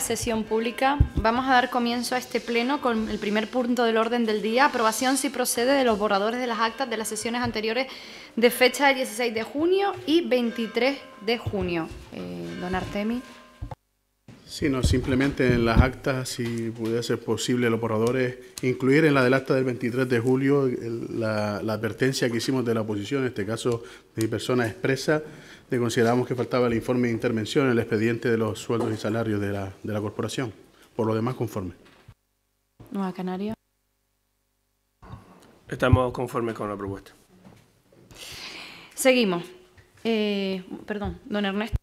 sesión pública. Vamos a dar comienzo a este pleno con el primer punto del orden del día, aprobación si procede de los borradores de las actas de las sesiones anteriores de fecha del 16 de junio y 23 de junio. Eh, don Artemi. Sí, no, simplemente en las actas, si pudiera ser posible, los borradores, incluir en la del acta del 23 de julio la, advertencia que hicimos de la oposición, en este caso de mi persona expresa, de consideramos que faltaba el informe de intervención el expediente de los sueldos y salarios de la, de la corporación. Por lo demás, conforme. Nueva Canaria. Estamos conformes con la propuesta. Seguimos. Eh, perdón, don Ernesto.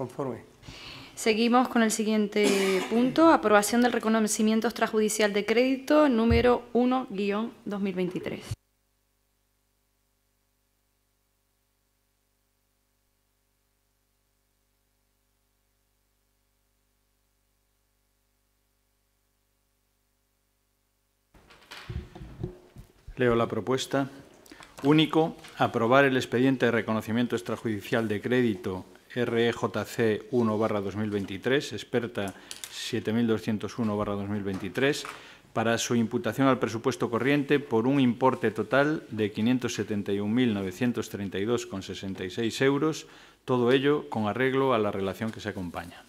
Conforme. Seguimos con el siguiente punto, aprobación del reconocimiento extrajudicial de crédito número 1-2023. Leo la propuesta. Único, aprobar el expediente de reconocimiento extrajudicial de crédito REJC 1-2023, experta 7201-2023, para su imputación al presupuesto corriente por un importe total de 571.932,66 euros, todo ello con arreglo a la relación que se acompaña.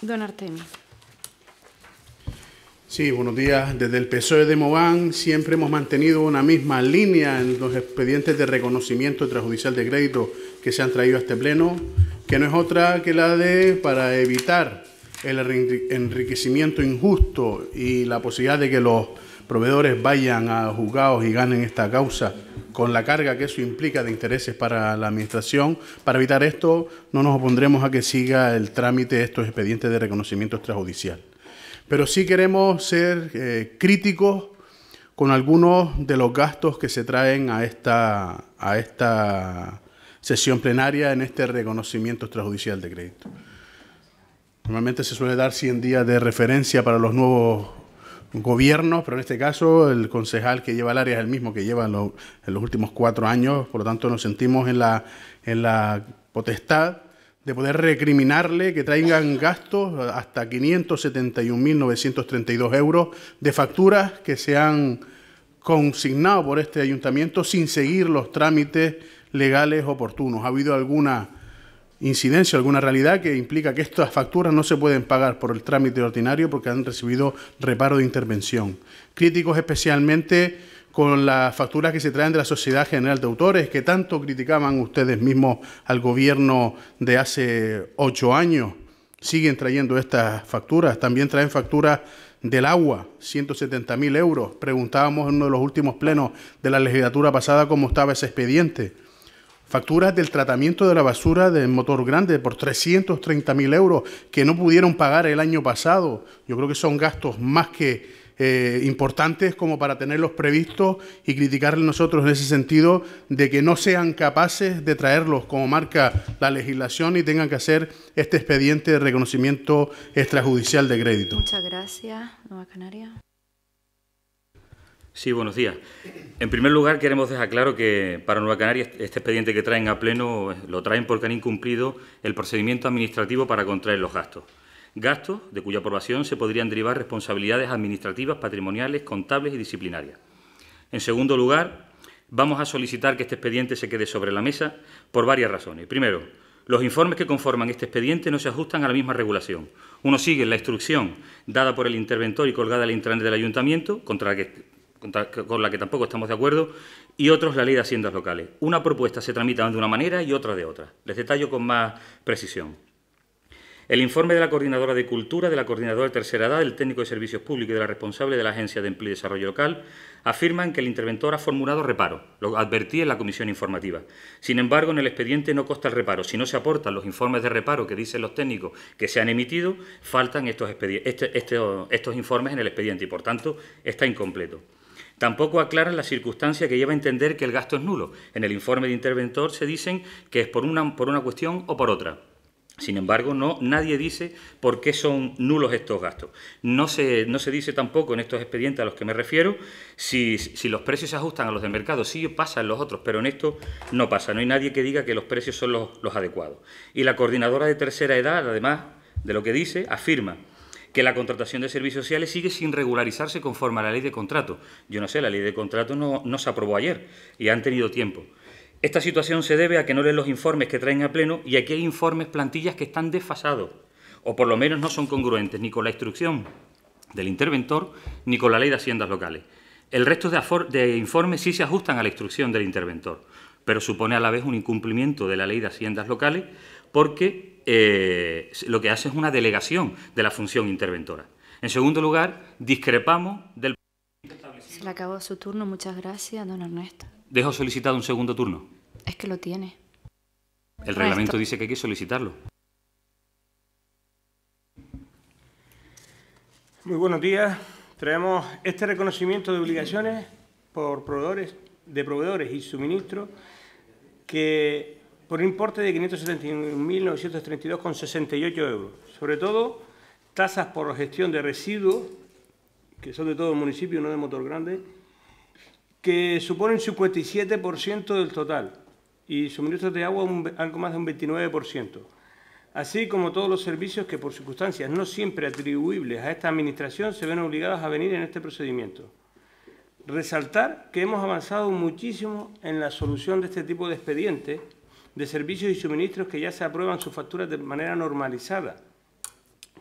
Don Artemio. Sí, buenos días. Desde el PSOE de Mován siempre hemos mantenido una misma línea en los expedientes de reconocimiento extrajudicial de crédito que se han traído a este pleno, que no es otra que la de para evitar el enriquecimiento injusto y la posibilidad de que los proveedores vayan a juzgados y ganen esta causa con la carga que eso implica de intereses para la administración. Para evitar esto, no nos opondremos a que siga el trámite de estos expedientes de reconocimiento extrajudicial. Pero sí queremos ser eh, críticos con algunos de los gastos que se traen a esta, a esta sesión plenaria en este reconocimiento extrajudicial de crédito. Normalmente se suele dar 100 días de referencia para los nuevos gobiernos, pero en este caso el concejal que lleva el área es el mismo que lleva en, los últimos cuatro años, por lo tanto nos sentimos en la, en la potestad de poder recriminarle que traigan gastos hasta 571.932 euros de facturas que se han consignado por este ayuntamiento sin seguir los trámites legales oportunos. ¿Ha habido alguna incidencia, alguna realidad que implica que estas facturas no se pueden pagar por el trámite ordinario porque han recibido reparo de intervención? Críticos especialmente con las facturas que se traen de la Sociedad General de Autores, que tanto criticaban ustedes mismos al gobierno de hace ocho años. Siguen trayendo estas facturas. También traen facturas del agua, 170.000 mil euros. Preguntábamos en uno de los últimos plenos de la legislatura pasada cómo estaba ese expediente. Facturas del tratamiento de la basura del motor grande por 330.000 mil euros que no pudieron pagar el año pasado. Yo creo que son gastos más que eh, importantes como para tenerlos previstos y criticarles nosotros en ese sentido de que no sean capaces de traerlos como marca la legislación y tengan que hacer este expediente de reconocimiento extrajudicial de crédito. Muchas gracias, Nueva Canaria. Sí, buenos días. En primer lugar, queremos dejar claro que para Nueva Canaria este, este expediente que traen a pleno eh, lo traen porque han incumplido el procedimiento administrativo para contraer los gastos gastos de cuya aprobación se podrían derivar responsabilidades administrativas, patrimoniales, contables y disciplinarias. En segundo lugar, vamos a solicitar que este expediente se quede sobre la mesa por varias razones. Primero, los informes que conforman este expediente no se ajustan a la misma regulación. Uno sigue la instrucción dada por el interventor y colgada al intranet del ayuntamiento, contra la que, con la que tampoco estamos de acuerdo, y otros la ley de haciendas locales. Una propuesta se tramita de una manera y otra de otra. Les detallo con más precisión. El informe de la Coordinadora de Cultura, de la Coordinadora de Tercera Edad, del Técnico de Servicios Públicos y de la responsable de la Agencia de Empleo y Desarrollo Local afirman que el interventor ha formulado reparo. Lo advertí en la comisión informativa. Sin embargo, en el expediente no consta el reparo. Si no se aportan los informes de reparo que dicen los técnicos que se han emitido, faltan estos, este, este, estos informes en el expediente y, por tanto, está incompleto. Tampoco aclaran la circunstancia que lleva a entender que el gasto es nulo. En el informe de interventor se dicen que es por una, por una cuestión o por otra. Sin embargo, no, nadie dice por qué son nulos estos gastos. No se, no se dice tampoco en estos expedientes a los que me refiero si, los precios se ajustan a los del mercado. Sí pasan los otros, pero en esto no pasa. No hay nadie que diga que los precios son los, adecuados. Y la coordinadora de tercera edad, además de lo que dice, afirma que la contratación de servicios sociales sigue sin regularizarse conforme a la ley de contrato. Yo no sé, la ley de contrato no, no se aprobó ayer y han tenido tiempo. Esta situación se debe a que no leen los informes que traen a pleno y aquí hay informes, plantillas que están desfasados, o por lo menos no son congruentes ni con la instrucción del interventor ni con la ley de haciendas locales. El resto de, informes sí se ajustan a la instrucción del interventor, pero supone a la vez un incumplimiento de la ley de haciendas locales porque eh, lo que hace es una delegación de la función interventora. En segundo lugar, discrepamos del... Se le acabó su turno. Muchas gracias, don Ernesto dejo solicitado un segundo turno. Es que lo tiene. El reglamento dice que hay que solicitarlo. Muy buenos días. Traemos este reconocimiento de obligaciones por proveedores, de proveedores y suministros que por un importe de 571.932,68 euros. Sobre todo, tasas por gestión de residuos, que son de todo el municipio, no de Motor Grande, que suponen 57% del total y suministros de agua algo más de un 29%, así como todos los servicios que por circunstancias no siempre atribuibles a esta Administración se ven obligados a venir en este procedimiento. Resaltar que hemos avanzado muchísimo en la solución de este tipo de expedientes de servicios y suministros que ya se aprueban sus facturas de manera normalizada,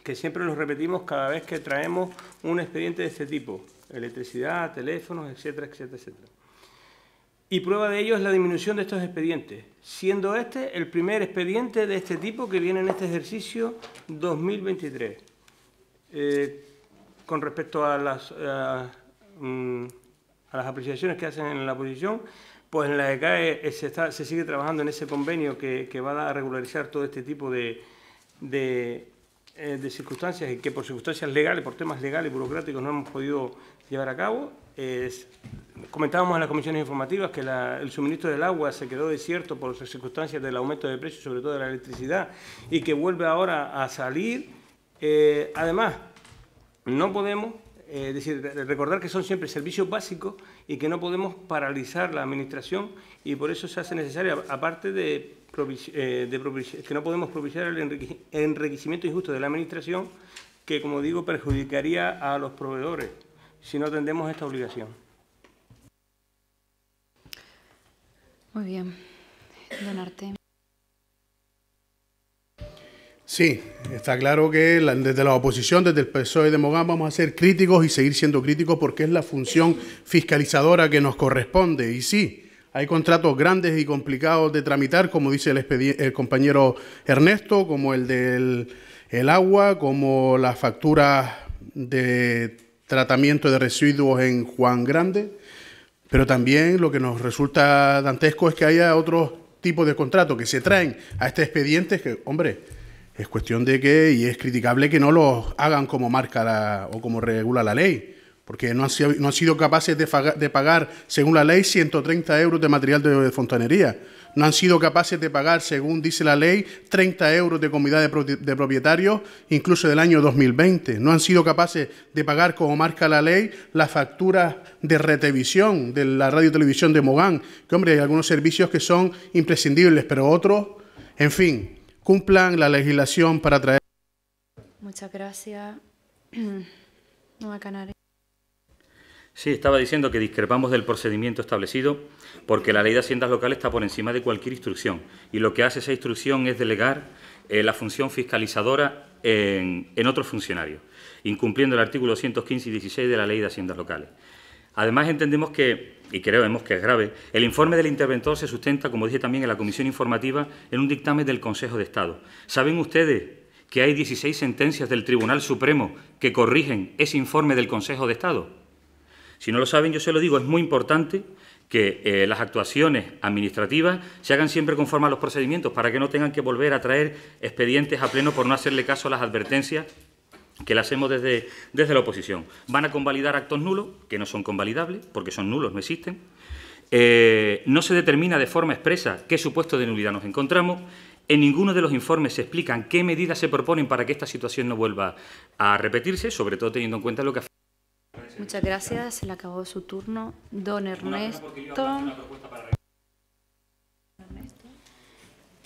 que siempre los repetimos cada vez que traemos un expediente de este tipo electricidad, teléfonos, etcétera, etcétera, etcétera. Y prueba de ello es la disminución de estos expedientes, siendo este el primer expediente de este tipo que viene en este ejercicio 2023. Eh, con respecto a las, eh, mm, a, las apreciaciones que hacen en la posición, pues en la ECAE se, se sigue trabajando en ese convenio que, va a regularizar todo este tipo de, eh, de circunstancias y que por circunstancias legales, por temas legales y burocráticos no hemos podido llevar a cabo. comentábamos en las comisiones informativas que el suministro del agua se quedó desierto por las circunstancias del aumento de precios, sobre todo de la electricidad, y que vuelve ahora a salir. Eh, además, no podemos eh, decir, recordar que son siempre servicios básicos y que no podemos paralizar la administración y por eso se hace necesario, aparte de, eh, de que no podemos propiciar el enriquecimiento injusto de la administración, que como digo perjudicaría a los proveedores si no atendemos esta obligación. Muy bien. Don Arte. Sí, está claro que desde la oposición, desde el PSOE de Mogán, vamos a ser críticos y seguir siendo críticos porque es la función fiscalizadora que nos corresponde. Y sí, hay contratos grandes y complicados de tramitar, como dice el, compañero Ernesto, como el del agua, como las facturas de tratamiento de residuos en Juan Grande, pero también lo que nos resulta dantesco es que haya otros tipos de contratos que se traen a este expediente que, hombre, es cuestión de que, y es criticable que no los hagan como marca o como regula la ley, porque no han sido, capaces de, pagar, según la ley, 130 euros de material de fontanería. No han sido capaces de pagar, según dice la ley, 30 euros de comida de, propietarios, incluso del año 2020. No han sido capaces de pagar, como marca la ley, las facturas de retevisión de la radio televisión de Mogán. Que hombre, hay algunos servicios que son imprescindibles, pero otros, en fin, cumplan la legislación para traer. Muchas gracias. No a Canarias. ¿eh? Sí, estaba diciendo que discrepamos del procedimiento establecido porque la ley de haciendas locales está por encima de cualquier instrucción y lo que hace esa instrucción es delegar eh, la función fiscalizadora en, en otros funcionarios, incumpliendo el artículo 115 y 16 de la ley de haciendas locales. Además, entendemos que, y creemos que es grave, el informe del interventor se sustenta, como dije también en la comisión informativa, en un dictamen del Consejo de Estado. ¿Saben ustedes que hay 16 sentencias del Tribunal Supremo que corrigen ese informe del Consejo de Estado? Si no lo saben, yo se lo digo, es muy importante que eh, las actuaciones administrativas se hagan siempre conforme a los procedimientos para que no tengan que volver a traer expedientes a pleno por no hacerle caso a las advertencias que le hacemos desde, desde, la oposición. Van a convalidar actos nulos, que no son convalidables, porque son nulos, no existen. Eh, no se determina de forma expresa qué supuesto de nulidad nos encontramos. En ninguno de los informes se explican qué medidas se proponen para que esta situación no vuelva a repetirse, sobre todo teniendo en cuenta lo que Muchas gracias. Se le acabó su turno. Don Ernesto.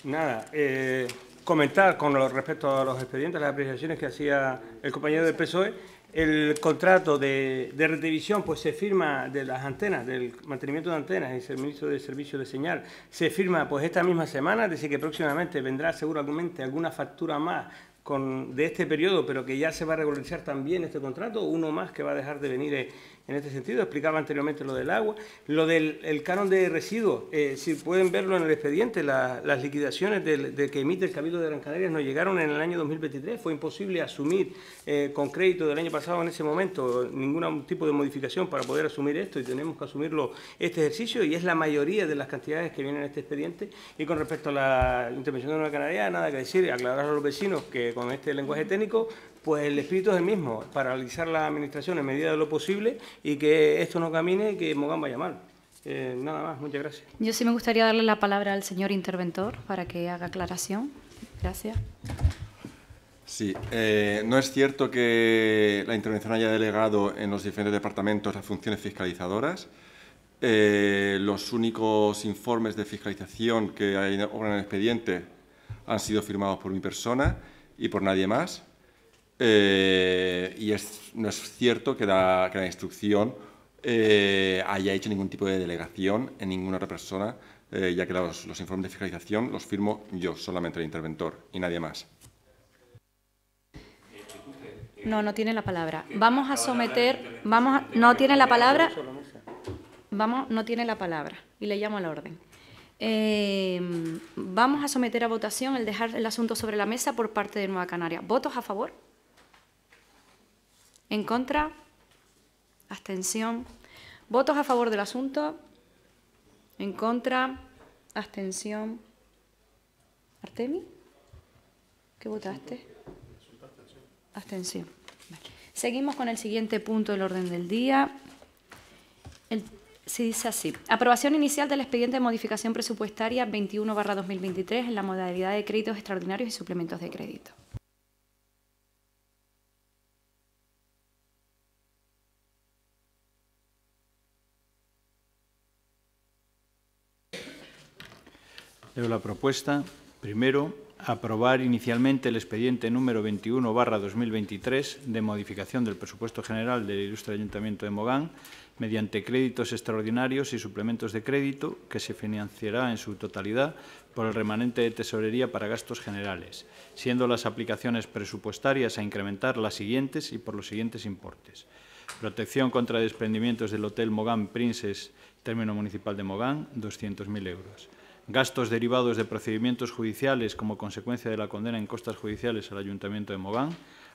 Nada, eh, comentar con respecto a los expedientes, las apreciaciones que hacía el compañero del PSOE, el contrato de, de pues se firma de las antenas, del mantenimiento de antenas, el servicio de servicio de señal, se firma pues esta misma semana, es decir que próximamente vendrá seguramente alguna factura más con, de este periodo, pero que ya se va a regularizar también este contrato, uno más que va a dejar de venir eh, en este sentido. Explicaba anteriormente lo del agua, lo del canon de residuos. Eh, si pueden verlo en el expediente, las liquidaciones de que emite el Cabildo de Gran Canaria nos llegaron en el año 2023. Fue imposible asumir eh, con crédito del año pasado en ese momento ningún tipo de modificación para poder asumir esto y tenemos que asumirlo este ejercicio y es la mayoría de las cantidades que vienen en este expediente. Y con respecto a la intervención de Nueva Canaria, nada que decir, aclarar a los vecinos que con este lenguaje técnico pues el espíritu es el mismo, paralizar la administración en medida de lo posible y que esto no camine y que Mogán vaya mal. Eh, nada más, muchas gracias. Yo sí me gustaría darle la palabra al señor interventor para que haga aclaración. Gracias. Sí, eh, no es cierto que la intervención haya delegado en los diferentes departamentos las funciones fiscalizadoras. Eh, los únicos informes de fiscalización que hay en el expediente han sido firmados por mi persona y por nadie más. Eh, y no es cierto que la, instrucción eh, haya hecho ningún tipo de delegación en ninguna otra persona, eh, ya que los, informes de fiscalización los firmo yo, solamente el interventor, y nadie más. No, no tiene la palabra. Vamos a someter, vamos no tiene la palabra, vamos, no tiene la palabra, y le llamo al orden. vamos a someter a votación el dejar el asunto sobre la mesa por parte de Nueva Canaria. ¿Votos a favor? En contra, abstención. Votos a favor del asunto, en contra, abstención. ¿Artemi? ¿Qué votaste? Abstención. Seguimos con el siguiente punto del orden del día. se dice así. Aprobación inicial del expediente de modificación presupuestaria 21-2023 en la modalidad de créditos extraordinarios y suplementos de crédito. Leo la propuesta. Primero, aprobar inicialmente el expediente número 21 2023 de modificación del presupuesto general del ilustre Ayuntamiento de Mogán mediante créditos extraordinarios y suplementos de crédito que se financiará en su totalidad por el remanente de tesorería para gastos generales, siendo las aplicaciones presupuestarias a incrementar las siguientes y por los siguientes importes. Protección contra desprendimientos del Hotel Mogán Princes, término municipal de Mogán, 200.000 euros gastos derivados de procedimientos judiciales como consecuencia de la condena en costas judiciales al Ayuntamiento de Mogán,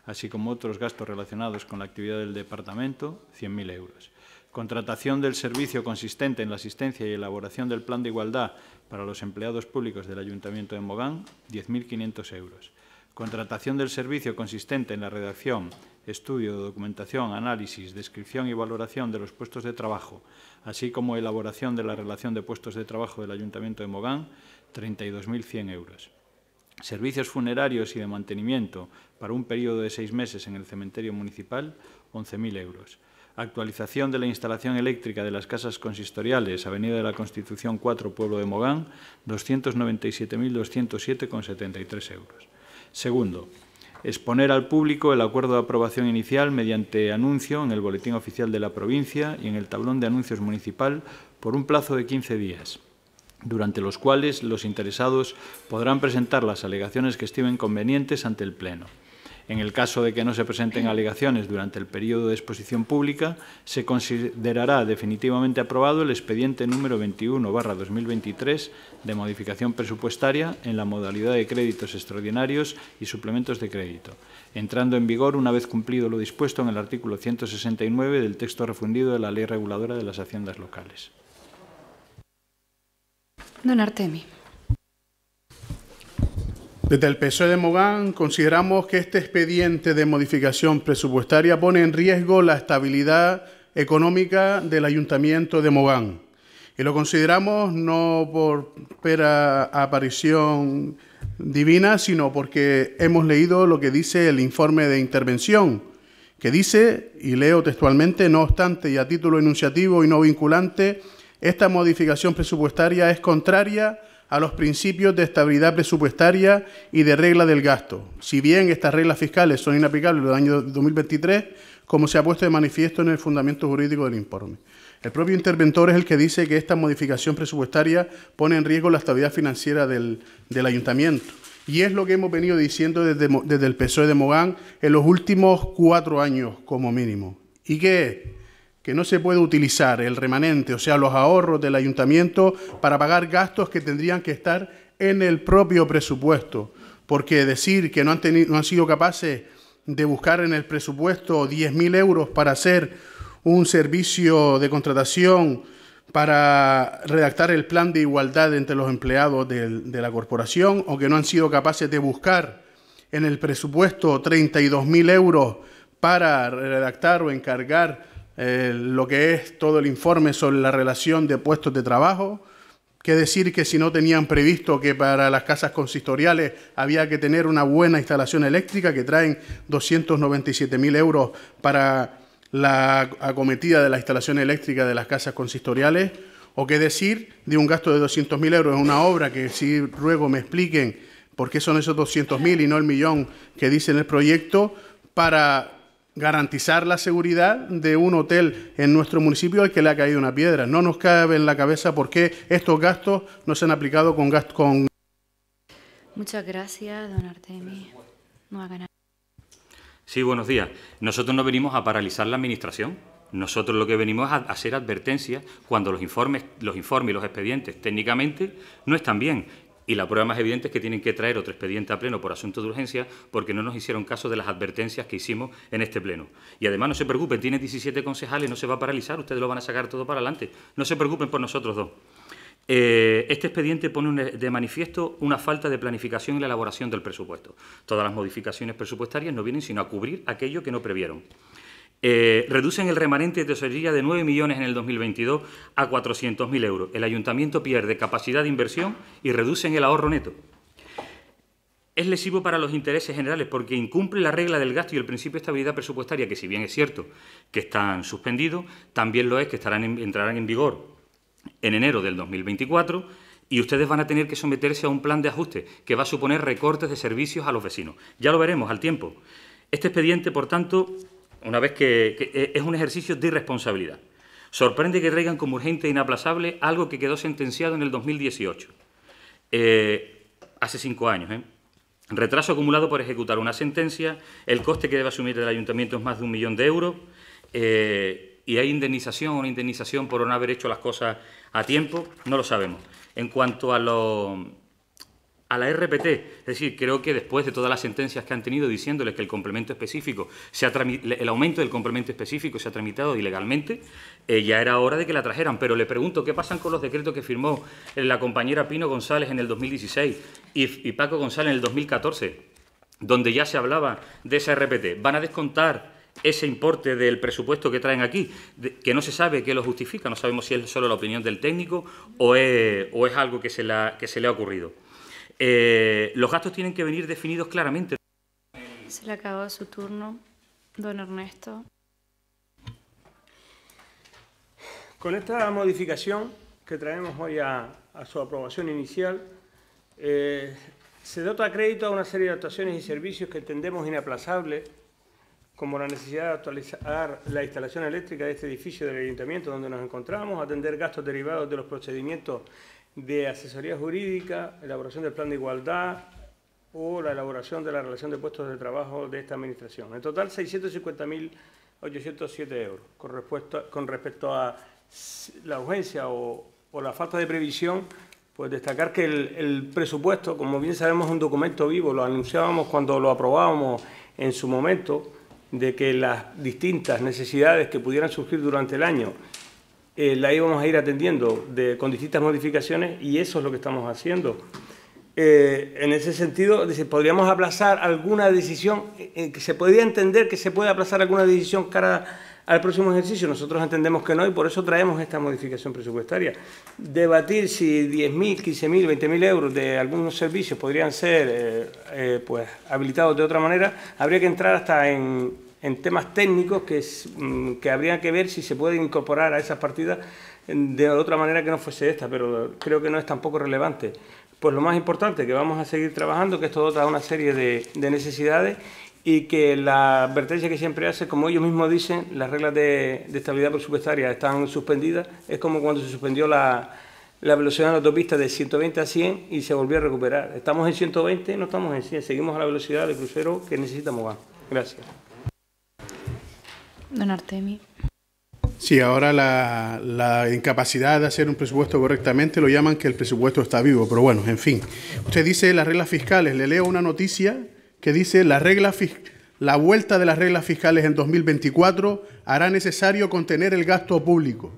así como otros gastos relacionados con la actividad del Departamento, 100.000 euros. Contratación del servicio consistente en la asistencia y elaboración del plan de igualdad para los empleados públicos del Ayuntamiento de Mogán, 10.500 euros. Contratación del servicio consistente en la redacción estudio, documentación, análisis, descripción y valoración de los puestos de trabajo, así como elaboración de la relación de puestos de trabajo del Ayuntamiento de Mogán, 32.100 euros. Servicios funerarios y de mantenimiento para un periodo de seis meses en el cementerio municipal, 11.000 euros. Actualización de la instalación eléctrica de las casas consistoriales, Avenida de la Constitución 4, Pueblo de Mogán, 297.207,73 euros. Segundo, exponer al público el acuerdo de aprobación inicial mediante anuncio en el Boletín Oficial de la Provincia y en el Tablón de Anuncios Municipal por un plazo de 15 días, durante los cuales los interesados podrán presentar las alegaciones que estimen convenientes ante el Pleno. En el caso de que no se presenten alegaciones durante el periodo de exposición pública, se considerará definitivamente aprobado el expediente número 21-2023 de modificación presupuestaria en la modalidad de créditos extraordinarios y suplementos de crédito, entrando en vigor una vez cumplido lo dispuesto en el artículo 169 del texto refundido de la Ley Reguladora de las Haciendas Locales. Don Artemi. Desde el PSOE de Mogán consideramos que este expediente de modificación presupuestaria pone en riesgo la estabilidad económica del Ayuntamiento de Mogán. Y lo consideramos no por pera aparición divina, sino porque hemos leído lo que dice el informe de intervención, que dice, y leo textualmente, no obstante y a título enunciativo y no vinculante, esta modificación presupuestaria es contraria a los principios de estabilidad presupuestaria y de regla del gasto. Si bien estas reglas fiscales son inaplicables en el año 2023, como se ha puesto de manifiesto en el fundamento jurídico del informe. El propio interventor es el que dice que esta modificación presupuestaria pone en riesgo la estabilidad financiera del, ayuntamiento. Y es lo que hemos venido diciendo desde, desde el PSOE de Mogán en los últimos cuatro años como mínimo. ¿Y qué es? que no se puede utilizar el remanente, o sea, los ahorros del ayuntamiento para pagar gastos que tendrían que estar en el propio presupuesto. Porque decir que no han, han sido capaces de buscar en el presupuesto 10.000 euros para hacer un servicio de contratación para redactar el plan de igualdad entre los empleados de la corporación o que no han sido capaces de buscar en el presupuesto 32.000 euros para redactar o encargar eh, lo que es todo el informe sobre la relación de puestos de trabajo, que decir que si no tenían previsto que para las casas consistoriales había que tener una buena instalación eléctrica, que traen 297.000 euros para la acometida de la instalación eléctrica de las casas consistoriales, o qué decir de un gasto de 200.000 euros en una obra que si ruego me expliquen por qué son esos 200.000 y no el millón que dice en el proyecto, para garantizar la seguridad de un hotel en nuestro municipio al que le ha caído una piedra. No nos cabe en la cabeza por qué estos gastos no se han aplicado con gastos con... Muchas gracias, don Artemio. Sí, buenos días. Nosotros no venimos a paralizar la administración. Nosotros lo que venimos es a hacer advertencias cuando los informes, los informes y los expedientes técnicamente no están bien. Y la prueba más evidente es que tienen que traer otro expediente a pleno por asunto de urgencia porque no nos hicieron caso de las advertencias que hicimos en este pleno. Y además no se preocupen, tiene 17 concejales, no se va a paralizar, ustedes lo van a sacar todo para adelante. No se preocupen por nosotros dos. Eh, este expediente pone de manifiesto una falta de planificación en la elaboración del presupuesto. Todas las modificaciones presupuestarias no vienen sino a cubrir aquello que no previeron. Eh, reducen el remanente de tesorería de 9 millones en el 2022 a 400.000 euros. El ayuntamiento pierde capacidad de inversión y reducen el ahorro neto. Es lesivo para los intereses generales porque incumple la regla del gasto y el principio de estabilidad presupuestaria, que si bien es cierto que están suspendidos, también lo es que estarán entrarán en vigor en enero del 2024 y ustedes van a tener que someterse a un plan de ajuste que va a suponer recortes de servicios a los vecinos. Ya lo veremos al tiempo. Este expediente, por tanto, una vez que, e, es un ejercicio de irresponsabilidad. Sorprende que traigan como urgente e inaplazable algo que quedó sentenciado en el 2018, eh, hace cinco años. ¿eh? Retraso acumulado por ejecutar una sentencia, el coste que debe asumir el ayuntamiento es más de un millón de euros eh, y hay indemnización o indemnización por no haber hecho las cosas a tiempo, no lo sabemos. En cuanto a los a la RPT. Es decir, creo que después de todas las sentencias que han tenido diciéndoles que el complemento específico, se el aumento del complemento específico se ha tramitado ilegalmente, eh, ya era hora de que la trajeran. Pero le pregunto, ¿qué pasan con los decretos que firmó eh, la compañera Pino González en el 2016 y, Paco González en el 2014, donde ya se hablaba de esa RPT? ¿Van a descontar ese importe del presupuesto que traen aquí, que no se sabe qué lo justifica, no sabemos si es solo la opinión del técnico o es, algo que se le ha ocurrido. Eh, los gastos tienen que venir definidos claramente. Se le acabó su turno, don Ernesto. Con esta modificación que traemos hoy a, su aprobación inicial, eh, se dota crédito a una serie de actuaciones y servicios que entendemos inaplazables, como la necesidad de actualizar la instalación eléctrica de este edificio del Ayuntamiento donde nos encontramos, atender gastos derivados de los procedimientos de asesoría jurídica, elaboración del plan de igualdad o la elaboración de la relación de puestos de trabajo de esta administración. En total, 650.807 euros con respecto, a, con respecto a la urgencia o, la falta de previsión. Pues destacar que el, el presupuesto, como bien sabemos, es un documento vivo, lo anunciábamos cuando lo aprobábamos en su momento, de que las distintas necesidades que pudieran surgir durante el año eh, la íbamos a ir atendiendo con distintas modificaciones y eso es lo que estamos haciendo. Eh, en ese sentido, dice, podríamos aplazar alguna decisión, eh, que se podría entender que se puede aplazar alguna decisión cara al próximo ejercicio. Nosotros entendemos que no y por eso traemos esta modificación presupuestaria. Debatir si 10.000, 15.000, 20.000 euros de algunos servicios podrían ser pues, habilitados de otra manera, habría que entrar hasta en en temas técnicos que, mm, que habría que ver si se puede incorporar a esas partidas mm, de otra manera que no fuese esta, pero creo que no es tampoco relevante. Pues lo más importante, que vamos a seguir trabajando, que esto dota una serie de, necesidades y que la advertencia que siempre hace, como ellos mismos dicen, las reglas de, estabilidad presupuestaria están suspendidas, es como cuando se suspendió la, velocidad de la autopista de 120 a 100 y se volvió a recuperar. Estamos en 120, no estamos en 100, seguimos a la velocidad de crucero que necesitamos. Gracias. Don Artemi. Sí, ahora la, incapacidad de hacer un presupuesto correctamente lo llaman que el presupuesto está vivo, pero bueno, en fin. Usted dice las reglas fiscales, le leo una noticia que dice la, la vuelta de las reglas fiscales en 2024 hará necesario contener el gasto público.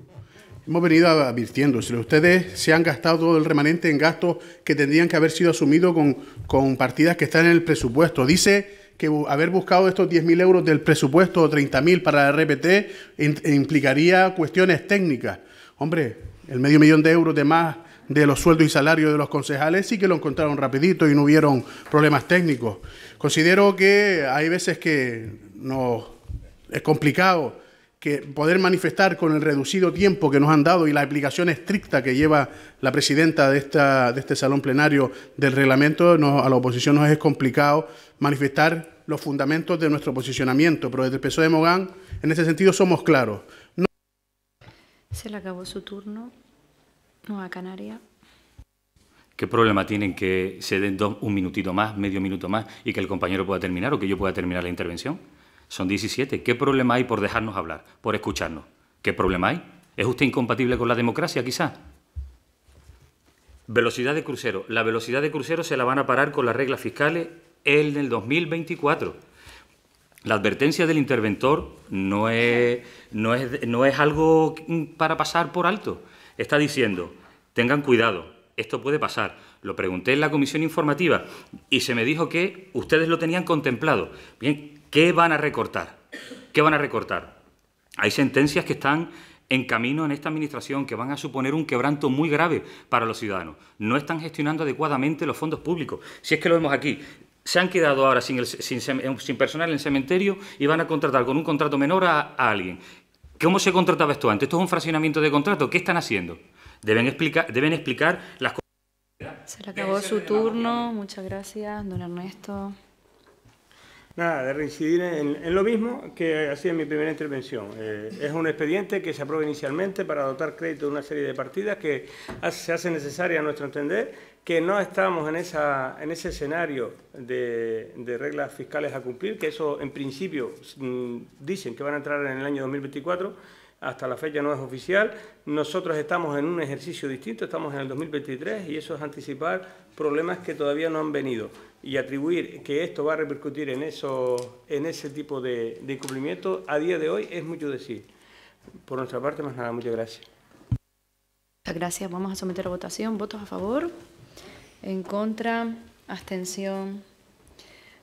Hemos venido advirtiéndoselo. Ustedes se han gastado todo el remanente en gastos que tendrían que haber sido asumidos con, con partidas que están en el presupuesto. Dice que haber buscado estos 10.000 euros del presupuesto o 30.000 para la RPT implicaría cuestiones técnicas. Hombre, el medio millón de euros de más de los sueldos y salarios de los concejales sí que lo encontraron rapidito y no hubieron problemas técnicos. Considero que hay veces que no es complicado que poder manifestar con el reducido tiempo que nos han dado y la aplicación estricta que lleva la presidenta de, esta, de este salón plenario del reglamento, a la oposición nos es complicado manifestar los fundamentos de nuestro posicionamiento, pero desde el PSOE de Mogán, en ese sentido somos claros. Se le acabó su turno, no a Canarias. ¿Qué problema tienen que se den un minutito más, medio minuto más, y que el compañero pueda terminar o que yo pueda terminar la intervención? Son 17. ¿Qué problema hay por dejarnos hablar, por escucharnos? ¿Qué problema hay? ¿Es usted incompatible con la democracia, quizás? Velocidad de crucero. La velocidad de crucero se la van a parar con las reglas fiscales en el 2024. La advertencia del interventor no es, no es, no es algo para pasar por alto. Está diciendo, tengan cuidado, esto puede pasar. Lo pregunté en la comisión informativa y se me dijo que ustedes lo tenían contemplado. Bien, ¿Qué van a recortar? ¿Qué van a recortar? Hay sentencias que están en camino en esta administración que van a suponer un quebranto muy grave para los ciudadanos. No están gestionando adecuadamente los fondos públicos. Si es que lo vemos aquí, se han quedado ahora sin, eh, personal en el cementerio y van a contratar con un contrato menor a, alguien. ¿Cómo se contrataba esto antes? Esto es un fraccionamiento de contrato. ¿Qué están haciendo? Deben, explicar, deben explicar las cosas. Se le acabó su turno. Muchas gracias, don Ernesto. Nada, de reincidir en, lo mismo que hacía en mi primera intervención. Eh, es un expediente que se aprueba inicialmente para dotar crédito de una serie de partidas que se hace necesaria a nuestro entender, que no estamos en, ese escenario de, de reglas fiscales a cumplir, que eso en principio mm, dicen que van a entrar en el año 2024 hasta la fecha no es oficial. Nosotros estamos en un ejercicio distinto, estamos en el 2023 y eso es anticipar problemas que todavía no han venido y atribuir que esto va a repercutir en, eso, en ese tipo de, de incumplimiento a día de hoy es mucho decir. Por nuestra parte, más nada, muchas gracias. Muchas gracias. Vamos a someter a votación. ¿Votos a favor? ¿En contra? ¿Abstención?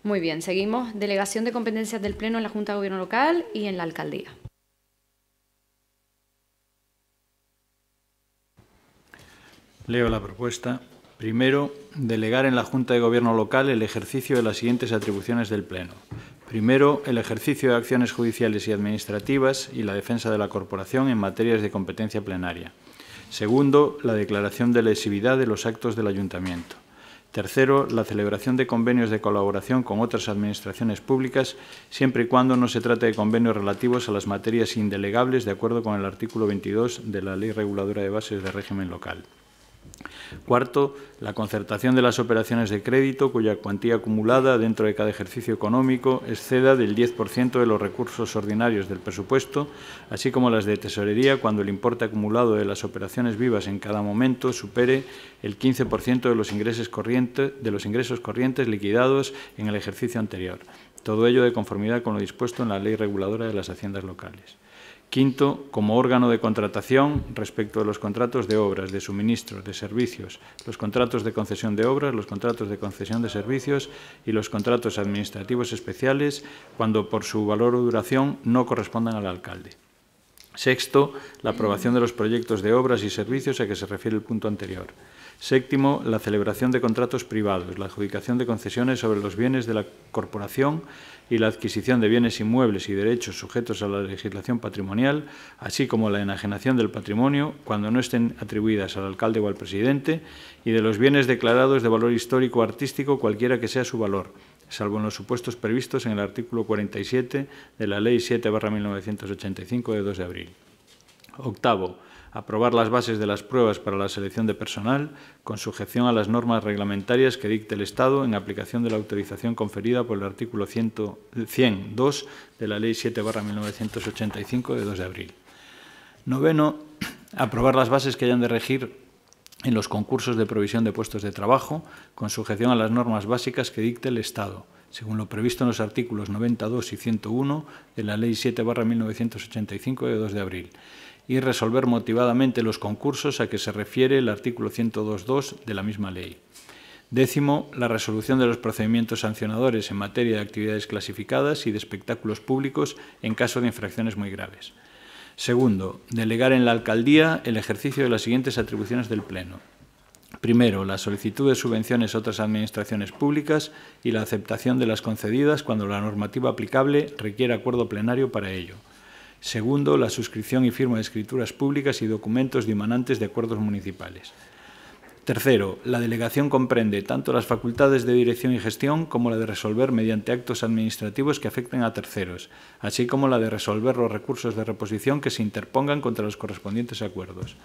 Muy bien, seguimos. Delegación de competencias del Pleno en la Junta de Gobierno Local y en la Alcaldía. Leo la propuesta. Primero, delegar en la Junta de Gobierno local el ejercicio de las siguientes atribuciones del Pleno. Primero, el ejercicio de acciones judiciales y administrativas y la defensa de la Corporación en materias de competencia plenaria. Segundo, la declaración de lesividad de los actos del Ayuntamiento. Tercero, la celebración de convenios de colaboración con otras administraciones públicas, siempre y cuando no se trate de convenios relativos a las materias indelegables de acuerdo con el artículo 22 de la Ley Reguladora de Bases de Régimen Local. Cuarto, la concertación de las operaciones de crédito cuya cuantía acumulada dentro de cada ejercicio económico exceda del 10% de los recursos ordinarios del presupuesto, así como las de tesorería cuando el importe acumulado de las operaciones vivas en cada momento supere el 15% de los, ingresos corrientes, de los ingresos corrientes liquidados en el ejercicio anterior. Todo ello de conformidad con lo dispuesto en la Ley Reguladora de las Haciendas Locales. Quinto, como órgano de contratación respecto de los contratos de obras, de suministros, de servicios, los contratos de concesión de obras, los contratos de concesión de servicios y los contratos administrativos especiales cuando por su valor o duración no correspondan al alcalde. Sexto, la aprobación de los proyectos de obras y servicios a que se refiere el punto anterior. Séptimo, la celebración de contratos privados, la adjudicación de concesiones sobre los bienes de la corporación y la adquisición de bienes inmuebles y derechos sujetos a la legislación patrimonial, así como la enajenación del patrimonio cuando no estén atribuidas al alcalde o al presidente, y de los bienes declarados de valor histórico artístico cualquiera que sea su valor, salvo en los supuestos previstos en el artículo 47 de la Ley 7-1985 de 2 de abril. Octavo, aprobar las bases de las pruebas para la selección de personal, con sujeción a las normas reglamentarias que dicte el Estado en aplicación de la autorización conferida por el artículo 102 de la Ley 7-1985 de 2 de abril. Noveno, aprobar las bases que hayan de regir en los concursos de provisión de puestos de trabajo, con sujeción a las normas básicas que dicte el Estado, según lo previsto en los artículos 92 y 101 de la Ley 7-1985 de 2 de abril y resolver motivadamente los concursos a que se refiere el artículo 102.2 de la misma ley. Décimo, la resolución de los procedimientos sancionadores en materia de actividades clasificadas y de espectáculos públicos en caso de infracciones muy graves. Segundo, delegar en la Alcaldía el ejercicio de las siguientes atribuciones del Pleno. Primero, la solicitud de subvenciones a otras administraciones públicas y la aceptación de las concedidas cuando la normativa aplicable requiere acuerdo plenario para ello. Segundo, la suscripción y firma de escrituras públicas y documentos dimanantes de acuerdos municipales. Tercero, la delegación comprende tanto las facultades de dirección y gestión como la de resolver mediante actos administrativos que afecten a terceros, así como la de resolver los recursos de reposición que se interpongan contra los correspondientes acuerdos.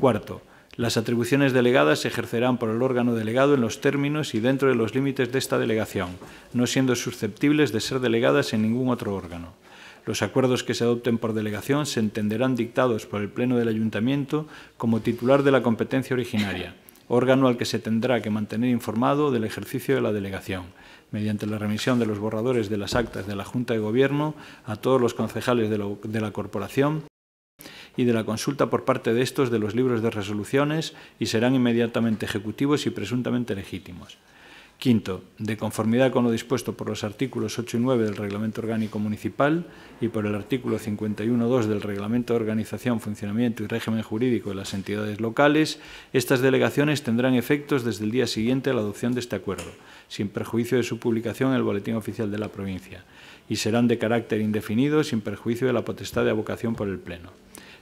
Cuarto, las atribuciones delegadas se ejercerán por el órgano delegado en los términos y dentro de los límites de esta delegación, no siendo susceptibles de ser delegadas en ningún otro órgano. Los acuerdos que se adopten por delegación se entenderán dictados por el Pleno del Ayuntamiento como titular de la competencia originaria, órgano al que se tendrá que mantener informado del ejercicio de la delegación, mediante la remisión de los borradores de las actas de la Junta de Gobierno a todos los concejales de, la Corporación y de la consulta por parte de estos de los libros de resoluciones y serán inmediatamente ejecutivos y presuntamente legítimos. Quinto, de conformidad con lo dispuesto por los artículos 8 y 9 del Reglamento Orgánico Municipal y por el artículo 51.2 del Reglamento de Organización, Funcionamiento y Régimen Jurídico de las entidades locales, estas delegaciones tendrán efectos desde el día siguiente a la adopción de este acuerdo, sin perjuicio de su publicación en el Boletín Oficial de la Provincia, y serán de carácter indefinido sin perjuicio de la potestad de abocación por el Pleno.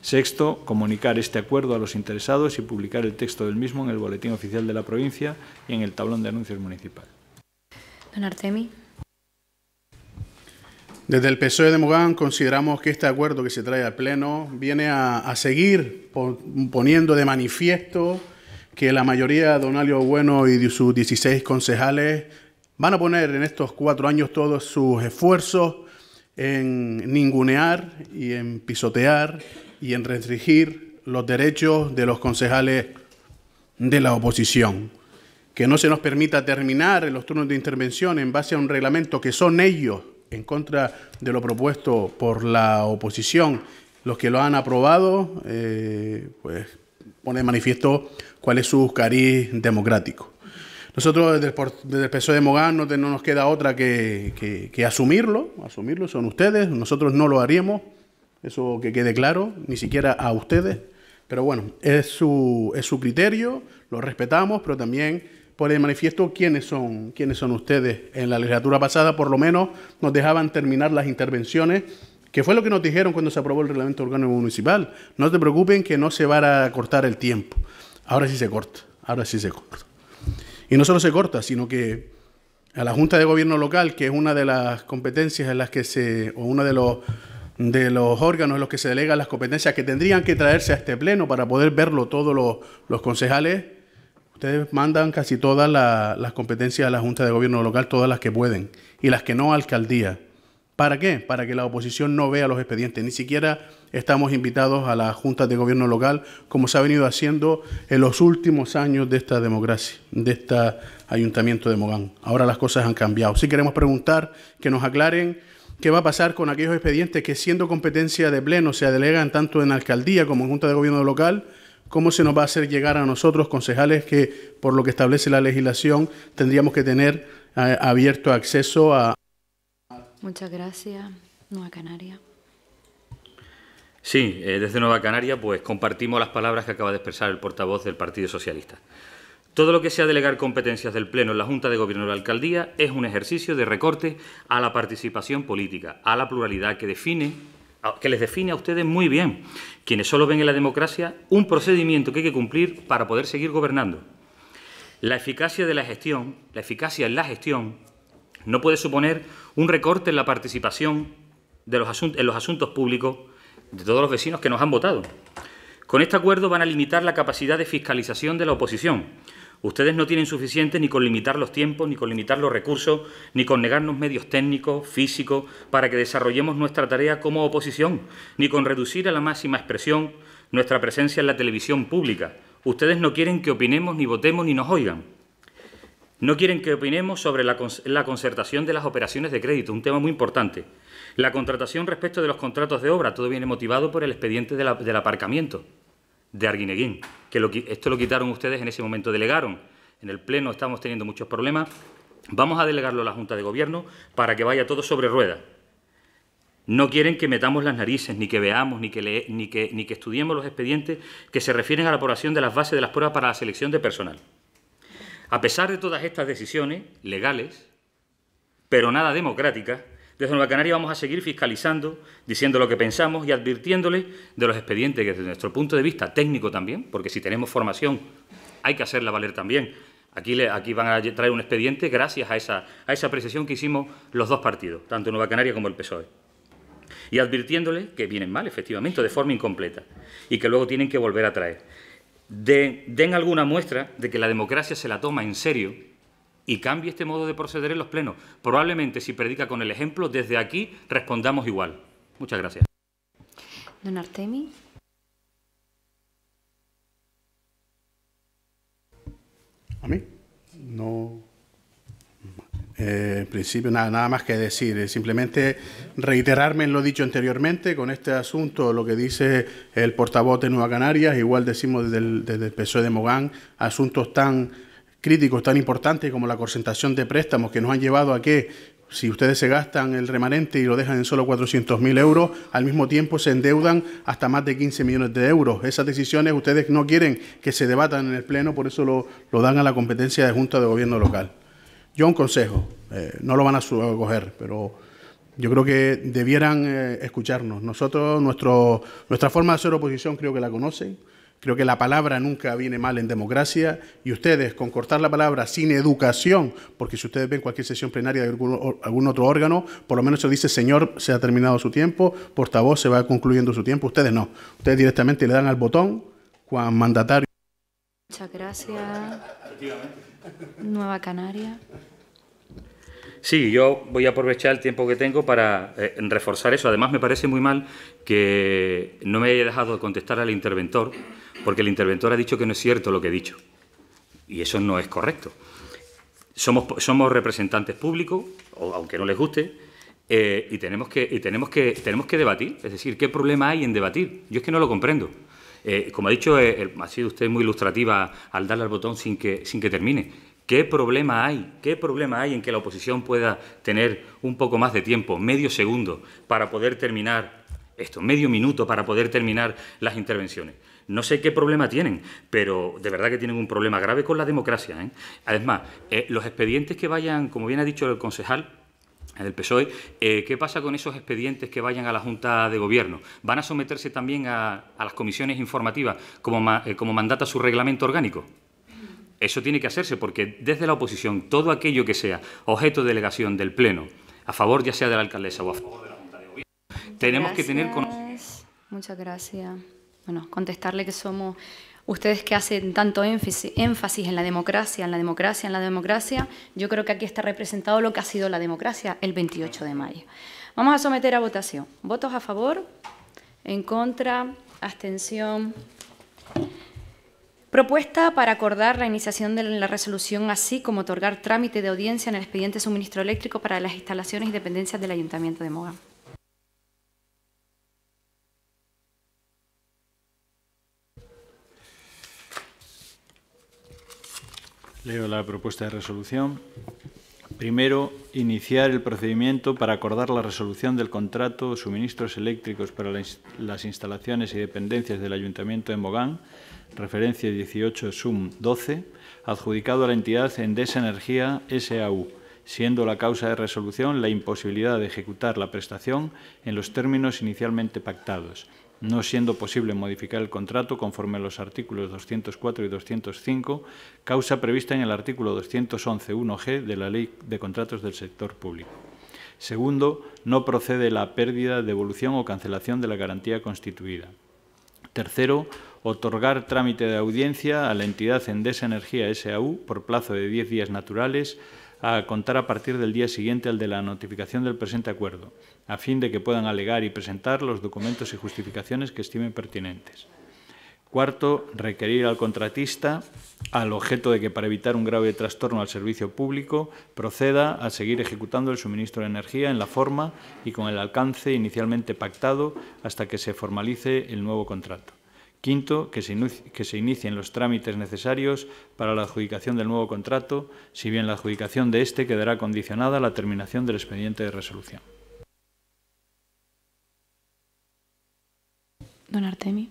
Sexto, comunicar este acuerdo a los interesados y publicar el texto del mismo en el Boletín Oficial de la Provincia y en el Tablón de Anuncios Municipal. Don Artemi. Desde el PSOE de Mogán consideramos que este acuerdo que se trae al Pleno viene a, seguir poniendo de manifiesto que la mayoría de Alio Bueno y sus 16 concejales van a poner en estos cuatro años todos sus esfuerzos en ningunear y en pisotear y en restringir los derechos de los concejales de la oposición. Que no se nos permita terminar los turnos de intervención en base a un reglamento que son ellos, en contra de lo propuesto por la oposición, los que lo han aprobado, eh, pues pone de manifiesto cuál es su cariz democrático. Nosotros desde el, PSOE e de Mogán no, nos queda otra que asumirlo, asumirlo son ustedes, nosotros no lo haríamos. Eso que quede claro, ni siquiera a ustedes. Pero bueno, es su, criterio, lo respetamos, pero también por el manifiesto quiénes son, quiénes son ustedes. En la legislatura pasada, por lo menos, nos dejaban terminar las intervenciones, que fue lo que nos dijeron cuando se aprobó el reglamento orgánico municipal. No se preocupen que no se va a cortar el tiempo. Ahora sí se corta, ahora sí se corta. Y no solo se corta, sino que a la Junta de Gobierno Local, que es una de las competencias en las que se, o una de los de los órganos en los que se delegan las competencias que tendrían que traerse a este pleno para poder verlo todos los, concejales, ustedes mandan casi todas las competencias a la Junta de Gobierno local, todas las que pueden, y las que no a alcaldía. ¿Para qué? Para que la oposición no vea los expedientes. Ni siquiera estamos invitados a la juntas de gobierno local, como se ha venido haciendo en los últimos años de esta democracia, de este ayuntamiento de Mogán. Ahora las cosas han cambiado. si queremos preguntar que nos aclaren ¿Qué va a pasar con aquellos expedientes que siendo competencia de pleno se delegan tanto en alcaldía como en Junta de Gobierno local? ¿Cómo se nos va a hacer llegar a nosotros, concejales, que por lo que establece la legislación tendríamos que tener eh, abierto acceso a... Muchas gracias, Nueva Canaria. Sí, eh, desde Nueva Canaria pues compartimos las palabras que acaba de expresar el portavoz del Partido Socialista. Todo lo que sea delegar competencias del Pleno en la Junta de Gobierno de la Alcaldía es un ejercicio de recorte a la participación política, a la pluralidad que define que les define a ustedes muy bien, quienes solo ven en la democracia un procedimiento que hay que cumplir para poder seguir gobernando. La eficacia de la gestión, la eficacia en la gestión, no puede suponer un recorte en la participación de los en los asuntos públicos de todos los vecinos que nos han votado. Con este acuerdo van a limitar la capacidad de fiscalización de la oposición, Ustedes no tienen suficiente ni con limitar los tiempos, ni con limitar los recursos, ni con negarnos medios técnicos, físicos, para que desarrollemos nuestra tarea como oposición, ni con reducir a la máxima expresión nuestra presencia en la televisión pública. Ustedes no quieren que opinemos, ni votemos, ni nos oigan. No quieren que opinemos sobre la, concertación de las operaciones de crédito, un tema muy importante. La contratación respecto de los contratos de obra, todo viene motivado por el expediente del aparcamiento de Arguineguín, que esto lo quitaron ustedes en ese momento, delegaron. En el Pleno estamos teniendo muchos problemas. Vamos a delegarlo a la Junta de Gobierno para que vaya todo sobre rueda. No quieren que metamos las narices, ni que veamos, ni que, le, ni, que, ni que estudiemos los expedientes que se refieren a la aprobación de las bases de las pruebas para la selección de personal. A pesar de todas estas decisiones legales, pero nada democráticas, desde Nueva Canaria vamos a seguir fiscalizando, diciendo lo que pensamos y advirtiéndoles de los expedientes que desde nuestro punto de vista técnico también, porque si tenemos formación hay que hacerla valer también. Aquí, van a traer un expediente gracias a esa, a esa que hicimos los dos partidos, tanto Nueva Canaria como el PSOE. Y advirtiéndoles que vienen mal, efectivamente, de forma incompleta, y que luego tienen que volver a traer. den alguna muestra de que la democracia se la toma en serio y cambie este modo de proceder en los plenos. Probablemente, si predica con el ejemplo, desde aquí respondamos igual. Muchas gracias. Don Artemi. ¿A mí? No. Eh, en principio, nada, nada más que decir. Eh, simplemente reiterarme en lo dicho anteriormente con este asunto, lo que dice el portavoz de Nueva Canarias, igual decimos desde desde el PSOE de Mogán, asuntos tan críticos tan importantes como la concentración de préstamos que nos han llevado a que si ustedes se gastan el remanente y lo dejan en solo 400.000 euros, al mismo tiempo se endeudan hasta más de 15 millones de euros. Esas decisiones ustedes no quieren que se debatan en el Pleno, por eso lo, dan a la competencia de Junta de Gobierno Local. Yo un consejo, eh, no lo van a coger, pero yo creo que debieran eh, escucharnos. Nosotros, nuestro, nuestra forma de hacer oposición creo que la conocen. Creo que la palabra nunca viene mal en democracia y ustedes con cortar la palabra sin educación, porque si ustedes ven cualquier sesión plenaria de algún, otro órgano, por lo menos se dice, señor, se ha terminado su tiempo, portavoz, se va concluyendo su tiempo. Ustedes no. Ustedes directamente le dan al botón, Juan mandatario. Muchas gracias. Nueva Canaria. Sí, yo voy a aprovechar el tiempo que tengo para eh, reforzar eso. Además, me parece muy mal que no me haya dejado contestar al interventor porque el interventor ha dicho que no es cierto lo que he dicho. Y eso no es correcto. Somos, somos representantes públicos, aunque no les guste, eh, y, tenemos que, tenemos, que, tenemos que debatir. Es decir, ¿qué problema hay en debatir? Yo es que no lo comprendo. Eh, como ha dicho, eh, ha sido usted muy ilustrativa al darle al botón sin que, sin que termine. ¿Qué problema hay? ¿Qué problema hay en que la oposición pueda tener un poco más de tiempo, medio segundo, para poder terminar esto, medio minuto para poder terminar las intervenciones? No sé qué problema tienen, pero de verdad que tienen un problema grave con la democracia. ¿eh? Además, eh, los expedientes que vayan, como bien ha dicho el concejal, del PSOE, eh, ¿qué pasa con esos expedientes que vayan a la Junta de Gobierno? ¿Van a someterse también a, las comisiones informativas como, como mandata su reglamento orgánico? Eso tiene que hacerse porque desde la oposición todo aquello que sea objeto de delegación del Pleno, a favor ya sea de la alcaldesa o a favor de la Junta de Gobierno, tenemos que tener conocimiento. Muchas gracias bueno, contestarle que somos ustedes que hacen tanto énfasis, en la democracia, en la democracia, en la democracia, yo creo que aquí está representado lo que ha sido la democracia el 28 de mayo. Vamos a someter a votación. ¿Votos a favor? ¿En contra? ¿Abstención? Propuesta para acordar la iniciación de la resolución, así como otorgar trámite de audiencia en el expediente suministro eléctrico para las instalaciones y dependencias del Ayuntamiento de Moga. Leo la propuesta de resolución. Primero, iniciar el procedimiento para acordar la resolución del contrato suministros eléctricos para las instalaciones y dependencias del Ayuntamiento de Mogán, referencia 18 SUM 12, adjudicado a la entidad Endesa Energía SAU, siendo la causa de resolución la imposibilidad de ejecutar la prestación en los términos inicialmente pactados no siendo posible modificar el contrato conforme a los artículos 204 y 205, causa prevista en el artículo 211.1g de la Ley de Contratos del Sector Público. Segundo, no procede la pérdida, devolución o cancelación de la garantía constituida. Tercero, otorgar trámite de audiencia a la entidad Endesa Energía SAU por plazo de 10 días naturales a contar a partir del día siguiente al de la notificación del presente acuerdo, a fin de que puedan alegar y presentar los documentos y justificaciones que estimen pertinentes. Cuarto, requerir al contratista, al objeto de que para evitar un grave trastorno al servicio público, proceda a seguir ejecutando el suministro de energía en la forma y con el alcance inicialmente pactado hasta que se formalice el nuevo contrato. Quinto, que se, que se, inicien los trámites necesarios para la adjudicación del nuevo contrato, si bien la adjudicación de este quedará condicionada a la terminación del expediente de resolución. Don Artemi.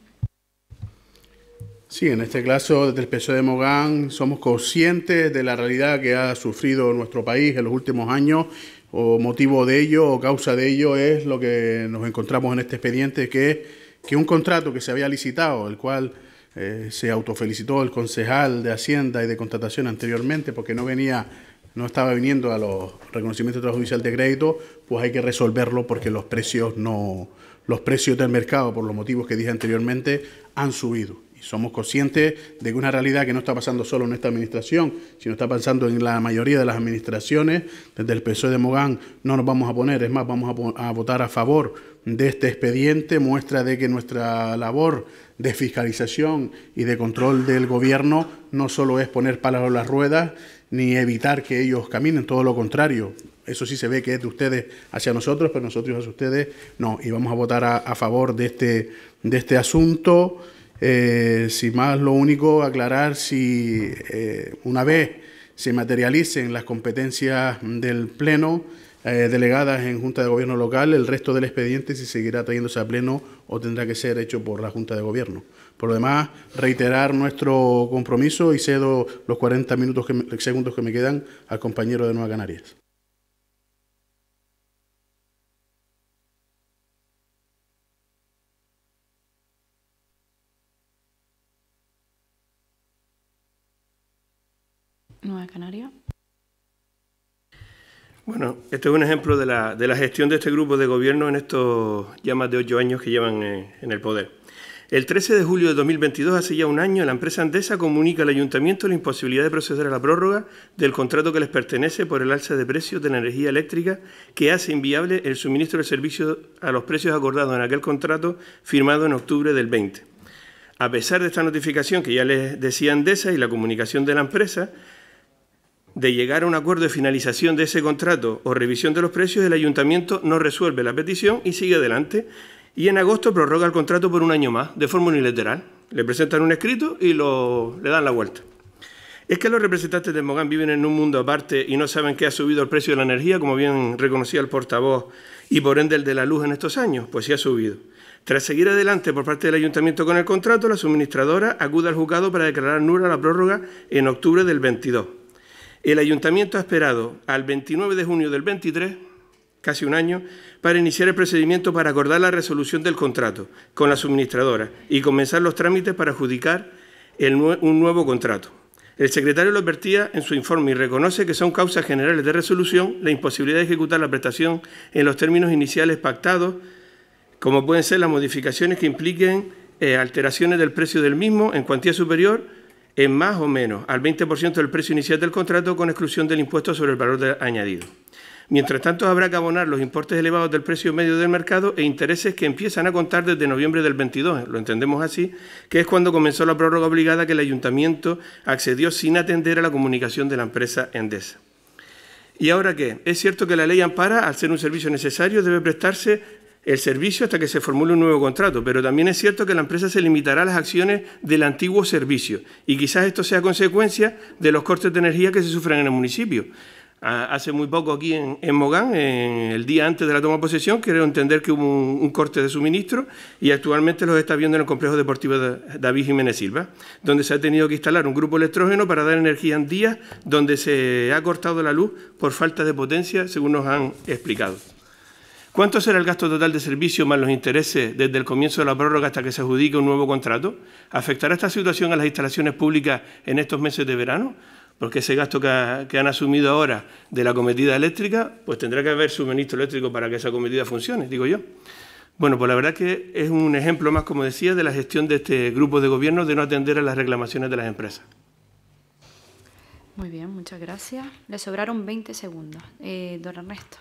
Sí, en este caso, desde el PSOE de Mogán, somos conscientes de la realidad que ha sufrido nuestro país en los últimos años o motivo de ello o causa de ello es lo que nos encontramos en este expediente, que es que un contrato que se había licitado, el cual eh, se autofelicitó el concejal de Hacienda y de Contratación anteriormente porque no venía no estaba viniendo a los reconocimientos judicial de crédito, pues hay que resolverlo porque los precios no los precios del mercado por los motivos que dije anteriormente han subido somos conscientes de que una realidad que no está pasando solo en esta administración, sino está pasando en la mayoría de las administraciones, desde el PSOE de Mogán no nos vamos a poner, es más, vamos a, votar a favor de este expediente, muestra de que nuestra labor de fiscalización y de control del gobierno no solo es poner palas a las ruedas, ni evitar que ellos caminen, todo lo contrario. Eso sí se ve que es de ustedes hacia nosotros, pero nosotros hacia ustedes no. Y vamos a votar a, a favor de este, de este asunto. Eh, sin más, lo único aclarar si eh, una vez se materialicen las competencias del Pleno eh, delegadas en Junta de Gobierno local, el resto del expediente si seguirá trayéndose a Pleno o tendrá que ser hecho por la Junta de Gobierno. Por lo demás, reiterar nuestro compromiso y cedo los 40 minutos segundos que me quedan al compañero de Nueva Canarias. Nueva Canaria. Bueno, este es un ejemplo de la, gestión de este grupo de gobierno en estos ya más de ocho años que llevan eh, en, el poder. El 13 de julio de 2022, hace ya un año, la empresa Andesa comunica al ayuntamiento la imposibilidad de proceder a la prórroga del contrato que les pertenece por el alza de precios de la energía eléctrica que hace inviable el suministro del servicio a los precios acordados en aquel contrato firmado en octubre del 20. A pesar de esta notificación que ya les decía Andesa y la comunicación de la empresa, de llegar a un acuerdo de finalización de ese contrato o revisión de los precios, el ayuntamiento no resuelve la petición y sigue adelante. Y en agosto prorroga el contrato por un año más, de forma unilateral. Le presentan un escrito y lo, le dan la vuelta. ¿Es que los representantes de Mogán viven en un mundo aparte y no saben que ha subido el precio de la energía, como bien reconocía el portavoz, y por ende el de la luz en estos años? Pues sí ha subido. Tras seguir adelante por parte del ayuntamiento con el contrato, la suministradora acude al juzgado para declarar nula la prórroga en octubre del 22. El ayuntamiento ha esperado al 29 de junio del 23, casi un año, para iniciar el procedimiento para acordar la resolución del contrato con la suministradora y comenzar los trámites para adjudicar un nuevo contrato. El secretario lo advertía en su informe y reconoce que son causas generales de resolución la imposibilidad de ejecutar la prestación en los términos iniciales pactados, como pueden ser las modificaciones que impliquen eh, alteraciones del precio del mismo en cuantía superior en más o menos al 20% del precio inicial del contrato con exclusión del impuesto sobre el valor añadido. Mientras tanto, habrá que abonar los importes elevados del precio medio del mercado e intereses que empiezan a contar desde noviembre del 22, lo entendemos así, que es cuando comenzó la prórroga obligada que el ayuntamiento accedió sin atender a la comunicación de la empresa Endesa. ¿Y ahora qué? Es cierto que la ley ampara, al ser un servicio necesario, debe prestarse el servicio hasta que se formule un nuevo contrato, pero también es cierto que la empresa se limitará a las acciones del antiguo servicio y quizás esto sea consecuencia de los cortes de energía que se sufren en el municipio. Hace muy poco aquí en, Mogán, en el día antes de la toma de posesión, quiero entender que hubo un, corte de suministro y actualmente los está viendo en el complejo deportivo David Jiménez Silva, donde se ha tenido que instalar un grupo electrógeno para dar energía en días donde se ha cortado la luz por falta de potencia, según nos han explicado. ¿Cuánto será el gasto total de servicio más los intereses desde el comienzo de la prórroga hasta que se adjudique un nuevo contrato? ¿Afectará esta situación a las instalaciones públicas en estos meses de verano? Porque ese gasto que, han asumido ahora de la cometida eléctrica, pues tendrá que haber suministro eléctrico para que esa cometida funcione, digo yo. Bueno, pues la verdad que es un ejemplo más, como decía, de la gestión de este grupo de gobierno de no atender a las reclamaciones de las empresas. Muy bien, muchas gracias. Le sobraron 20 segundos. Eh, don Ernesto.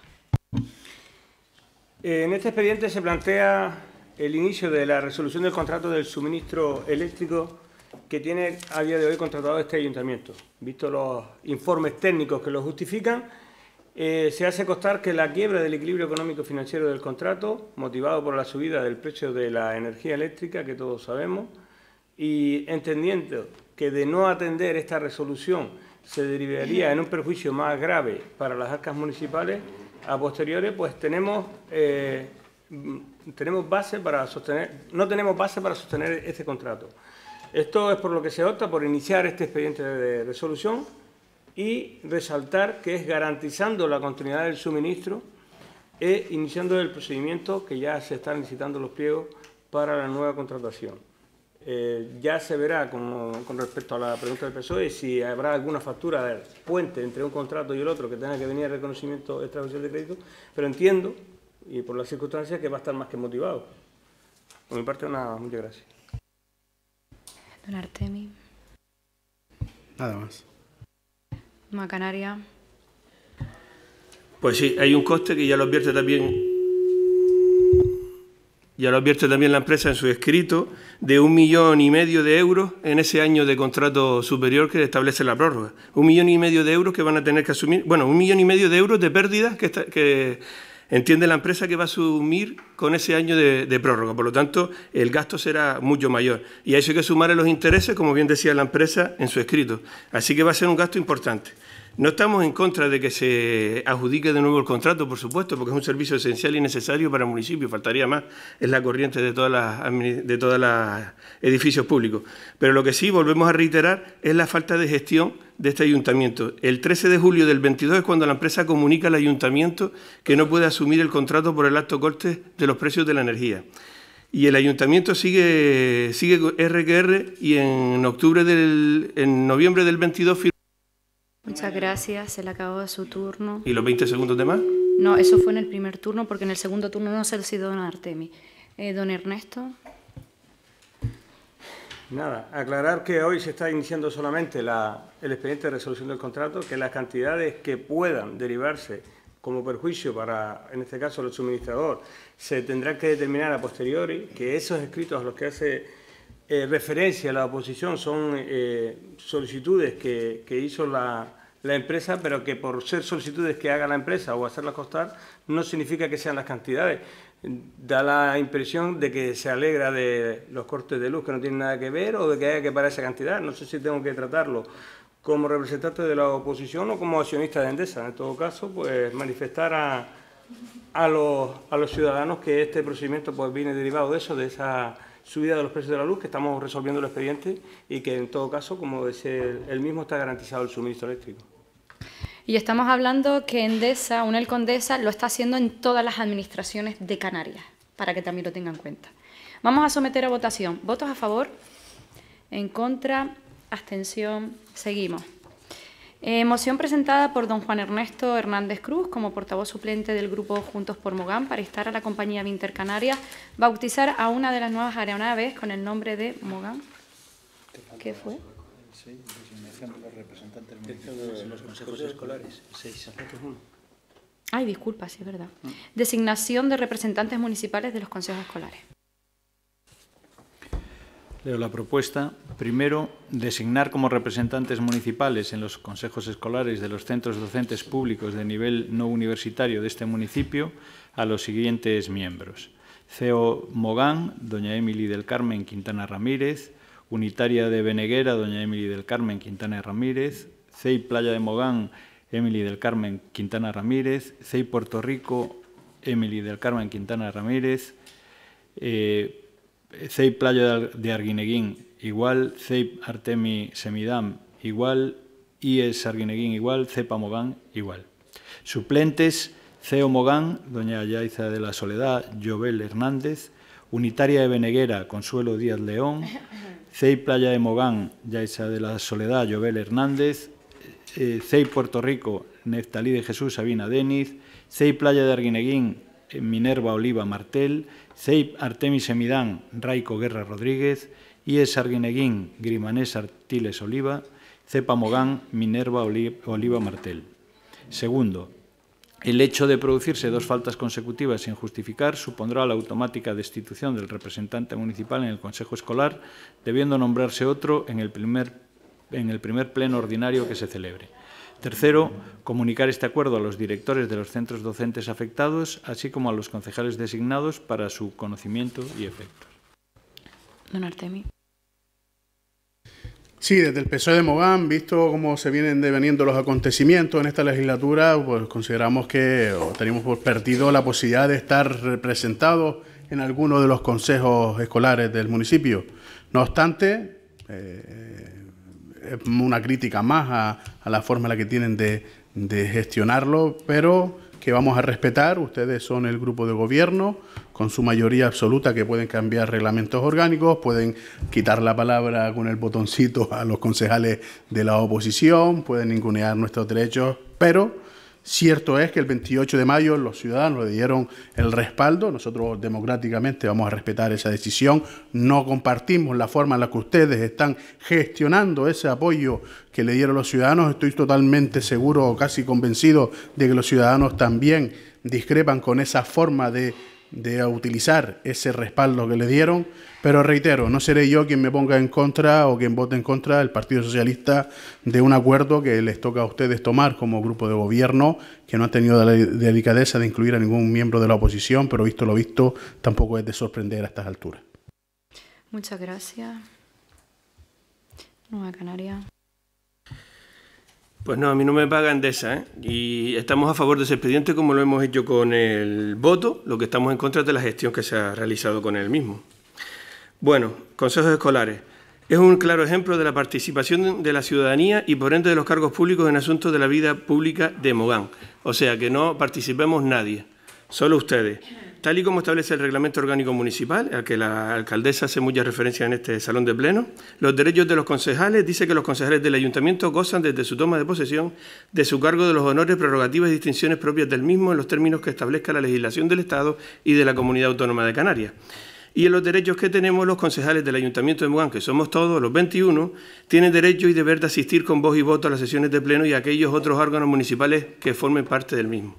Eh, en este expediente se plantea el inicio de la resolución del contrato del suministro eléctrico que tiene a día de hoy contratado este ayuntamiento. Visto los informes técnicos que lo justifican, eh, se hace constar que la quiebra del equilibrio económico financiero del contrato, motivado por la subida del precio de la energía eléctrica, que todos sabemos, y entendiendo que de no atender esta resolución se derivaría en un perjuicio más grave para las arcas municipales, a posteriores, pues tenemos, eh, tenemos base para sostener, no tenemos base para sostener este contrato. Esto es por lo que se opta por iniciar este expediente de resolución y resaltar que es garantizando la continuidad del suministro e iniciando el procedimiento que ya se están licitando los pliegos para la nueva contratación. Eh, ya se verá con, respecto a la pregunta del PSOE si habrá alguna factura de puente entre un contrato y el otro que tenga que venir a reconocimiento extrajudicial de crédito, pero entiendo, y por las circunstancias, que va a estar más que motivado. Por mi parte, nada, muchas gracias. Don Artemi. Nada más. Macanaria. Pues sí, hay un coste que ya lo advierte también ya lo advierte también la empresa en su escrito, de un millón y medio de euros en ese año de contrato superior que establece la prórroga. Un millón y medio de euros que van a tener que asumir, bueno, un millón y medio de euros de pérdidas que, entiende la empresa que va a asumir con ese año de, prórroga. Por lo tanto, el gasto será mucho mayor. Y a eso hay que sumar los intereses, como bien decía la empresa en su escrito. Así que va a ser un gasto importante. No estamos en contra de que se adjudique de nuevo el contrato, por supuesto, porque es un servicio esencial y necesario para el municipio, faltaría más, es la corriente de todos los edificios públicos. Pero lo que sí volvemos a reiterar es la falta de gestión de este ayuntamiento. El 13 de julio del 22 es cuando la empresa comunica al ayuntamiento que no puede asumir el contrato por el alto corte de los precios de la energía. Y el ayuntamiento sigue, sigue RQR y en octubre del, en noviembre del 22 Muchas gracias, se le acabó su turno. ¿Y los 20 segundos de más? No, eso fue en el primer turno, porque en el segundo turno no se lo hizo don Artemi. Eh, don Ernesto. Nada, aclarar que hoy se está iniciando solamente la, el expediente de resolución del contrato, que las cantidades que puedan derivarse como perjuicio para, en este caso, el suministrador, se tendrá que determinar a posteriori que esos escritos a los que hace eh, referencia la oposición son eh, solicitudes que hizo la, la empresa, pero que por ser solicitudes que haga la empresa o hacerlas costar, no significa que sean las cantidades. Da la impresión de que se alegra de los cortes de luz que no tienen nada que ver o de que haya que pagar esa cantidad. No sé si tengo que tratarlo como representante de la oposición o como accionista de Endesa. En todo caso, pues manifestar a, los, ciudadanos que este procedimiento pues, viene derivado de eso, de esa subida de los precios de la luz, que estamos resolviendo el expediente y que en todo caso, como decía, el mismo está garantizado el suministro eléctrico. Y estamos hablando que Endesa, el Condesa, lo está haciendo en todas las administraciones de Canarias, para que también lo tengan en cuenta. Vamos a someter a votación. ¿Votos a favor? ¿En contra? ¿Abstención? Seguimos. Eh, moción presentada por don Juan Ernesto Hernández Cruz como portavoz suplente del grupo Juntos por Mogán para estar a la compañía Vinter Canarias, bautizar a una de las nuevas aeronaves con el nombre de Mogán. ¿Qué fue? los consejos escolares. Seis. Ay, disculpa, sí, es verdad. Mm. Designación de representantes municipales de los consejos escolares. Leo la propuesta. Primero, designar como representantes municipales en los consejos escolares de los centros docentes públicos de nivel no universitario de este municipio a los siguientes miembros. CEO Mogán, doña Emily del Carmen Quintana Ramírez, Unitaria de Beneguera, doña Emily del Carmen Quintana Ramírez, CEI Playa de Mogán, Emily del Carmen Quintana Ramírez, CEI Puerto Rico, Emily del Carmen Quintana Ramírez, eh, Playa de Arguineguín, igual, CEI Artemi Semidam, igual, IES Arguineguín, igual, CEPA Mogán, igual. Suplentes, CEO Mogán, doña Yaiza de la Soledad, Jovel Hernández, Unitaria de Beneguera, Consuelo Díaz León, CEI Playa de Mogán, Yaisa de la Soledad, Jovel Hernández, eh, eh, CEI Puerto Rico, Neftalí de Jesús, Sabina Deniz, CEI Playa de Arguineguín, eh, Minerva Oliva Martel, CEI Artemis Emidán, Raico Guerra Rodríguez, y es Arguineguín, Grimanés Artiles Oliva, CEPA Mogán, Minerva Oliva Martel. Segundo, el hecho de producirse dos faltas consecutivas sin justificar supondrá la automática destitución del representante municipal en el Consejo Escolar, debiendo nombrarse otro en el primer, en el primer pleno ordinario que se celebre. Tercero, comunicar este acuerdo a los directores de los centros docentes afectados, así como a los concejales designados para su conocimiento y efectos. Don Artemi. Sí, desde el PSOE de Mogán, visto cómo se vienen deveniendo los acontecimientos en esta legislatura, pues consideramos que tenemos perdido la posibilidad de estar representados en alguno de los consejos escolares del municipio. No obstante, eh, es una crítica más a, la forma en la que tienen de gestionarlo, pero que vamos a respetar. Ustedes son el grupo de gobierno con su mayoría absoluta que pueden cambiar reglamentos orgánicos, pueden quitar la palabra con el botoncito a los concejales de la oposición, pueden incunear nuestros derechos, pero Cierto es que el 28 de mayo los ciudadanos le dieron el respaldo, nosotros democráticamente vamos a respetar esa decisión, no compartimos la forma en la que ustedes están gestionando ese apoyo que le dieron los ciudadanos, estoy totalmente seguro, casi convencido de que los ciudadanos también discrepan con esa forma de de utilizar ese respaldo que le dieron, pero reitero, no seré yo quien me ponga en contra o quien vote en contra del Partido Socialista de un acuerdo que les toca a ustedes tomar como grupo de gobierno, que no ha tenido la delicadeza de incluir a ningún miembro de la oposición, pero visto lo visto, tampoco es de sorprender a estas alturas. Muchas gracias. Nueva Canaria. Pues no, a mí no me pagan de esa, ¿eh? Y estamos a favor de ese expediente como lo hemos hecho con el voto, lo que estamos en contra de la gestión que se ha realizado con él mismo. Bueno, consejos escolares. Es un claro ejemplo de la participación de la ciudadanía y por ende de los cargos públicos en asuntos de la vida pública de Mogán. O sea, que no participemos nadie, solo ustedes. Tal y como establece el Reglamento Orgánico Municipal, al que la alcaldesa hace mucha referencia en este salón de pleno, los derechos de los concejales dice que los concejales del ayuntamiento gozan desde su toma de posesión de su cargo de los honores, prerrogativas y distinciones propias del mismo en los términos que establezca la legislación del Estado y de la Comunidad Autónoma de Canarias. Y en los derechos que tenemos los concejales del Ayuntamiento de Mugán, que somos todos, los 21, tienen derecho y deber de asistir con voz y voto a las sesiones de pleno y a aquellos otros órganos municipales que formen parte del mismo.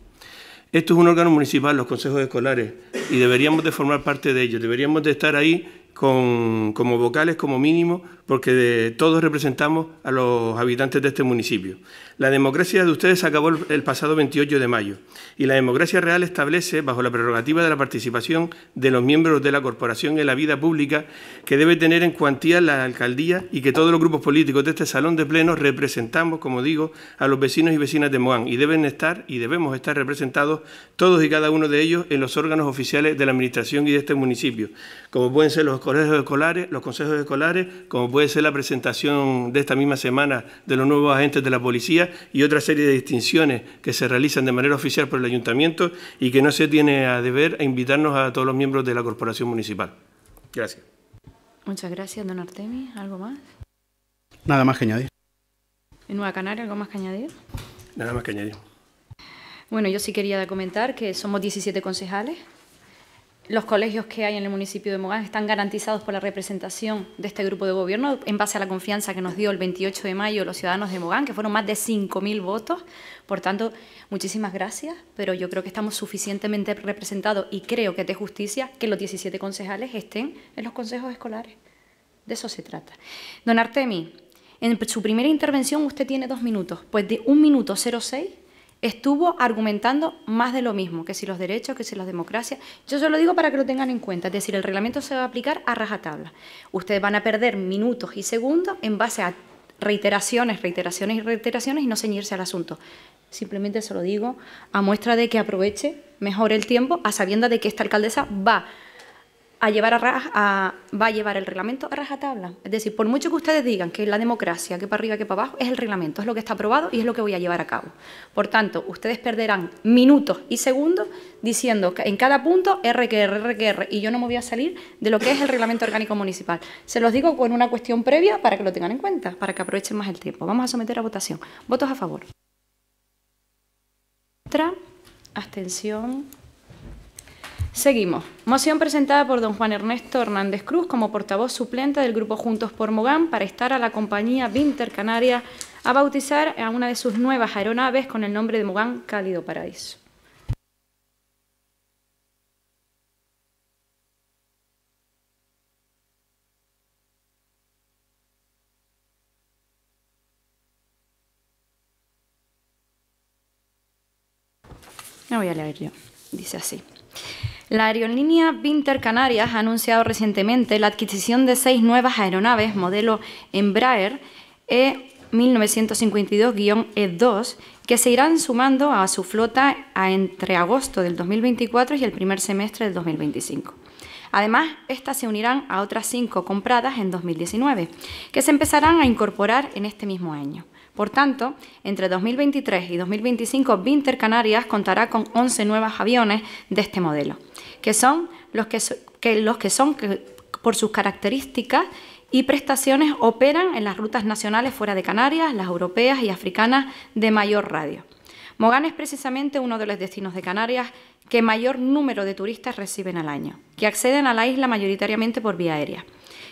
Esto es un órgano municipal, los consejos escolares, y deberíamos de formar parte de ellos, deberíamos de estar ahí como vocales como mínimo porque todos representamos a los habitantes de este municipio. La democracia de ustedes acabó el pasado 28 de mayo y la democracia real establece, bajo la prerrogativa de la participación de los miembros de la corporación en la vida pública, que debe tener en cuantía la alcaldía y que todos los grupos políticos de este salón de pleno... representamos, como digo, a los vecinos y vecinas de Moán y deben estar y debemos estar representados todos y cada uno de ellos en los órganos oficiales de la administración y de este municipio, como pueden ser los colegios escolares, los consejos escolares, como pueden puede ser la presentación de esta misma semana de los nuevos agentes de la policía y otra serie de distinciones que se realizan de manera oficial por el ayuntamiento y que no se tiene a deber a invitarnos a todos los miembros de la corporación municipal. Gracias. Muchas gracias, don Artemis. ¿Algo más? Nada más que añadir. ¿En Nueva Canaria algo más que añadir? Nada más que añadir. Bueno, yo sí quería comentar que somos 17 concejales, los colegios que hay en el municipio de Mogán están garantizados por la representación de este grupo de gobierno en base a la confianza que nos dio el 28 de mayo los ciudadanos de Mogán, que fueron más de 5.000 votos. Por tanto, muchísimas gracias, pero yo creo que estamos suficientemente representados y creo que es de justicia que los 17 concejales estén en los consejos escolares. De eso se trata. Don Artemi, en su primera intervención usted tiene dos minutos. Pues de un minuto 06 estuvo argumentando más de lo mismo, que si los derechos, que si las democracias. Yo se lo digo para que lo tengan en cuenta, es decir, el reglamento se va a aplicar a rajatabla. Ustedes van a perder minutos y segundos en base a reiteraciones, reiteraciones y reiteraciones y no ceñirse al asunto. Simplemente se lo digo a muestra de que aproveche mejor el tiempo a sabienda de que esta alcaldesa va a llevar a, va a llevar el reglamento a rajatabla. Es decir, por mucho que ustedes digan que la democracia, que para arriba, que para abajo, es el reglamento, es lo que está aprobado y es lo que voy a llevar a cabo. Por tanto, ustedes perderán minutos y segundos diciendo que en cada punto que RQR, y yo no me voy a salir de lo que es el reglamento orgánico municipal. Se los digo con una cuestión previa para que lo tengan en cuenta, para que aprovechen más el tiempo. Vamos a someter a votación. Votos a favor. Otra. Abstención. Seguimos. Moción presentada por don Juan Ernesto Hernández Cruz como portavoz suplente del Grupo Juntos por Mogán para estar a la compañía Vinter Canaria a bautizar a una de sus nuevas aeronaves con el nombre de Mogán Cálido Paraíso. No voy a leer yo. Dice así. La aerolínea Vinter Canarias ha anunciado recientemente la adquisición de seis nuevas aeronaves modelo Embraer E1952-E2 e que se irán sumando a su flota entre agosto del 2024 y el primer semestre del 2025. Además, estas se unirán a otras cinco compradas en 2019, que se empezarán a incorporar en este mismo año. Por tanto, entre 2023 y 2025, Vinter Canarias contará con 11 nuevos aviones de este modelo que son los que, los que son por sus características y prestaciones operan en las rutas nacionales fuera de Canarias, las europeas y africanas de mayor radio. Mogán es precisamente uno de los destinos de Canarias que mayor número de turistas reciben al año, que acceden a la isla mayoritariamente por vía aérea.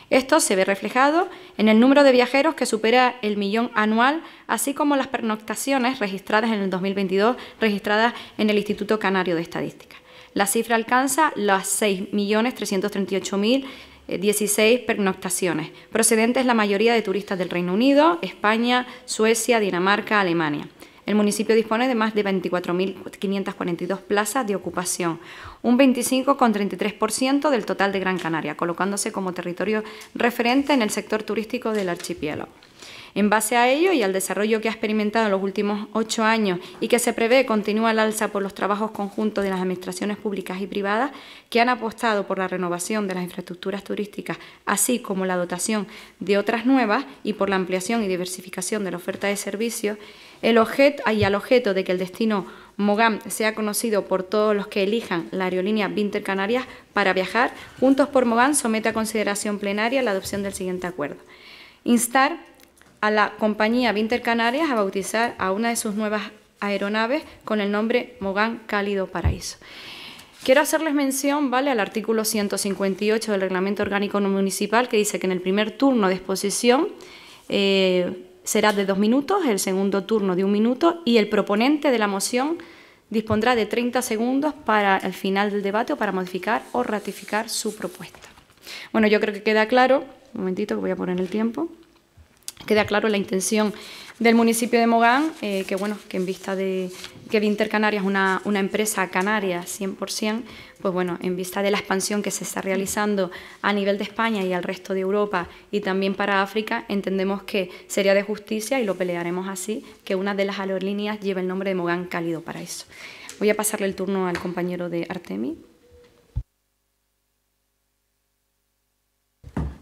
Esto se ve reflejado en el número de viajeros que supera el millón anual, así como las pernoctaciones registradas en el 2022, registradas en el Instituto Canario de Estadística. La cifra alcanza las 6.338.016 eh, pernoctaciones, procedentes la mayoría de turistas del Reino Unido, España, Suecia, Dinamarca, Alemania. El municipio dispone de más de 24.542 plazas de ocupación, un 25,33% del total de Gran Canaria, colocándose como territorio referente en el sector turístico del archipiélago. En base a ello y al desarrollo que ha experimentado en los últimos ocho años y que se prevé continúa el alza por los trabajos conjuntos de las administraciones públicas y privadas que han apostado por la renovación de las infraestructuras turísticas, así como la dotación de otras nuevas y por la ampliación y diversificación de la oferta de servicios, el objeto, y al objeto de que el destino Mogán sea conocido por todos los que elijan la aerolínea Vinter Canarias para viajar, Juntos por Mogán, somete a consideración plenaria la adopción del siguiente acuerdo. Instar a la compañía Vinter Canarias a bautizar a una de sus nuevas aeronaves con el nombre Mogán Cálido Paraíso. Quiero hacerles mención ¿vale? al artículo 158 del Reglamento Orgánico Municipal que dice que en el primer turno de exposición eh, será de dos minutos, el segundo turno de un minuto y el proponente de la moción dispondrá de 30 segundos para el final del debate o para modificar o ratificar su propuesta. Bueno, yo creo que queda claro, un momentito que voy a poner el tiempo queda claro la intención del municipio de Mogán, eh, que bueno, que en vista de que Vinter es una, empresa canaria 100%, pues bueno, en vista de la expansión que se está realizando a nivel de España y al resto de Europa y también para África, entendemos que sería de justicia, y lo pelearemos así, que una de las aerolíneas lleve el nombre de Mogán Cálido para eso. Voy a pasarle el turno al compañero de Artemi.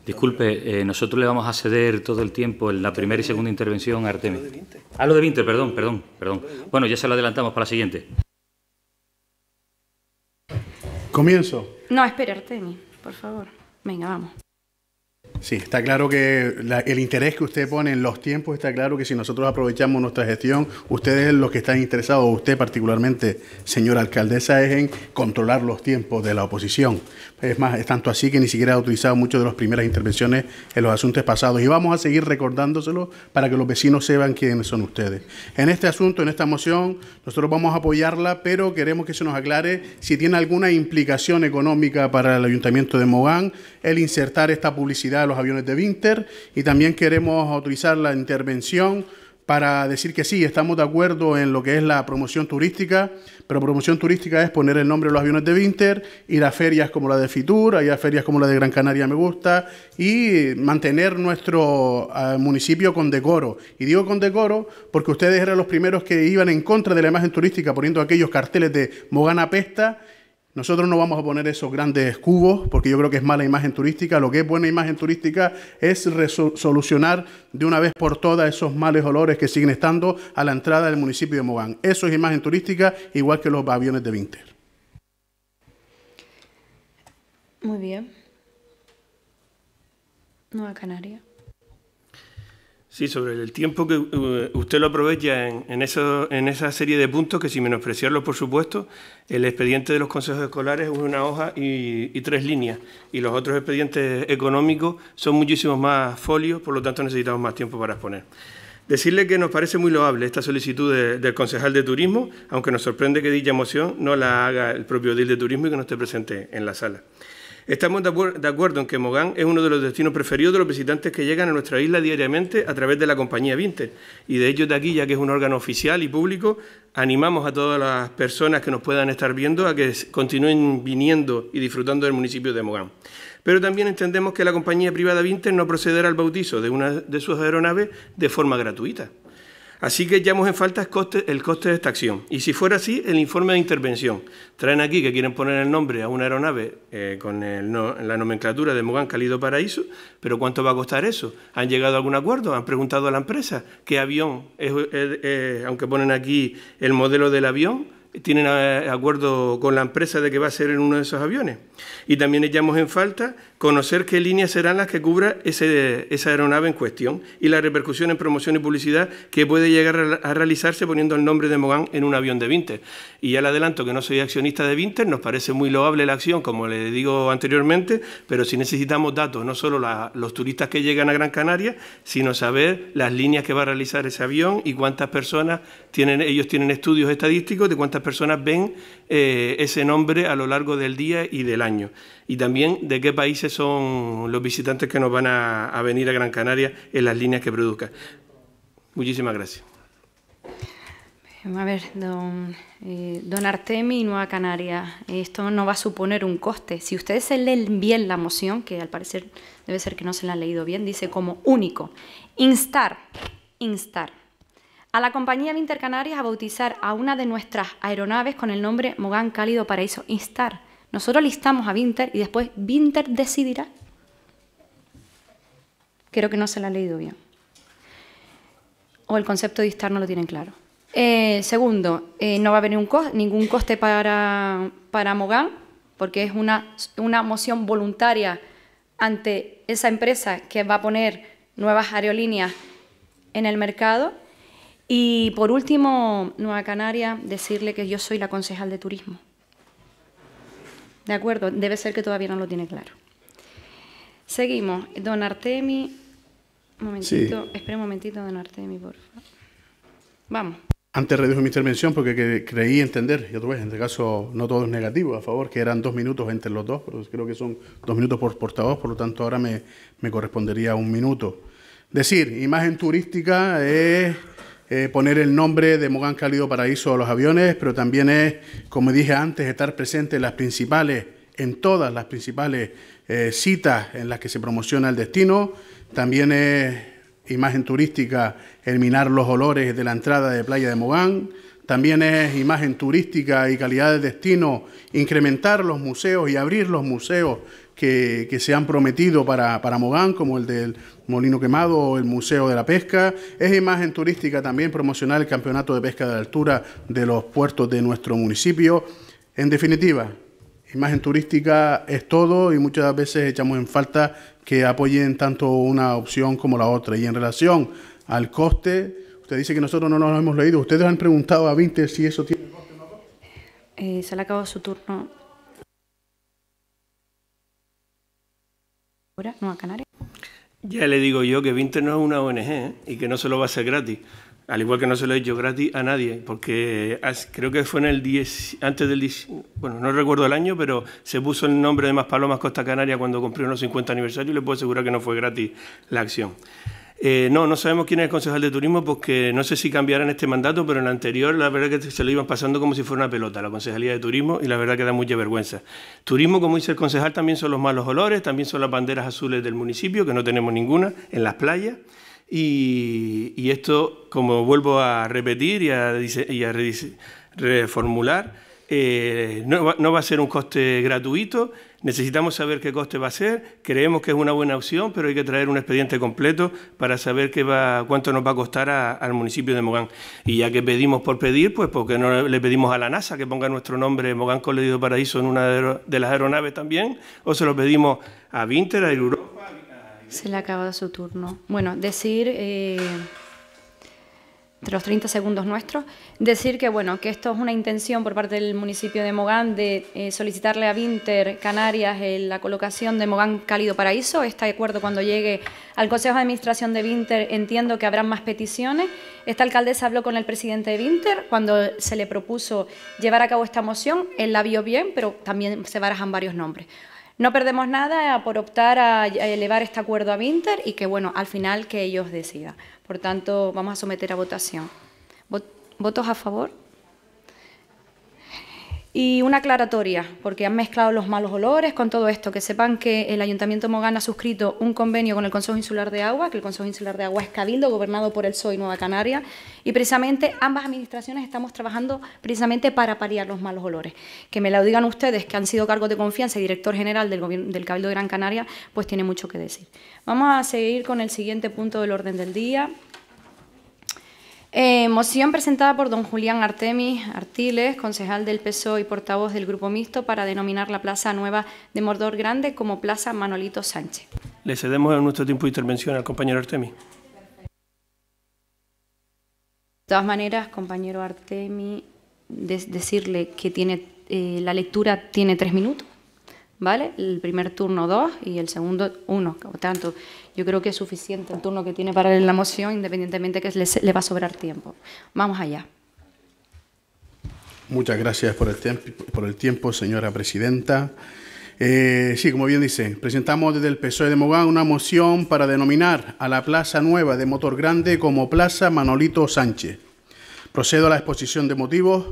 Disculpe, eh, nosotros le vamos a ceder todo el tiempo en la primera y segunda intervención a Artemis. A ah, lo de Vinter, perdón, perdón, perdón. Bueno, ya se lo adelantamos para la siguiente. Comienzo. No, espera, Artemis, por favor. Venga, vamos. Sí, está claro que el interés que usted pone en los tiempos, está claro que si nosotros aprovechamos nuestra gestión, ustedes los que están interesados, usted particularmente, señora alcaldesa, es en controlar los tiempos de la oposición. Es más, es tanto así que ni siquiera ha utilizado muchas de las primeras intervenciones en los asuntos pasados. Y vamos a seguir recordándoselo para que los vecinos sepan quiénes son ustedes. En este asunto, en esta moción, nosotros vamos a apoyarla, pero queremos que se nos aclare si tiene alguna implicación económica para el Ayuntamiento de Mogán el insertar esta publicidad a los aviones de Winter. Y también queremos autorizar la intervención para decir que sí, estamos de acuerdo en lo que es la promoción turística, pero promoción turística es poner el nombre de los aviones de Winter, ir a ferias como la de Fitur, ir a ferias como la de Gran Canaria me gusta, y mantener nuestro ah, municipio con decoro. Y digo con decoro porque ustedes eran los primeros que iban en contra de la imagen turística poniendo aquellos carteles de Mogana Pesta nosotros no vamos a poner esos grandes cubos porque yo creo que es mala imagen turística. Lo que es buena imagen turística es solucionar de una vez por todas esos males olores que siguen estando a la entrada del municipio de Mogán. Eso es imagen turística, igual que los aviones de Vinter. Muy bien. Nueva Canaria. Sí, sobre el tiempo que eh, usted lo aprovecha en, esa serie de puntos que sin menospreciarlo, por supuesto, el expediente de los consejos escolares es una hoja y, tres líneas y los otros expedientes económicos son muchísimos más folios, por lo tanto necesitamos más tiempo para exponer. Decirle que nos parece muy loable esta solicitud del concejal de turismo, aunque nos sorprende que dicha moción no la haga el propio DIL de turismo y que no esté presente en la sala. Estamos de, acuerdo en que Mogán es uno de los destinos preferidos de los visitantes que llegan a nuestra isla diariamente a través de la compañía Vinter. Y de hecho, de aquí, ya que es un órgano oficial y público, animamos a todas las personas que nos puedan estar viendo a que continúen viniendo y disfrutando del municipio de Mogán. Pero también entendemos que la compañía privada Vinter no procederá al bautizo de una de sus aeronaves de forma gratuita. Así que echamos en falta el coste, de esta acción. Y si fuera así, el informe de intervención. Traen aquí que quieren poner el nombre a una aeronave eh, con la nomenclatura de Mogán Calido Paraíso, pero ¿cuánto va a costar eso? ¿Han llegado a algún acuerdo? ¿Han preguntado a la empresa qué avión? aunque ponen aquí el modelo del avión, ¿tienen eh, acuerdo con la empresa de que va a ser en uno de esos aviones? Y también echamos en falta conocer qué líneas serán las que cubra esa aeronave en cuestión y la repercusión en promoción y publicidad que puede llegar a realizarse poniendo el nombre de Mogán en un avión de Vinter. Y ya le adelanto que no soy accionista de Vinter, nos parece muy loable la acción, como le digo anteriormente, pero si necesitamos datos, no solo los turistas que llegan a Gran Canaria, sino saber las líneas que va a realizar ese avión y cuántas personas tienen, ellos tienen estudios estadísticos de cuántas personas ven eh, ese nombre a lo largo del día y del año y también de qué países son los visitantes que nos van a, venir a Gran Canaria en las líneas que produzca. Muchísimas gracias. A ver, don, eh, don Artemi Nueva Canaria, esto no va a suponer un coste. Si ustedes se leen bien la moción, que al parecer debe ser que no se la han leído bien, dice como único, instar, instar a la compañía de Intercanarias a bautizar a una de nuestras aeronaves con el nombre Mogán Cálido Paraíso Instar nosotros listamos a Vinter y después Vinter decidirá. Creo que no se la ha leído bien. O el concepto de listar no lo tienen claro. Eh, segundo, eh, no va a haber ningún coste, ningún coste para, para Mogán, porque es una moción voluntaria ante esa empresa que va a poner nuevas aerolíneas en el mercado. Y por último, Nueva Canaria, decirle que yo soy la concejal de turismo. ¿De acuerdo? Debe ser que todavía no lo tiene claro. Seguimos. Don Artemi. Un momentito, espera un momentito, don Artemi, por favor. Vamos. Antes redujo mi intervención porque creí entender, y otra vez, en este caso no todo es negativo, a favor, que eran dos minutos entre los dos, pero creo que son dos minutos por portavoz, por lo tanto ahora me, me correspondería un minuto. Decir, imagen turística es eh, poner el nombre de Mogán Cálido Paraíso a los aviones, pero también es, como dije antes, estar presente en las principales, en todas las principales eh, citas en las que se promociona el destino. También es imagen turística eliminar los olores de la entrada de Playa de Mogán. También es imagen turística y calidad de destino incrementar los museos y abrir los museos que, se han prometido para, para Mogán, como el del Molino Quemado, el Museo de la Pesca. Es imagen turística también promocionar el Campeonato de Pesca de Altura de los puertos de nuestro municipio. En definitiva, imagen turística es todo y muchas veces echamos en falta que apoyen tanto una opción como la otra. Y en relación al coste, usted dice que nosotros no nos lo hemos leído. ¿Ustedes han preguntado a 20 si eso tiene coste eh, se le acabó su turno. ¿No a Canarias? Ya le digo yo que Vinter no es una ONG ¿eh? y que no se lo va a hacer gratis. Al igual que no se lo he hecho gratis a nadie, porque creo que fue en el 10, antes del bueno, no recuerdo el año, pero se puso el nombre de Más Palomas Costa Canaria cuando cumplió unos 50 aniversarios y le puedo asegurar que no fue gratis la acción. Eh, no, no sabemos quién es el concejal de turismo porque no sé si cambiarán este mandato, pero en el anterior la verdad que se lo iban pasando como si fuera una pelota, la concejalía de turismo, y la verdad que da mucha vergüenza. Turismo, como dice el concejal, también son los malos olores, también son las banderas azules del municipio, que no tenemos ninguna, en las playas. Y, esto, como vuelvo a repetir y a, reformular, eh, no, no, va, a ser un coste gratuito, necesitamos saber qué coste va a ser, creemos que es una buena opción, pero hay que traer un expediente completo para saber qué va, cuánto nos va a costar al municipio de Mogán. Y ya que pedimos por pedir, pues porque no le pedimos a la NASA que ponga nuestro nombre Mogán Colegio Paraíso en una de las aeronaves también, o se lo pedimos a Vintera, a Europa. Se le ha acabado su turno. Bueno, decir... Eh, ...entre los 30 segundos nuestros, decir que bueno, que esto es una intención por parte del municipio de Mogán de eh, solicitarle a Vinter Canarias eh, la colocación de Mogán Cálido Paraíso. Está de acuerdo cuando llegue al Consejo de Administración de Vinter, entiendo que habrán más peticiones. Esta alcaldesa habló con el presidente de Vinter cuando se le propuso llevar a cabo esta moción, él la vio bien, pero también se barajan varios nombres. No perdemos nada por optar a elevar este acuerdo a Winter y que, bueno, al final que ellos decidan. Por tanto, vamos a someter a votación. ¿Votos a favor? y una aclaratoria, porque han mezclado los malos olores con todo esto. Que sepan que el Ayuntamiento de Mogán ha suscrito un convenio con el Consejo Insular de Agua, que el Consejo Insular de Agua es Cabildo, gobernado por el SOI e Nueva Canaria, y precisamente ambas administraciones estamos trabajando precisamente para paliar los malos olores. Que me lo digan ustedes, que han sido cargo de confianza y director general del, del Cabildo de Gran Canaria, pues tiene mucho que decir. Vamos a seguir con el siguiente punto del orden del día. Eh, moción presentada por don Julián Artemis Artiles, concejal del PSOE y portavoz del Grupo Mixto, para denominar la Plaza Nueva de Mordor Grande como Plaza Manolito Sánchez. Le cedemos nuestro tiempo de intervención al compañero Artemis. De todas maneras, compañero Artemis, decirle que tiene eh, la lectura tiene tres minutos, ¿vale? El primer turno dos y el segundo uno, tanto yo creo que es suficiente el turno que tiene para la moción, independientemente que le, va a sobrar tiempo. Vamos allá. Muchas gracias por el, tiempo, señora presidenta. Eh, sí, como bien dice, presentamos desde el PSOE de Mogán una moción para denominar a la Plaza Nueva de Motor Grande como Plaza Manolito Sánchez. Procedo a la exposición de motivos.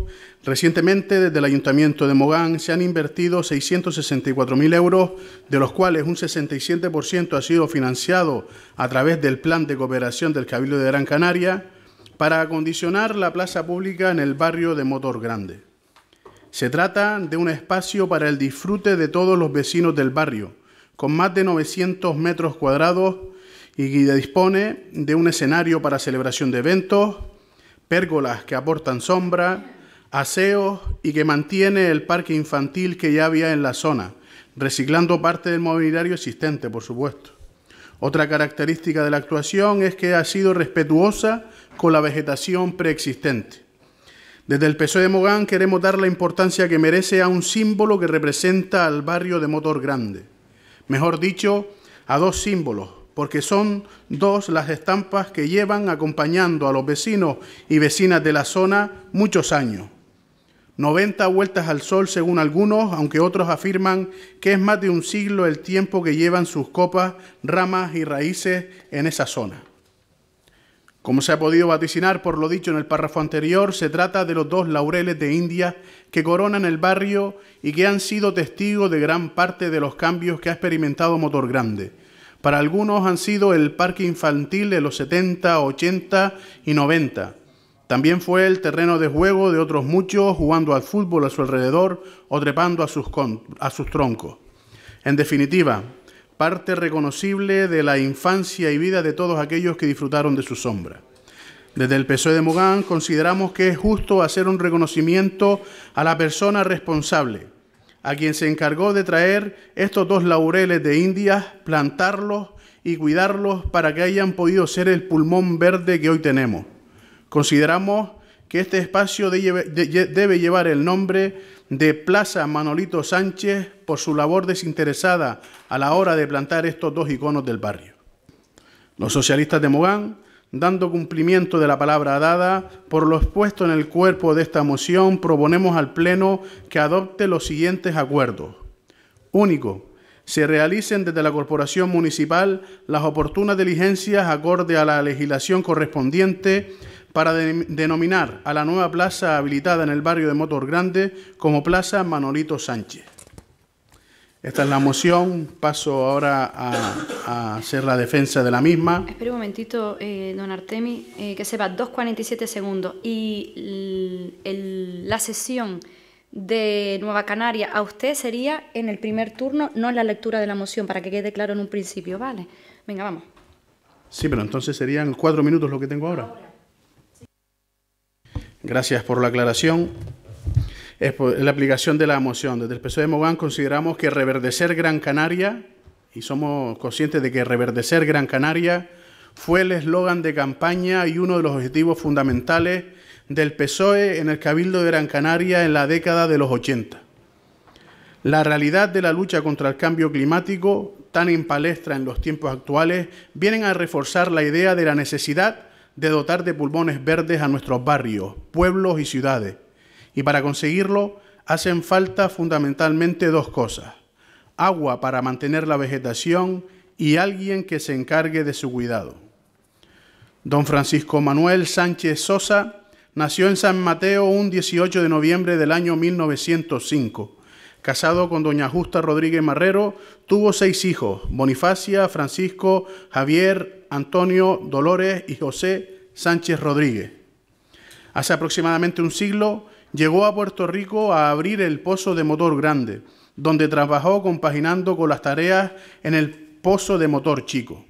Recientemente, desde el Ayuntamiento de Mogán se han invertido 664.000 euros, de los cuales un 67% ha sido financiado a través del Plan de Cooperación del Cabildo de Gran Canaria para acondicionar la plaza pública en el barrio de Motor Grande. Se trata de un espacio para el disfrute de todos los vecinos del barrio, con más de 900 metros cuadrados y que dispone de un escenario para celebración de eventos, pérgolas que aportan sombra, aseos y que mantiene el parque infantil que ya había en la zona, reciclando parte del mobiliario existente, por supuesto. Otra característica de la actuación es que ha sido respetuosa con la vegetación preexistente. Desde el PSOE de Mogán queremos dar la importancia que merece a un símbolo que representa al barrio de Motor Grande. Mejor dicho, a dos símbolos, porque son dos las estampas que llevan acompañando a los vecinos y vecinas de la zona muchos años. 90 vueltas al sol según algunos, aunque otros afirman que es más de un siglo el tiempo que llevan sus copas, ramas y raíces en esa zona. Como se ha podido vaticinar por lo dicho en el párrafo anterior, se trata de los dos laureles de India que coronan el barrio y que han sido testigos de gran parte de los cambios que ha experimentado Motor Grande para algunos han sido el parque infantil de los 70, 80 y 90. También fue el terreno de juego de otros muchos jugando al fútbol a su alrededor o trepando a sus, troncos. En definitiva, parte reconocible de la infancia y vida de todos aquellos que disfrutaron de su sombra. Desde el PSOE de Mogán consideramos que es justo hacer un reconocimiento a la persona responsable, a quien se encargó de traer estos dos laureles de India, plantarlos y cuidarlos para que hayan podido ser el pulmón verde que hoy tenemos. Consideramos que este espacio debe llevar el nombre de Plaza Manolito Sánchez por su labor desinteresada a la hora de plantar estos dos iconos del barrio. Los socialistas de Mogán dando cumplimiento de la palabra dada, por lo expuesto en el cuerpo de esta moción, proponemos al Pleno que adopte los siguientes acuerdos. Único, se realicen desde la Corporación Municipal las oportunas diligencias acorde a la legislación correspondiente para denominar a la nueva plaza habilitada en el barrio de Motor Grande como Plaza Manolito Sánchez. Esta es la moción. Paso ahora a, hacer la defensa de la misma. Espera un momentito, eh, don Artemi, eh, que sepa, 2.47 segundos. Y la sesión de Nueva Canaria a usted sería en el primer turno, no en la lectura de la moción, para que quede claro en un principio, ¿vale? Venga, vamos. Sí, pero entonces serían cuatro minutos lo que tengo ahora. Gracias por la aclaración es la aplicación de la moción Desde el PSOE de Mogán consideramos que reverdecer Gran Canaria, y somos conscientes de que reverdecer Gran Canaria fue el eslogan de campaña y uno de los objetivos fundamentales del PSOE en el Cabildo de Gran Canaria en la década de los 80. La realidad de la lucha contra el cambio climático, tan en palestra en los tiempos actuales, vienen a reforzar la idea de la necesidad de dotar de pulmones verdes a nuestros barrios, pueblos y ciudades y para conseguirlo hacen falta fundamentalmente dos cosas. Agua para mantener la vegetación y alguien que se encargue de su cuidado. Don Francisco Manuel Sánchez Sosa nació en San Mateo un 18 de noviembre del año 1905. Casado con doña Justa Rodríguez Marrero, tuvo seis hijos, Bonifacia, Francisco, Javier, Antonio, Dolores y José Sánchez Rodríguez. Hace aproximadamente un siglo, llegó a Puerto Rico a abrir el Pozo de Motor Grande, donde trabajó compaginando con las tareas en el Pozo de Motor Chico.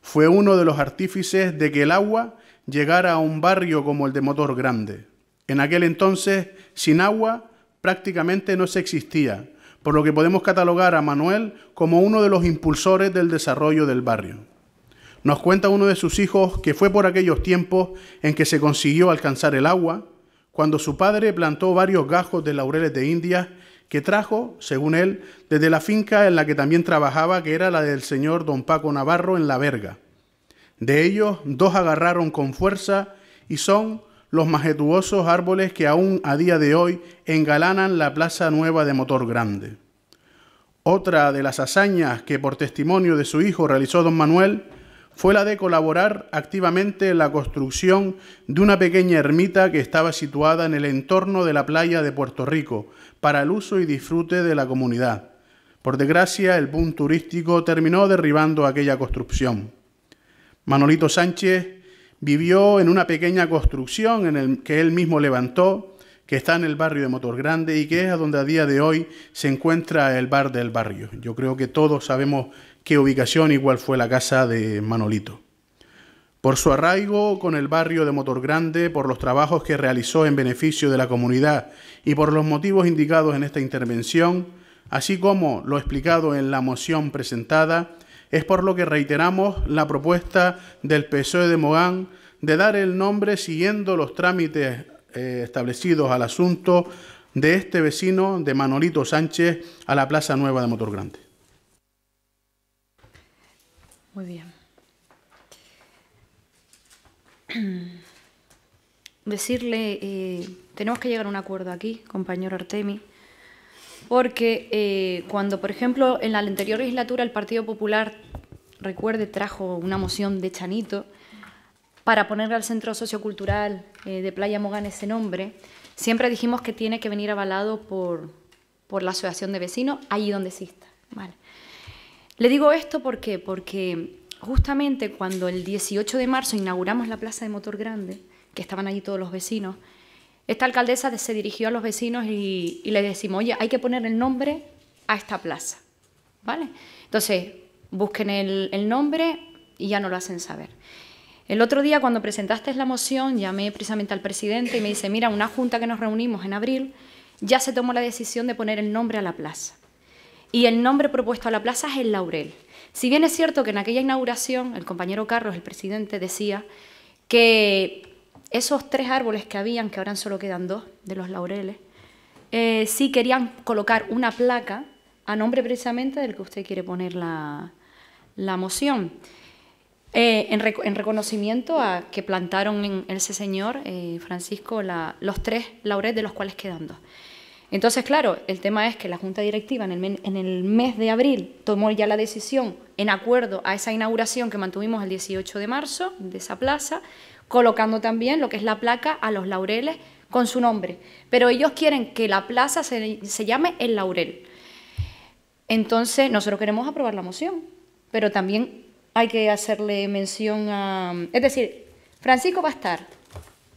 Fue uno de los artífices de que el agua llegara a un barrio como el de Motor Grande. En aquel entonces, sin agua prácticamente no se existía, por lo que podemos catalogar a Manuel como uno de los impulsores del desarrollo del barrio. Nos cuenta uno de sus hijos que fue por aquellos tiempos en que se consiguió alcanzar el agua, cuando su padre plantó varios gajos de laureles de India que trajo, según él, desde la finca en la que también trabajaba, que era la del señor don Paco Navarro en La Verga. De ellos, dos agarraron con fuerza y son los majestuosos árboles que aún a día de hoy engalanan la Plaza Nueva de Motor Grande. Otra de las hazañas que por testimonio de su hijo realizó don Manuel fue la de colaborar activamente en la construcción de una pequeña ermita que estaba situada en el entorno de la playa de Puerto Rico para el uso y disfrute de la comunidad. Por desgracia, el boom turístico terminó derribando aquella construcción. Manolito Sánchez vivió en una pequeña construcción que él mismo levantó, que está en el barrio de Motor Grande y que es a donde a día de hoy se encuentra el bar del barrio. Yo creo que todos sabemos qué ubicación igual fue la casa de Manolito. Por su arraigo con el barrio de Motor Grande, por los trabajos que realizó en beneficio de la comunidad y por los motivos indicados en esta intervención, así como lo explicado en la moción presentada, es por lo que reiteramos la propuesta del PSOE de Mogán de dar el nombre siguiendo los trámites eh, establecidos al asunto de este vecino de Manolito Sánchez a la Plaza Nueva de Motor Grande. Muy bien. Decirle, eh, tenemos que llegar a un acuerdo aquí, compañero Artemi, porque eh, cuando, por ejemplo, en la anterior legislatura el Partido Popular, recuerde, trajo una moción de Chanito para ponerle al Centro Sociocultural eh, de Playa Mogán ese nombre, siempre dijimos que tiene que venir avalado por, por la Asociación de Vecinos, allí donde exista. Vale. Le digo esto porque, porque justamente cuando el 18 de marzo inauguramos la plaza de Motor Grande, que estaban allí todos los vecinos, esta alcaldesa se dirigió a los vecinos y, le decimos, oye, hay que poner el nombre a esta plaza, ¿vale? Entonces, busquen el, el nombre y ya no lo hacen saber. El otro día, cuando presentaste la moción, llamé precisamente al presidente y me dice, mira, una junta que nos reunimos en abril, ya se tomó la decisión de poner el nombre a la plaza y el nombre propuesto a la plaza es el Laurel. Si bien es cierto que en aquella inauguración el compañero Carlos, el presidente, decía que esos tres árboles que habían, que ahora solo quedan dos de los laureles, eh, sí querían colocar una placa a nombre precisamente del que usted quiere poner la, moción. Eh, en, reconocimiento a que plantaron en ese señor eh, Francisco los tres laureles de los cuales quedan dos. Entonces, claro, el tema es que la Junta Directiva en el, mes de abril tomó ya la decisión en acuerdo a esa inauguración que mantuvimos el 18 de marzo de esa plaza, colocando también lo que es la placa a los laureles con su nombre. Pero ellos quieren que la plaza se, llame el laurel. Entonces, nosotros queremos aprobar la moción, pero también hay que hacerle mención a... Es decir, Francisco va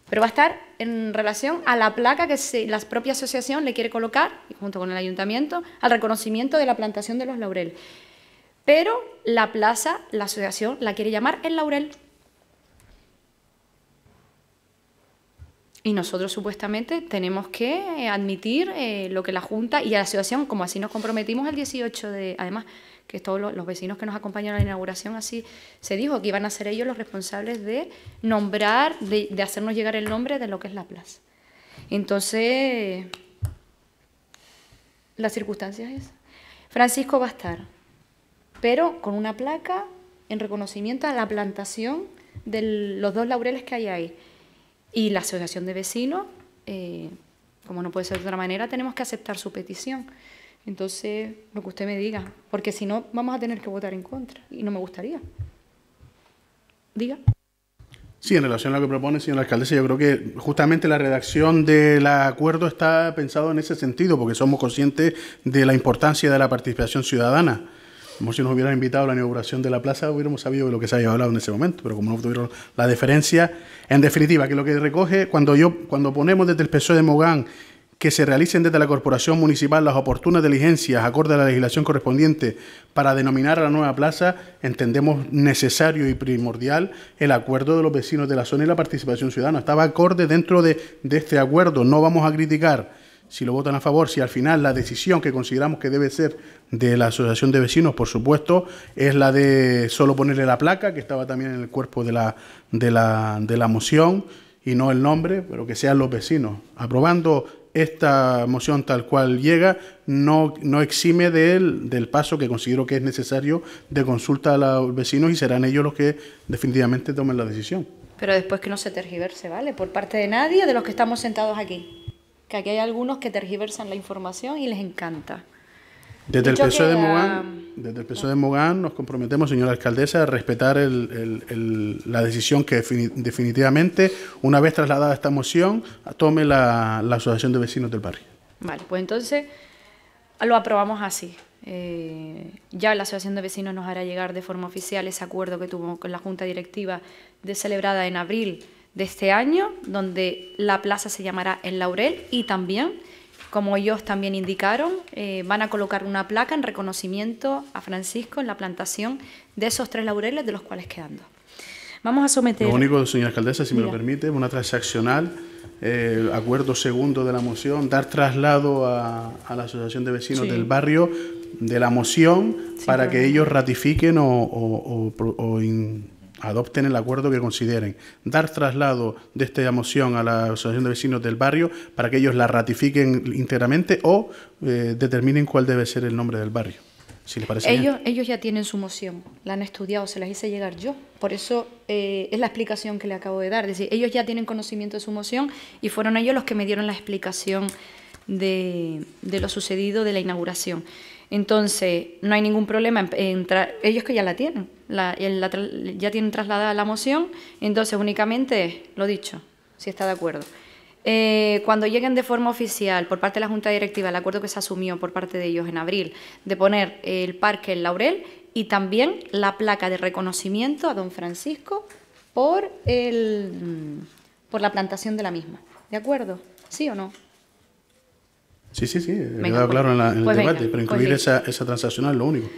pero va a estar en relación a la placa que la propia asociación le quiere colocar, junto con el ayuntamiento, al reconocimiento de la plantación de los laureles. Pero la plaza, la asociación la quiere llamar el laurel. Y nosotros supuestamente tenemos que eh, admitir eh, lo que la Junta y la asociación, como así nos comprometimos el 18 de... Además, que todos los, vecinos que nos acompañan a la inauguración, así se dijo, que iban a ser ellos los responsables de nombrar, de, hacernos llegar el nombre de lo que es la plaza. Entonces, la circunstancia es. Francisco va a estar, pero con una placa en reconocimiento a la plantación de los dos laureles que hay ahí. Y la Asociación de Vecinos, eh, como no puede ser de otra manera, tenemos que aceptar su petición. Entonces, lo que usted me diga, porque si no, vamos a tener que votar en contra y no me gustaría. Diga. Sí, en relación a lo que propone, señor alcaldesa, yo creo que justamente la redacción del acuerdo está pensado en ese sentido, porque somos conscientes de la importancia de la participación ciudadana. Como si nos hubieran invitado a la inauguración de la plaza, hubiéramos sabido de lo que se había hablado en ese momento, pero como no tuvieron la deferencia, en definitiva, que lo que recoge, cuando, yo, cuando ponemos desde el PSOE de Mogán que se realicen desde la Corporación Municipal las oportunas diligencias acorde a la legislación correspondiente para denominar a la nueva plaza, entendemos necesario y primordial el acuerdo de los vecinos de la zona y la participación ciudadana. Estaba acorde dentro de, este acuerdo, no vamos a criticar si lo votan a favor, si al final la decisión que consideramos que debe ser de la Asociación de Vecinos, por supuesto, es la de solo ponerle la placa, que estaba también en el cuerpo de la, de la, de la moción, y no el nombre, pero que sean los vecinos, aprobando esta moción tal cual llega no, no exime del, del paso que considero que es necesario de consulta a los vecinos y serán ellos los que definitivamente tomen la decisión. Pero después que no se tergiverse, ¿vale? Por parte de nadie de los que estamos sentados aquí. Que aquí hay algunos que tergiversan la información y les encanta. Ah, desde el, PSOE de Mogán, desde el PSOE de Mogán nos comprometemos, señora alcaldesa, a respetar la decisión que definitivamente, una vez trasladada esta moción, tome la, Asociación de Vecinos del Barrio. Vale, pues entonces lo aprobamos así. Eh, ya la Asociación de Vecinos nos hará llegar de forma oficial ese acuerdo que tuvo con la Junta Directiva de celebrada en abril de este año, donde la plaza se llamará El Laurel y también como ellos también indicaron, eh, van a colocar una placa en reconocimiento a Francisco en la plantación de esos tres laureles, de los cuales quedan dos. Vamos a someter. Lo único, señora alcaldesa, si me lo permite, una transaccional, eh, acuerdo segundo de la moción, dar traslado a, la Asociación de Vecinos del Barrio de la moción para que ellos ratifiquen o, adopten el acuerdo que consideren, dar traslado de esta moción a la Asociación de Vecinos del Barrio para que ellos la ratifiquen íntegramente o eh, determinen cuál debe ser el nombre del barrio. Si les parece ellos, ellos ya tienen su moción, la han estudiado, se las hice llegar yo. Por eso eh, es la explicación que le acabo de dar. Es decir, ellos ya tienen conocimiento de su moción y fueron ellos los que me dieron la explicación de, de lo sucedido de la inauguración. Entonces, no hay ningún problema ellos que ya la tienen, ya tienen trasladada la moción, entonces únicamente, lo dicho, si está de acuerdo. Eh, cuando lleguen de forma oficial por parte de la Junta Directiva el acuerdo que se asumió por parte de ellos en abril de poner el parque en Laurel y también la placa de reconocimiento a don Francisco por, el, mm, por la plantación de la misma. ¿De acuerdo? ¿Sí o no? Sí, sí, sí, Venga, quedado pues. claro en, el pues debate, pero pues incluir esa, transaccional es lo único.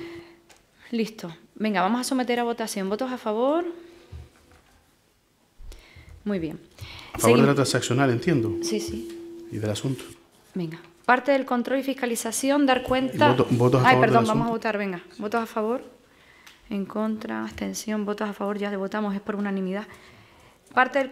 Listo. Venga, vamos a someter a votación. ¿Votos a favor? Muy bien. A favor de la transaccional, entiendo. Sí, sí. Y del asunto. Venga. Parte del control y fiscalización, dar cuenta. votos a Ay, perdón, vamos a votar, venga. ¿Votos a favor? En contra, abstención, votos a favor, ya votamos, es por unanimidad. Parte del.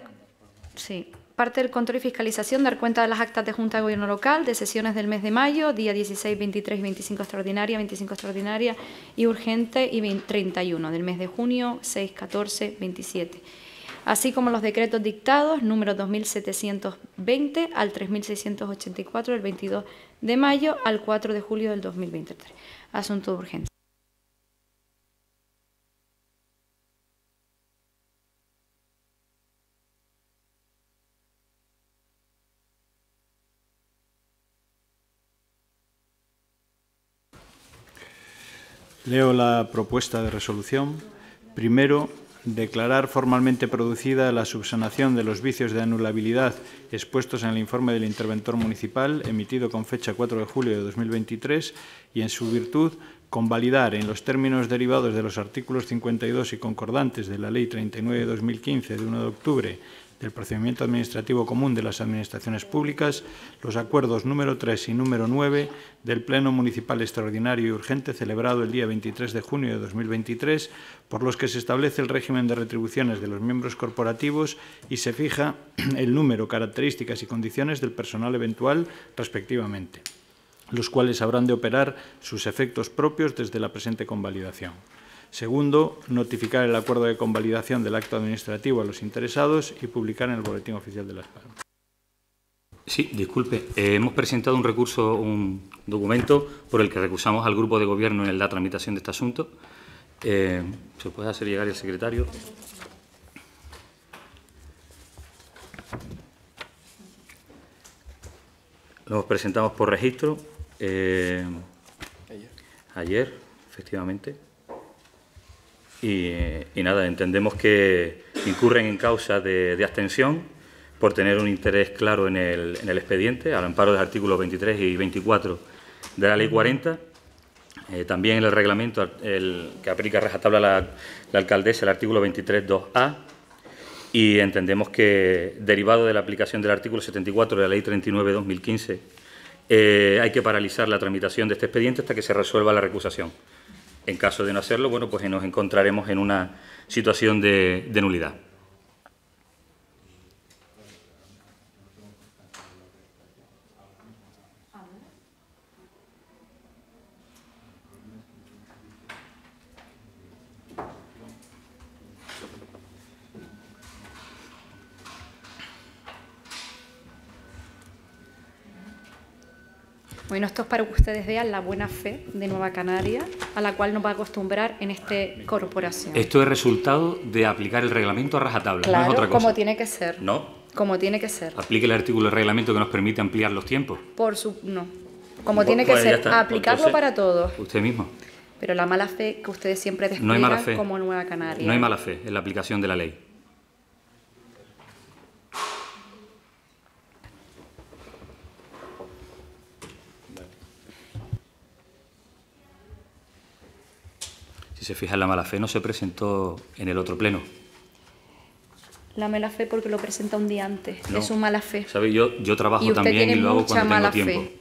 Sí parte del control y fiscalización, dar cuenta de las actas de Junta de Gobierno Local, de sesiones del mes de mayo, día 16, 23 y 25 extraordinaria, 25 extraordinaria y urgente y 31 del mes de junio, 6, 14, 27 así como los decretos dictados número 2720 al 3684 del 22 de mayo al 4 de julio del 2023. Asunto de urgencia. Leo la propuesta de resolución. Primero, declarar formalmente producida la subsanación de los vicios de anulabilidad expuestos en el informe del interventor municipal emitido con fecha 4 de julio de 2023 y en su virtud convalidar en los términos derivados de los artículos 52 y concordantes de la Ley 39 de 2015 de 1 de octubre del procedimiento administrativo común de las administraciones públicas, los acuerdos número 3 y número 9 del Pleno Municipal Extraordinario y Urgente celebrado el día 23 de junio de 2023, por los que se establece el régimen de retribuciones de los miembros corporativos y se fija el número, características y condiciones del personal eventual, respectivamente los cuales habrán de operar sus efectos propios desde la presente convalidación. Segundo, notificar el acuerdo de convalidación del acto administrativo a los interesados y publicar en el Boletín Oficial de las Palmas. Sí, disculpe. Eh, hemos presentado un recurso, un documento por el que recusamos al Grupo de Gobierno en la tramitación de este asunto. Eh, ¿Se puede hacer llegar el secretario? Lo presentamos por registro eh, ayer, efectivamente y, nada, entendemos que incurren en causa de, abstención por tener un interés claro en el, expediente, al amparo del artículo 23 y 24 de la Ley 40. Eh, también en el reglamento que aplica rajatabla la, alcaldesa, el artículo 23.2a, y entendemos que, derivado de la aplicación del artículo 74 de la Ley 39-2015, eh, hay que paralizar la tramitación de este expediente hasta que se resuelva la recusación. En caso de no hacerlo, bueno, pues nos encontraremos en una situación de, de nulidad. Bueno, esto es para que ustedes vean la buena fe de Nueva Canaria, a la cual nos va a acostumbrar en esta corporación. Esto es resultado de aplicar el reglamento a rajatabla, no es otra cosa. como tiene que ser. No. Como tiene que ser. Aplique el artículo del reglamento que nos permite ampliar los tiempos. Por su... no. Como tiene que ser, aplicarlo para todos. Usted mismo. Pero la mala fe que ustedes siempre despliegan como Nueva Canaria. No hay mala fe en la aplicación de la ley. se fija en la mala fe, no se presentó en el otro pleno. La mala fe porque lo presenta un día antes. Es un mala fe. Yo, yo trabajo también y lo hago cuando tengo tiempo.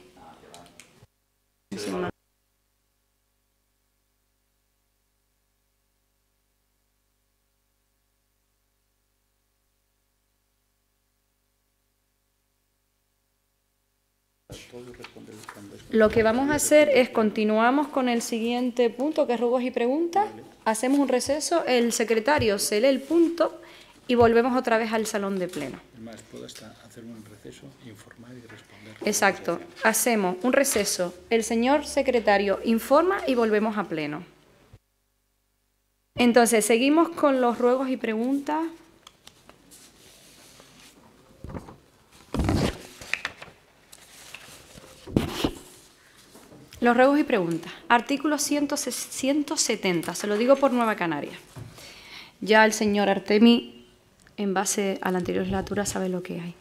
Lo que vamos a hacer es continuamos con el siguiente punto, que es ruegos y preguntas. Hacemos un receso, el secretario se lee el punto y volvemos otra vez al salón de pleno. Además, puedo hacer un receso, informar y responder. Exacto. Hacemos un receso. El señor secretario informa y volvemos a pleno. Entonces, seguimos con los ruegos y preguntas. Los ruegos y preguntas. Artículo 170, se lo digo por Nueva Canaria. Ya el señor Artemi, en base a la anterior legislatura, sabe lo que hay.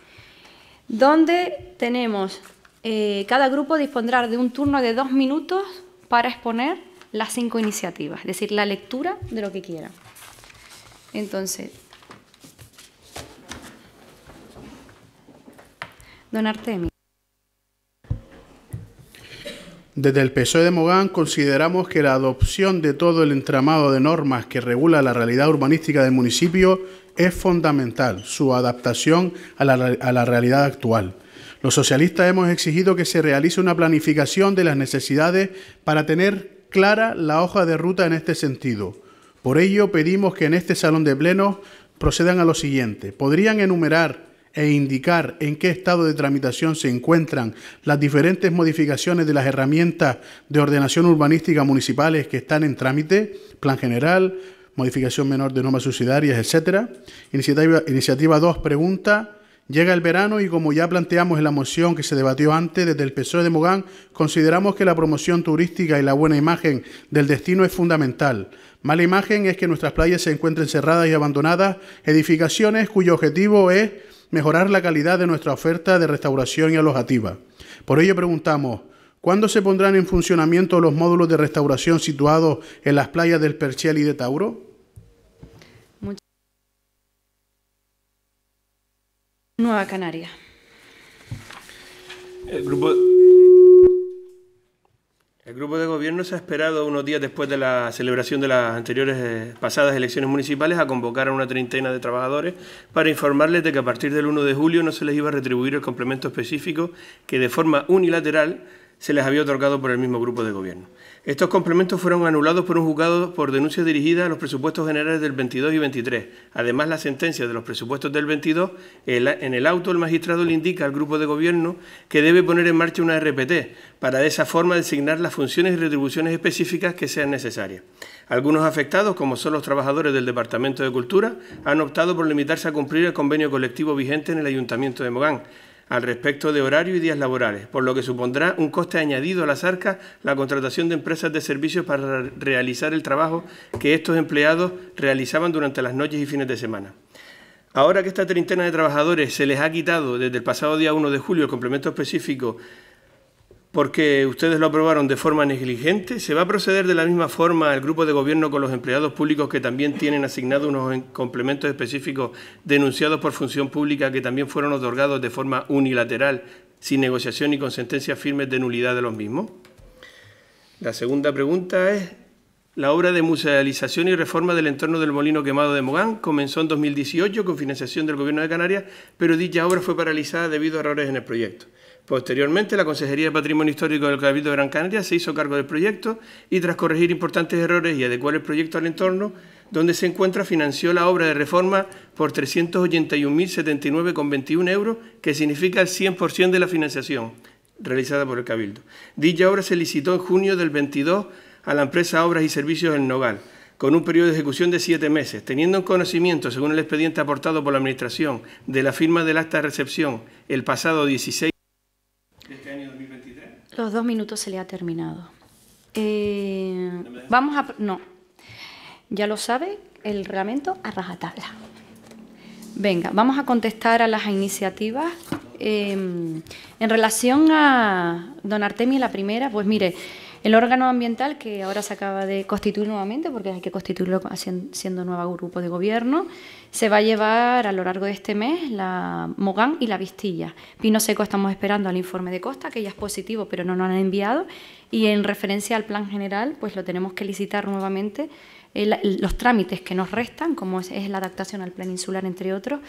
Donde tenemos, eh, cada grupo dispondrá de un turno de dos minutos para exponer las cinco iniciativas, es decir, la lectura de lo que quiera. Entonces, don Artemi. Desde el PSOE de Mogán consideramos que la adopción de todo el entramado de normas que regula la realidad urbanística del municipio es fundamental, su adaptación a la, realidad actual. Los socialistas hemos exigido que se realice una planificación de las necesidades para tener clara la hoja de ruta en este sentido. Por ello pedimos que en este salón de pleno procedan a lo siguiente. Podrían enumerar e indicar en qué estado de tramitación se encuentran las diferentes modificaciones de las herramientas de ordenación urbanística municipales que están en trámite, plan general, modificación menor de normas subsidiarias, etcétera. Iniciativa, iniciativa 2 pregunta. Llega el verano y como ya planteamos en la moción que se debatió antes desde el PSOE de Mogán, consideramos que la promoción turística y la buena imagen del destino es fundamental. Mala imagen es que nuestras playas se encuentren cerradas y abandonadas, edificaciones cuyo objetivo es mejorar la calidad de nuestra oferta de restauración y alojativa. Por ello preguntamos, ¿cuándo se pondrán en funcionamiento los módulos de restauración situados en las playas del Perchel y de Tauro? Nueva Canaria. El grupo el grupo de gobierno se ha esperado unos días después de la celebración de las anteriores eh, pasadas elecciones municipales a convocar a una treintena de trabajadores para informarles de que a partir del 1 de julio no se les iba a retribuir el complemento específico que de forma unilateral se les había otorgado por el mismo grupo de gobierno. Estos complementos fueron anulados por un juzgado por denuncia dirigida a los presupuestos generales del 22 y 23. Además, la sentencia de los presupuestos del 22, en el auto el magistrado le indica al grupo de gobierno que debe poner en marcha una RPT para de esa forma designar las funciones y retribuciones específicas que sean necesarias. Algunos afectados, como son los trabajadores del Departamento de Cultura, han optado por limitarse a cumplir el convenio colectivo vigente en el Ayuntamiento de Mogán al respecto de horario y días laborales, por lo que supondrá un coste añadido a las arcas la contratación de empresas de servicios para realizar el trabajo que estos empleados realizaban durante las noches y fines de semana. Ahora que esta treintena de trabajadores se les ha quitado desde el pasado día 1 de julio el complemento específico porque ustedes lo aprobaron de forma negligente? ¿Se va a proceder de la misma forma al grupo de gobierno con los empleados públicos que también tienen asignados unos complementos específicos denunciados por función pública que también fueron otorgados de forma unilateral, sin negociación y con sentencias firmes de nulidad de los mismos? La segunda pregunta es, la obra de musealización y reforma del entorno del molino quemado de Mogán comenzó en 2018 con financiación del Gobierno de Canarias, pero dicha obra fue paralizada debido a errores en el proyecto. Posteriormente, la Consejería de Patrimonio Histórico del Cabildo de Gran Canaria se hizo cargo del proyecto y tras corregir importantes errores y adecuar el proyecto al entorno donde se encuentra, financió la obra de reforma por 381.079,21 euros, que significa el 100% de la financiación realizada por el Cabildo. Dicha obra se licitó en junio del 22 a la empresa Obras y Servicios del Nogal, con un periodo de ejecución de siete meses, teniendo en conocimiento, según el expediente aportado por la Administración, de la firma del acta de recepción el pasado 16 dos minutos se le ha terminado. Eh, vamos a... No. Ya lo sabe el reglamento a rajatabla. Venga, vamos a contestar a las iniciativas. Em, en relación a don Artemio la primera, pues mire... El órgano ambiental, que ahora se acaba de constituir nuevamente, porque hay que constituirlo siendo nuevo grupo de gobierno, se va a llevar a lo largo de este mes la Mogán y la Vistilla. Pino Seco estamos esperando al informe de Costa, que ya es positivo, pero no nos han enviado. Y en referencia al plan general, pues lo tenemos que licitar nuevamente los trámites que nos restan, como es, la adaptación al plan insular, entre otros,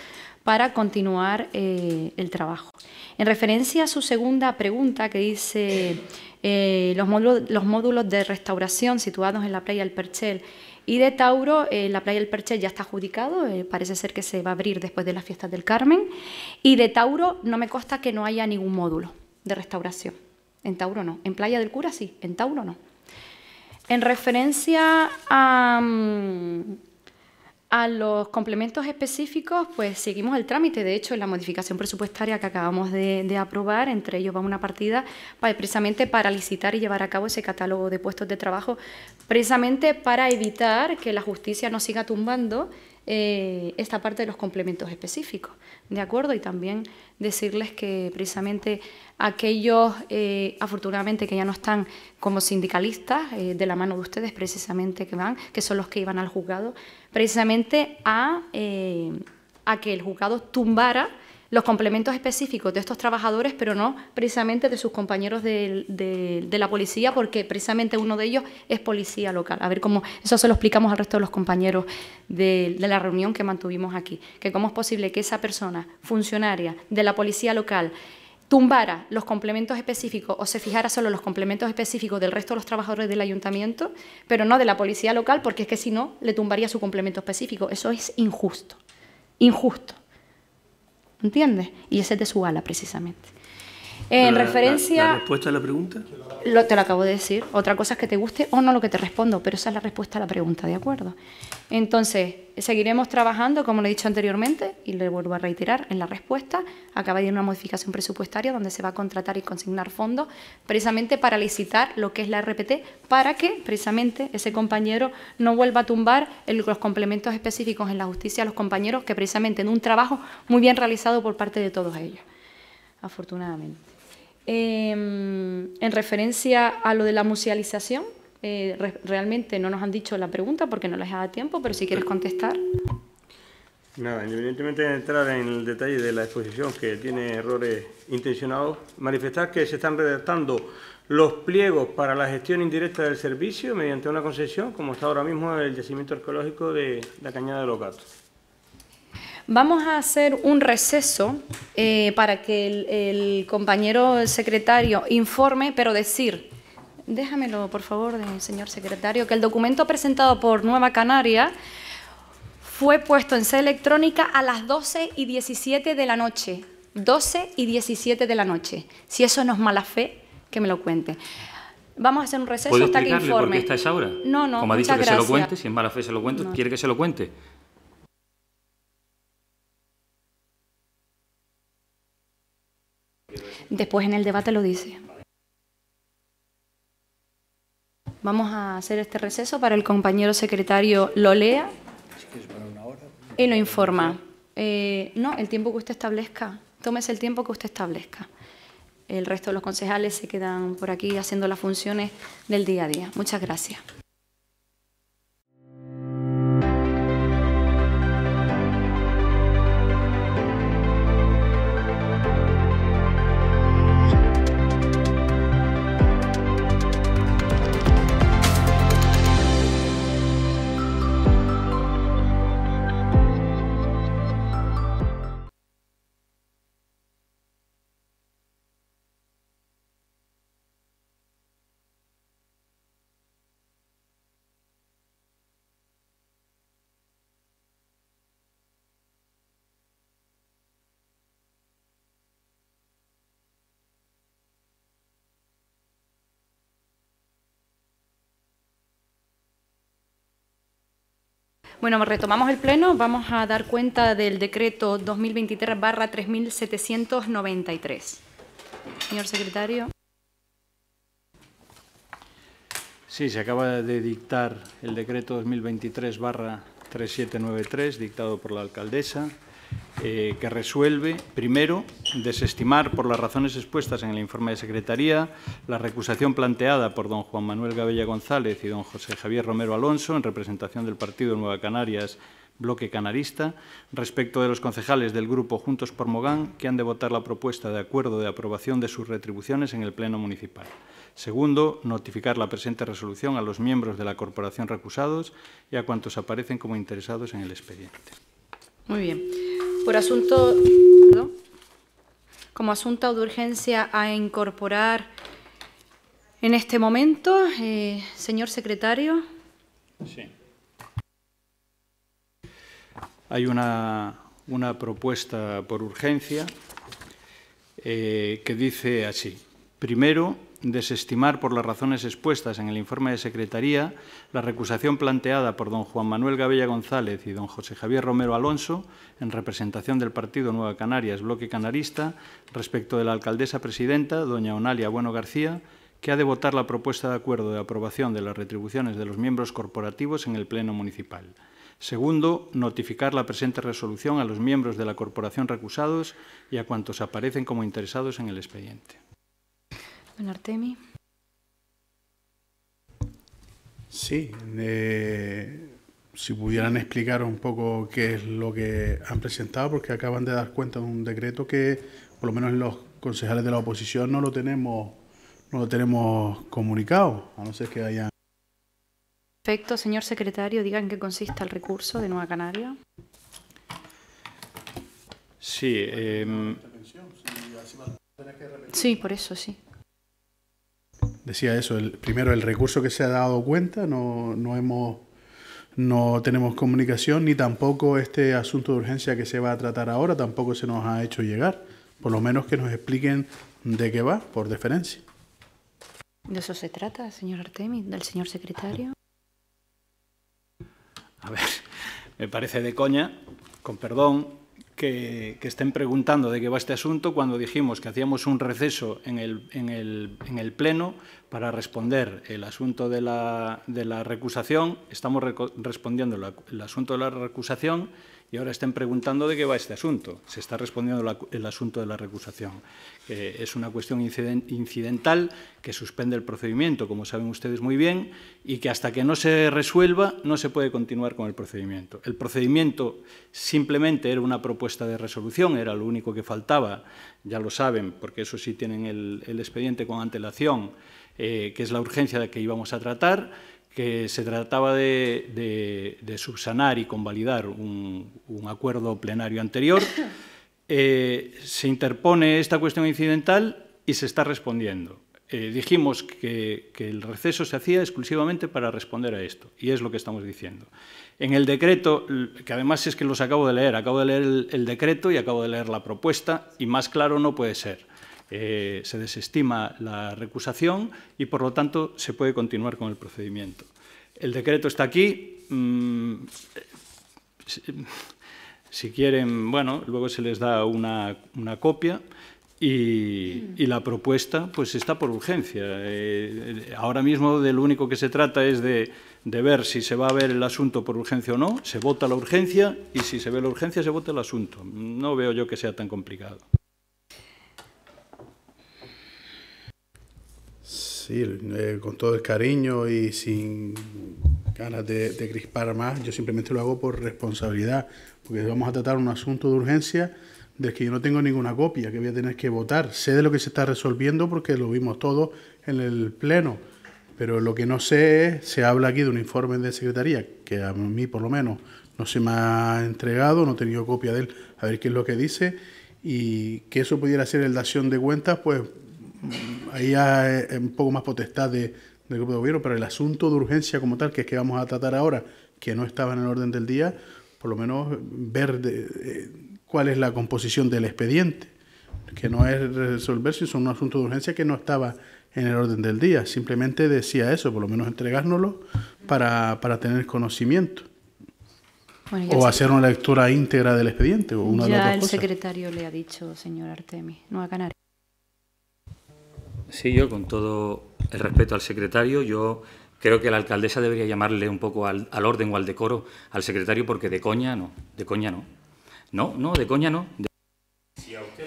para continuar eh, el trabajo. En referencia a su segunda pregunta, que dice eh, los, módulos, de restauración situados en la playa del Perchel y de Tauro, eh, la playa del Perchel ya está adjudicado, eh, parece ser que se va a abrir después de las fiestas del Carmen, y de Tauro no me consta que no haya ningún módulo de restauración. En Tauro no, en Playa del Cura sí, en Tauro no. En referencia a... Mm, a los complementos específicos, pues seguimos el trámite. De hecho, en la modificación presupuestaria que acabamos de, aprobar, entre ellos va una partida precisamente para licitar y llevar a cabo ese catálogo de puestos de trabajo, precisamente para evitar que la justicia nos siga tumbando eh, esta parte de los complementos específicos, ¿de acuerdo? Y también decirles que precisamente aquellos, eh, afortunadamente, que ya no están como sindicalistas, eh, de la mano de ustedes precisamente que van, que son los que iban al juzgado, precisamente a, a que el juzgado tumbara los complementos específicos de estos trabajadores, pero no precisamente de sus compañeros de, la policía, porque precisamente uno de ellos es policía local. A ver cómo eso se lo explicamos al resto de los compañeros de, la reunión que mantuvimos aquí, que cómo es posible que esa persona funcionaria de la policía local tumbara los complementos específicos o se fijara solo los complementos específicos del resto de los trabajadores del ayuntamiento, pero no de la policía local, porque es que si no, le tumbaría su complemento específico. Eso es injusto, injusto. ¿entiendes? Y ese es de su ala, precisamente. En referencia... la, respuesta a la pregunta? Lo, te lo acabo de decir. Otra cosa es que te guste o no lo que te respondo, pero esa es la respuesta a la pregunta, ¿de acuerdo? Entonces, seguiremos trabajando, como lo he dicho anteriormente, y le vuelvo a reiterar en la respuesta, acaba de ir una modificación presupuestaria donde se va a contratar y consignar fondos precisamente para licitar lo que es la RPT, para que precisamente ese compañero no vuelva a tumbar los complementos específicos en la justicia a los compañeros que precisamente en un trabajo muy bien realizado por parte de todos ellos, afortunadamente. Em, en referencia a lo de la musealización, eh, realmente no nos han dicho la pregunta porque no les ha dado tiempo, pero si quieres contestar. Nada, independientemente de entrar en el detalle de la exposición que tiene errores intencionados, manifestar que se están redactando los pliegos para la gestión indirecta del servicio mediante una concesión, como está ahora mismo el yacimiento arqueológico de la Cañada de los Gatos. Vamos a hacer un receso eh, para que el compañero secretario informe, pero decir Déjamelo, por favor, señor secretario, que el documento presentado por Nueva Canaria fue puesto en sede electrónica a las 12 y 17 de la noche. 12 y 17 de la noche. Si eso no es mala fe, que me lo cuente. Vamos a hacer un receso hasta que informe. por qué está esa hora? No, no, Como ha dicho que se lo cuente, si es mala fe se lo cuente. quiere que se lo cuente. Después en el debate lo dice. Vamos a hacer este receso para el compañero secretario lo lea y lo informa. Eh, no, el tiempo que usted establezca. Tómese el tiempo que usted establezca. El resto de los concejales se quedan por aquí haciendo las funciones del día a día. Muchas gracias. Bueno, retomamos el pleno. Vamos a dar cuenta del decreto 2023-3793. Señor secretario. Sí, se acaba de dictar el decreto 2023-3793, dictado por la alcaldesa. Eh, que resuelve, primero, desestimar por las razones expuestas en el informe de Secretaría la recusación planteada por don Juan Manuel Gabella González y don José Javier Romero Alonso en representación del Partido Nueva Canarias bloque canarista, respecto de los concejales del grupo Juntos por Mogán, que han de votar la propuesta de acuerdo de aprobación de sus retribuciones en el Pleno Municipal. Segundo, notificar la presente resolución a los miembros de la corporación recusados y a cuantos aparecen como interesados en el expediente. Muy bien. Por asunto, como asunto de urgencia a incorporar en este momento, eh, señor secretario. Sí. Hay una, una propuesta por urgencia eh, que dice así. Primero, desestimar por las razones expuestas en el informe de Secretaría la recusación planteada por don Juan Manuel Gabella González y don José Javier Romero Alonso, en representación del Partido Nueva Canarias Bloque Canarista, respecto de la alcaldesa presidenta, doña Onalia Bueno García, que ha de votar la propuesta de acuerdo de aprobación de las retribuciones de los miembros corporativos en el Pleno Municipal. Segundo, notificar la presente resolución a los miembros de la corporación recusados y a cuantos aparecen como interesados en el expediente. Artemi. Sí, eh, si pudieran explicar un poco qué es lo que han presentado, porque acaban de dar cuenta de un decreto que, por lo menos los concejales de la oposición, no lo tenemos, no lo tenemos comunicado, a no ser que haya Perfecto, señor secretario, digan qué consiste el recurso de Nueva Canaria. Sí. Em, sí, por eso, sí decía eso, el, primero el recurso que se ha dado cuenta, no, no, hemos, no tenemos comunicación ni tampoco este asunto de urgencia que se va a tratar ahora, tampoco se nos ha hecho llegar, por lo menos que nos expliquen de qué va, por deferencia. ¿De eso se trata, señor Artemis, del señor secretario? A ver, me parece de coña, con perdón, que, estén preguntando de qué va este asunto cuando dijimos que hacíamos un receso en el, en el, en el Pleno para responder el asunto de la, de la recusación. Estamos respondiendo el asunto de la recusación y ahora estén preguntando de qué va este asunto. Se está respondiendo el asunto de la recusación. Eh, es una cuestión incidental que suspende el procedimiento, como saben ustedes muy bien, y que hasta que no se resuelva no se puede continuar con el procedimiento. El procedimiento simplemente era una propuesta de resolución, era lo único que faltaba, ya lo saben, porque eso sí tienen el, expediente con antelación, eh, que es la urgencia de que íbamos a tratar, que se trataba de, subsanar y convalidar un acuerdo plenario anterior. Eh, se interpone esta cuestión incidental y se está respondiendo. Eh, dijimos que, el receso se hacía exclusivamente para responder a esto, y es lo que estamos diciendo. En el decreto, que además es que los acabo de leer, acabo de leer el, decreto y acabo de leer la propuesta, y más claro no puede ser. Eh, se desestima la recusación y, por lo tanto, se puede continuar con el procedimiento. El decreto está aquí. Mm, si quieren, bueno, luego se les da una, copia. Y, la propuesta pues está por urgencia. Eh, eh, ahora mismo de lo único que se trata es de, ver si se va a ver el asunto por urgencia o no, se vota la urgencia y si se ve la urgencia se vota el asunto. No veo yo que sea tan complicado. Sí, eh, con todo el cariño y sin ganas de, crispar más, yo simplemente lo hago por responsabilidad, porque vamos a tratar un asunto de urgencia del que yo no tengo ninguna copia, que voy a tener que votar. Sé de lo que se está resolviendo porque lo vimos todo en el Pleno, pero lo que no sé es, se habla aquí de un informe de Secretaría, que a mí por lo menos no se me ha entregado, no he tenido copia de él, a ver qué es lo que dice, y que eso pudiera ser el dación de cuentas, pues Mm, ahí hay un poco más potestad de, del grupo de gobierno, pero el asunto de urgencia como tal, que es que vamos a tratar ahora, que no estaba en el orden del día, por lo menos ver eh, cuál es la composición del expediente, que no es resolver si un asunto de urgencia que no estaba en el orden del día, simplemente decía eso, por lo menos entregárnoslo para, tener conocimiento. o hacer una lectura íntegra del expediente o una el secretario le ha dicho, señor Artemi, no a Canarias. Sí, yo con todo el respeto al secretario, yo creo que la alcaldesa debería llamarle un poco al, orden o al decoro al secretario porque de coña no, de coña no. No, no, de coña no.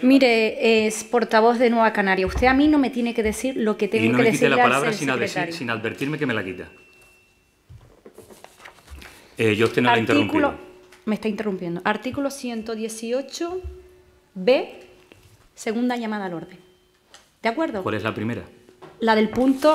Mire, es portavoz de Nueva Canaria. Usted a mí no me tiene que decir lo que tengo que decir. No me quite la palabra sin, advertirme que me la quita. Eh, yo usted no la interrumpido. Me está interrumpiendo. Artículo 118 B, segunda llamada al orden. ¿De acuerdo? ¿Cuál es la primera? La del punto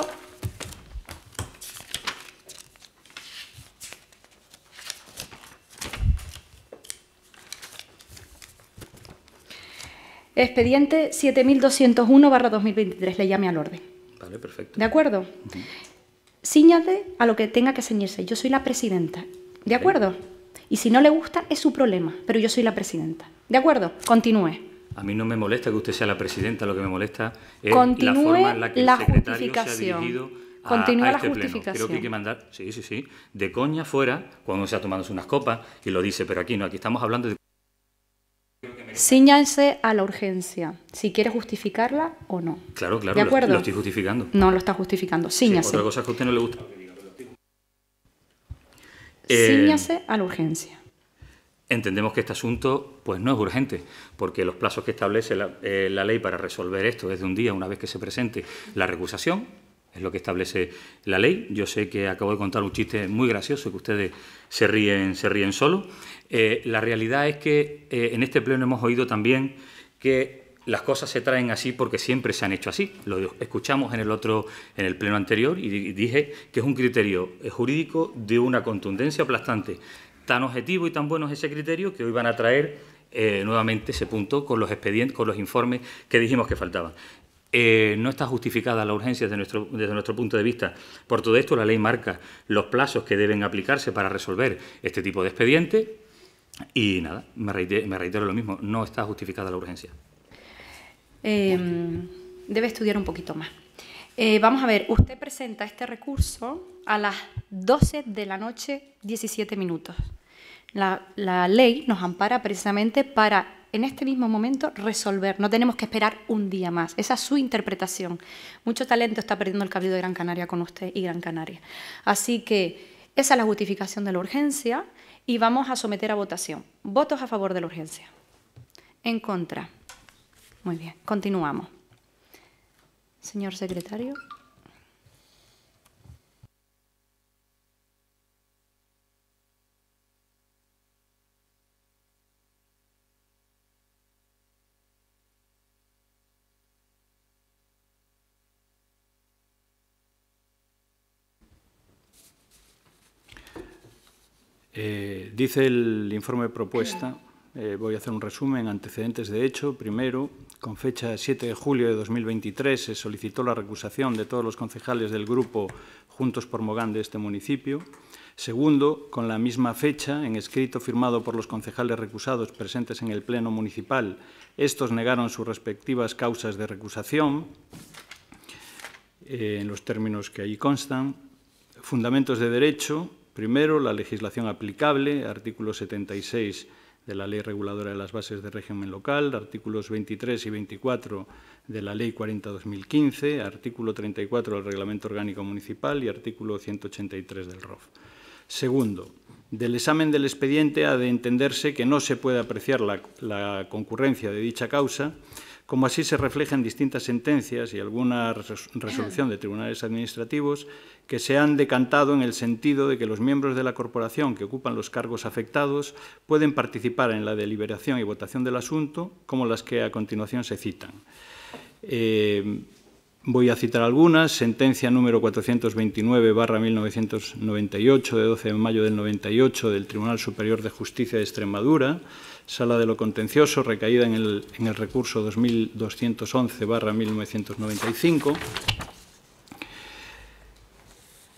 Expediente 7201-2023, le llame al orden. Vale, perfecto. ¿De acuerdo? a lo que tenga que ceñirse. Yo soy la presidenta. ¿De acuerdo? Y si no le gusta, es su problema, pero yo soy la presidenta. ¿De acuerdo? Continúe. A mí no me molesta que usted sea la presidenta, lo que me molesta es la forma en la que el secretario se ha dirigido a, este la justificación. Pleno. Creo que hay que mandar, sí, sí, sí, de coña fuera, cuando se ha tomado unas copas y lo dice, pero aquí no, aquí estamos hablando de... Síñanse a la urgencia, si quiere justificarla o no. Claro, claro, ¿De acuerdo? Lo, estoy justificando. No lo está justificando, síñase. otra cosa que a usted no le gusta. Síñase eh, a la urgencia. Entendemos que este asunto pues no es urgente, porque los plazos que establece eh, la, ley para resolver esto es de un día, una vez que se presente la recusación, es lo que establece la ley. Yo sé que acabo de contar un chiste muy gracioso que ustedes se ríen, se ríen solo. Eh, la realidad es que eh, en este pleno hemos oído también que las cosas se traen así porque siempre se han hecho así. Lo escuchamos en el otro, en el pleno anterior, y dije que es un criterio jurídico de una contundencia aplastante tan objetivo y tan bueno es ese criterio que hoy van a traer eh, nuevamente ese punto con los expedientes, con los informes que dijimos que faltaban. Eh, no está justificada la urgencia desde nuestro, desde nuestro punto de vista. Por todo esto, la ley marca los plazos que deben aplicarse para resolver este tipo de expediente. Y nada, me reitero, lo mismo, no está justificada la urgencia. Em, debe estudiar un poquito más. Eh, vamos a ver, usted presenta este recurso a las 12 de la noche, 17 minutos. La, ley nos ampara precisamente para en este mismo momento resolver. No tenemos que esperar un día más. Esa es su interpretación. Mucho talento está perdiendo el Cabildo de Gran Canaria con usted y Gran Canaria. Así que esa es la justificación de la urgencia y vamos a someter a votación. Votos a favor de la urgencia. En contra. Muy bien, continuamos. Señor secretario. Eh, dice el informe propuesta, eh, voy a hacer un resumen, antecedentes de hecho. Primero, con fecha 7 de julio de 2023 se solicitó la recusación de todos los concejales del grupo Juntos por Mogán de este municipio. Segundo, con la misma fecha, en escrito firmado por los concejales recusados presentes en el Pleno Municipal, estos negaron sus respectivas causas de recusación, eh, en los términos que ahí constan. Fundamentos de derecho, Primero, la legislación aplicable, artículo 76 de la Ley Reguladora de las Bases de Régimen Local, artículos 23 y 24 de la Ley 40-2015, artículo 34 del Reglamento Orgánico Municipal y artículo 183 del ROF. Segundo, del examen del expediente ha de entenderse que no se puede apreciar la concurrencia de dicha causa como así se refleja en distintas sentencias y alguna resolución de tribunales administrativos que se han decantado en el sentido de que los miembros de la corporación que ocupan los cargos afectados pueden participar en la deliberación y votación del asunto, como las que a continuación se citan. Eh, voy a citar algunas. Sentencia número 429-1998 de 12 de mayo del 98 del Tribunal Superior de Justicia de Extremadura, Sala de lo Contencioso, recaída en el, recurso 2211-1995.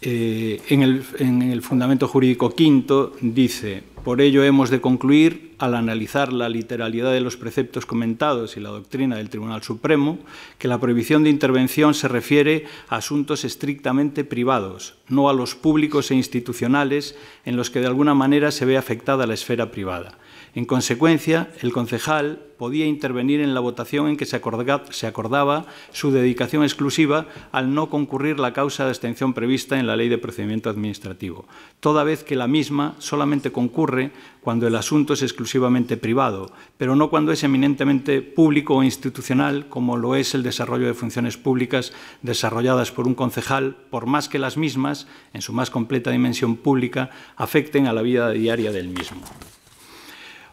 Eh, en, el, en el fundamento jurídico quinto dice, por ello hemos de concluir, al analizar la literalidad de los preceptos comentados y la doctrina del Tribunal Supremo, que la prohibición de intervención se refiere a asuntos estrictamente privados, no a los públicos e institucionales en los que de alguna manera se ve afectada la esfera privada en consecuencia, el concejal podía intervenir en la votación en que se, acordaba su dedicación exclusiva al no concurrir la causa de extensión prevista en la Ley de Procedimiento Administrativo, toda vez que la misma solamente concurre cuando el asunto es exclusivamente privado, pero no cuando es eminentemente público o institucional, como lo es el desarrollo de funciones públicas desarrolladas por un concejal, por más que las mismas, en su más completa dimensión pública, afecten a la vida diaria del mismo.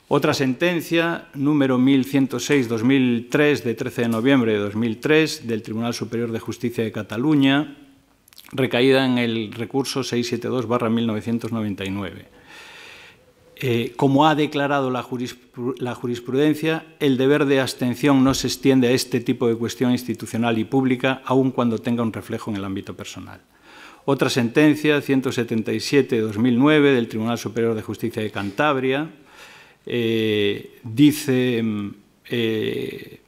Otra sentencia, número 1106-2003, de 13 de noviembre de 2003, del Tribunal Superior de Justicia de Cataluña, recaída en el recurso 672-1999. Eh, como ha declarado la, jurisprudencia, el deber de abstención no se extiende a este tipo de cuestión institucional y pública, aun cuando tenga un reflejo en el ámbito personal. Otra sentencia, 177-2009, del Tribunal Superior de Justicia de Cantabria, eh, dice, mm, eh,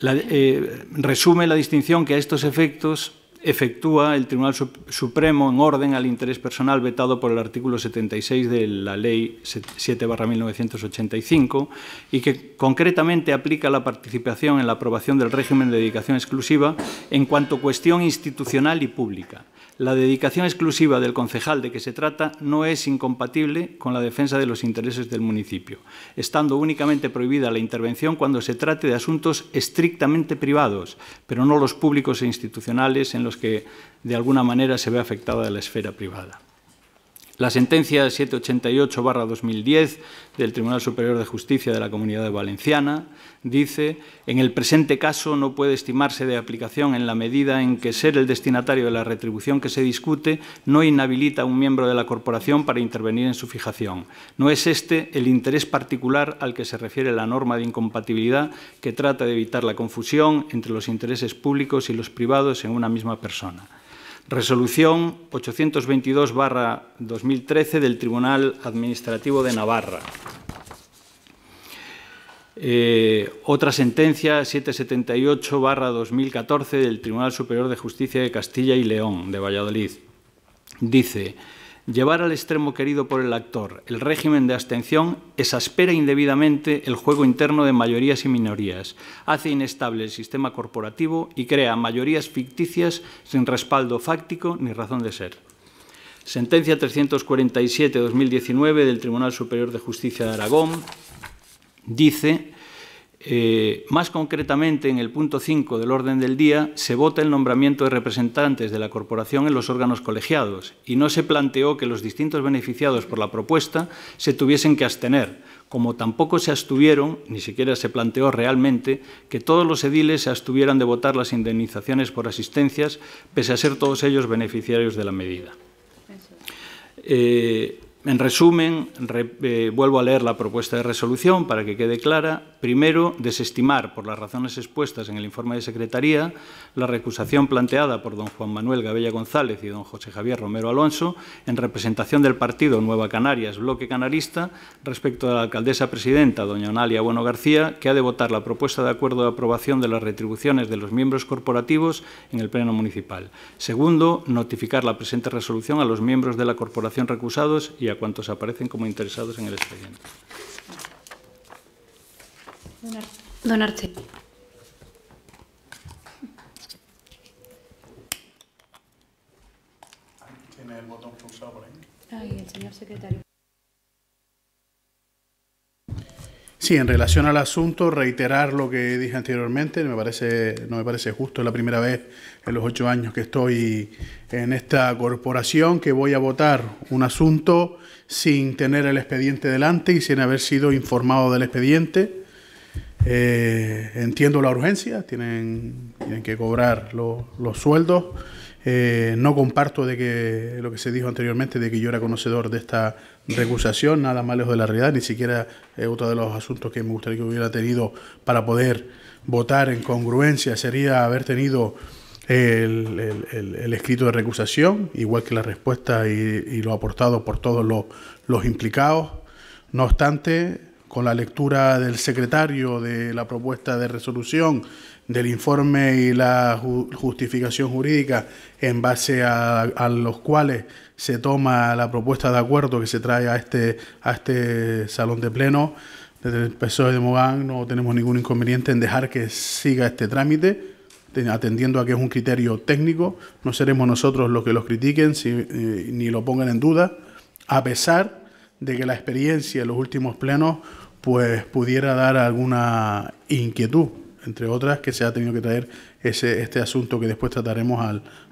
eh, resume la distinción que a estos efectos efectúa el Tribunal Supremo en orden al interés personal vetado por el artículo 76 de la Ley 7-1985 y que concretamente aplica la participación en la aprobación del régimen de dedicación exclusiva en cuanto cuestión institucional y pública la dedicación exclusiva del concejal de que se trata no es incompatible con la defensa de los intereses del municipio, estando únicamente prohibida la intervención cuando se trate de asuntos estrictamente privados, pero no los públicos e institucionales en los que de alguna manera se ve afectada la esfera privada. La sentencia 788-2010 del Tribunal Superior de Justicia de la Comunidad Valenciana dice, en el presente caso no puede estimarse de aplicación en la medida en que ser el destinatario de la retribución que se discute no inhabilita a un miembro de la corporación para intervenir en su fijación. No es este el interés particular al que se refiere la norma de incompatibilidad que trata de evitar la confusión entre los intereses públicos y los privados en una misma persona. Resolución 822-2013 del Tribunal Administrativo de Navarra. Eh, otra sentencia 778-2014 del Tribunal Superior de Justicia de Castilla y León de Valladolid. Dice, Llevar al extremo querido por el actor el régimen de abstención exaspera indebidamente el juego interno de mayorías y minorías, hace inestable el sistema corporativo y crea mayorías ficticias sin respaldo fáctico ni razón de ser. Sentencia 347-2019 del Tribunal Superior de Justicia de Aragón dice eh, más concretamente, en el punto 5 del orden del día, se vota el nombramiento de representantes de la corporación en los órganos colegiados y no se planteó que los distintos beneficiados por la propuesta se tuviesen que abstener, como tampoco se abstuvieron, ni siquiera se planteó realmente, que todos los ediles se abstuvieran de votar las indemnizaciones por asistencias, pese a ser todos ellos beneficiarios de la medida. En resumen, eh, vuelvo a leer la propuesta de resolución para que quede clara. Primero, desestimar, por las razones expuestas en el informe de Secretaría, la recusación planteada por don Juan Manuel Gabella González y don José Javier Romero Alonso en representación del partido Nueva Canarias, Bloque Canarista, respecto a la alcaldesa presidenta, doña Analia Bueno García, que ha de votar la propuesta de acuerdo de aprobación de las retribuciones de los miembros corporativos en el Pleno Municipal. Segundo, notificar la presente resolución a los miembros de la corporación recusados y a cuantos aparecen como interesados en el expediente. Don Arce. Tiene el botón pulsado por ahí. Ahí, el señor secretario. Sí, en relación al asunto, reiterar lo que dije anteriormente, me parece, no me parece justo, es la primera vez en los ocho años que estoy en esta corporación que voy a votar un asunto sin tener el expediente delante y sin haber sido informado del expediente. Eh, entiendo la urgencia, tienen, que cobrar los sueldos. Eh, no comparto de que lo que se dijo anteriormente de que yo era conocedor de esta recusación, nada más lejos de la realidad, ni siquiera eh, otro de los asuntos que me gustaría que hubiera tenido para poder votar en congruencia sería haber tenido el, escrito de recusación, igual que la respuesta y, lo aportado por todos los, implicados. No obstante, con la lectura del secretario de la propuesta de resolución, del informe y la justificación jurídica en base a, los cuales se toma la propuesta de acuerdo que se trae a este, a este salón de pleno, desde el PSOE de Mogán no tenemos ningún inconveniente en dejar que siga este trámite atendiendo a que es un criterio técnico, no seremos nosotros los que los critiquen eh, ni lo pongan en duda, a pesar de que la experiencia en los últimos plenos pues pudiera dar alguna inquietud, entre otras que se ha tenido que traer este asunto que después trataremos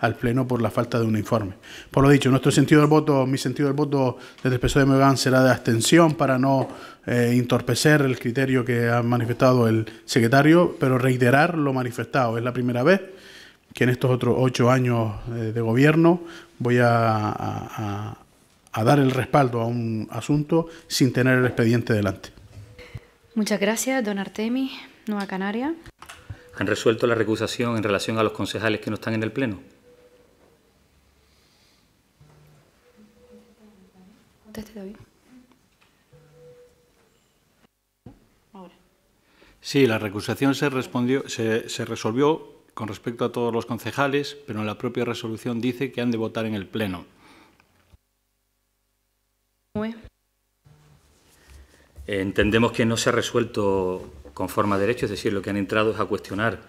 al, Pleno por la falta de un informe. Por lo dicho, nuestro sentido del voto, mi sentido del voto desde el PSOE de Megán será de abstención para no eh, entorpecer el criterio que ha manifestado el secretario, pero reiterar lo manifestado. Es la primera vez que en estos otros ocho años eh, de gobierno voy a, a dar el respaldo a un asunto sin tener el expediente delante. Muchas gracias, don Artemis, Nueva Canaria. ¿Han resuelto la recusación en relación a los concejales que no están en el Pleno? Sí, la recusación se, respondió, se, resolvió con respecto a todos los concejales, pero en la propia resolución dice que han de votar en el Pleno. Eh, entendemos que no se ha resuelto conforme a derecho, es decir, lo que han entrado es a cuestionar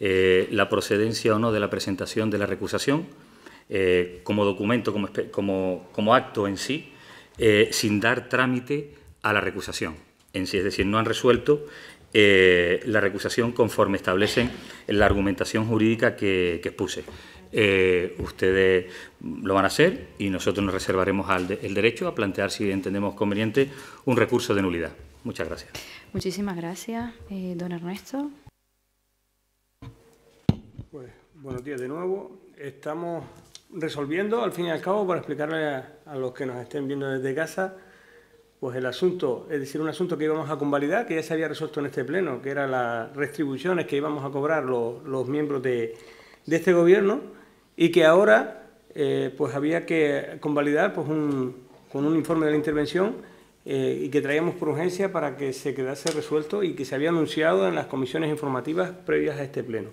eh, la procedencia o no de la presentación de la recusación eh, como documento, como, acto en sí, eh, sin dar trámite a la recusación en sí, es decir, no han resuelto la recusación conforme establecen la argumentación jurídica que, expuse. ustedes lo van a hacer y nosotros nos reservaremos el derecho a plantear, si entendemos conveniente, un recurso de nulidad. Muchas gracias. Muchísimas gracias, eh, don Ernesto. Pues, buenos días de nuevo. Estamos resolviendo, al fin y al cabo, para explicarle a, los que nos estén viendo desde casa, pues el asunto, es decir, un asunto que íbamos a convalidar, que ya se había resuelto en este pleno, que eran las restribuciones que íbamos a cobrar los, miembros de, este gobierno y que ahora eh, pues había que convalidar pues con un informe de la intervención eh, y que traíamos por urgencia para que se quedase resuelto y que se había anunciado en las comisiones informativas previas a este pleno.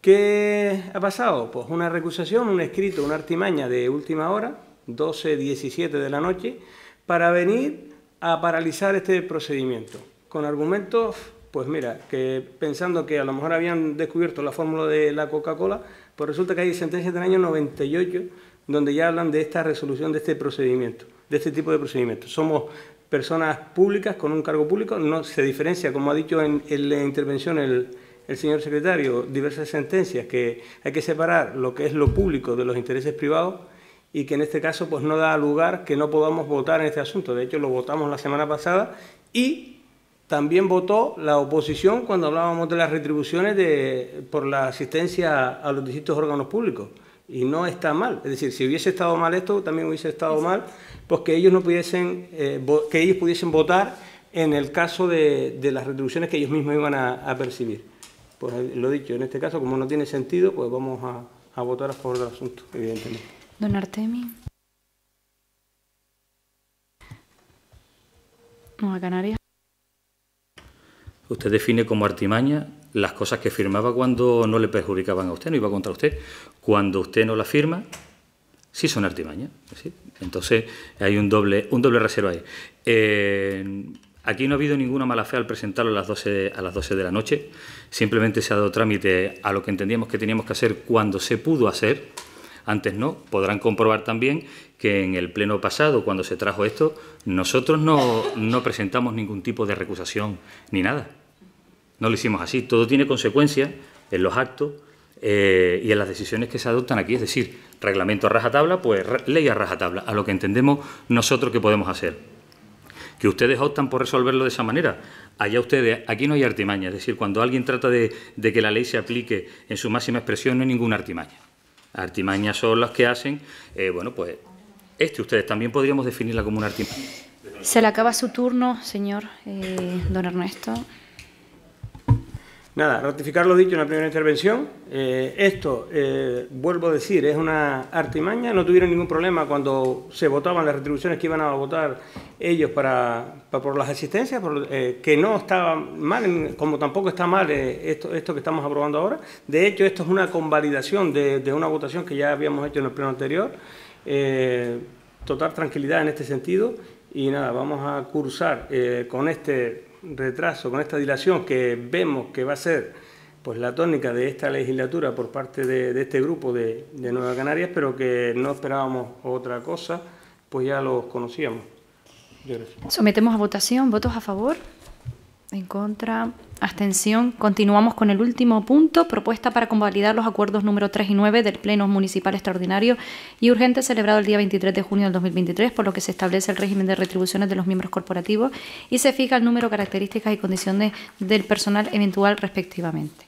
¿Qué ha pasado? Pues una recusación, un escrito, una artimaña de última hora, 12.17 de la noche, para venir a paralizar este procedimiento, con argumentos, pues mira, que pensando que a lo mejor habían descubierto la fórmula de la Coca-Cola, pues resulta que hay sentencias del año 98 donde ya hablan de esta resolución de este procedimiento de este tipo de procedimientos. Somos personas públicas con un cargo público, no se diferencia, como ha dicho en, la intervención el, señor secretario, diversas sentencias que hay que separar lo que es lo público de los intereses privados y que en este caso pues no da lugar que no podamos votar en este asunto. De hecho, lo votamos la semana pasada y también votó la oposición cuando hablábamos de las retribuciones por la asistencia a los distintos órganos públicos. Y no está mal. Es decir, si hubiese estado mal esto, también hubiese estado mal pues que ellos no pudiesen, eh, que ellos pudiesen votar en el caso de, las retribuciones que ellos mismos iban a, percibir. Pues eh, lo dicho, en este caso, como no tiene sentido, pues vamos a, votar a favor del asunto, evidentemente. Don Artemi. a Canarias. Usted define como artimaña las cosas que firmaba cuando no le perjudicaban a usted, no iba contra usted. Cuando usted no la firma, sí son artimaña. Entonces hay un doble, un doble reserva. ahí. aquí no ha habido ninguna mala fe al presentarlo a las, 12, a las 12 de la noche, simplemente se ha dado trámite a lo que entendíamos que teníamos que hacer cuando se pudo hacer, antes no. Podrán comprobar también que en el pleno pasado, cuando se trajo esto, nosotros no, no presentamos ningún tipo de recusación ni nada. No lo hicimos así. Todo tiene consecuencias en los actos, eh, y en las decisiones que se adoptan aquí. Es decir, reglamento a rajatabla, pues ley a rajatabla, a lo que entendemos nosotros que podemos hacer. Que ustedes optan por resolverlo de esa manera. Allá ustedes, aquí no hay artimaña. Es decir, cuando alguien trata de, que la ley se aplique en su máxima expresión, no hay ninguna artimaña. Artimañas son las que hacen, eh, bueno, pues este ustedes también podríamos definirla como una artimaña. Se le acaba su turno, señor eh, don Ernesto. Nada, ratificar lo dicho en la primera intervención. Eh, esto, eh, vuelvo a decir, es una artimaña. No tuvieron ningún problema cuando se votaban las retribuciones que iban a votar ellos para, por las asistencias, eh, que no estaba mal, como tampoco está mal esto, esto que estamos aprobando ahora. De hecho, esto es una convalidación de, de una votación que ya habíamos hecho en el pleno anterior. total tranquilidad en este sentido. Y nada, vamos a cursar con este retraso, con esta dilación que vemos que va a ser pues, la tónica de esta legislatura por parte de, este grupo de, de, Nueva Canarias, pero que no esperábamos otra cosa, pues ya los conocíamos. Sometemos a votación, votos a favor. En contra. Abstención. Continuamos con el último punto. Propuesta para convalidar los acuerdos número 3 y 9 del Pleno Municipal Extraordinario y Urgente celebrado el día 23 de junio del 2023, por lo que se establece el régimen de retribuciones de los miembros corporativos y se fija el número, características y condiciones del personal eventual respectivamente.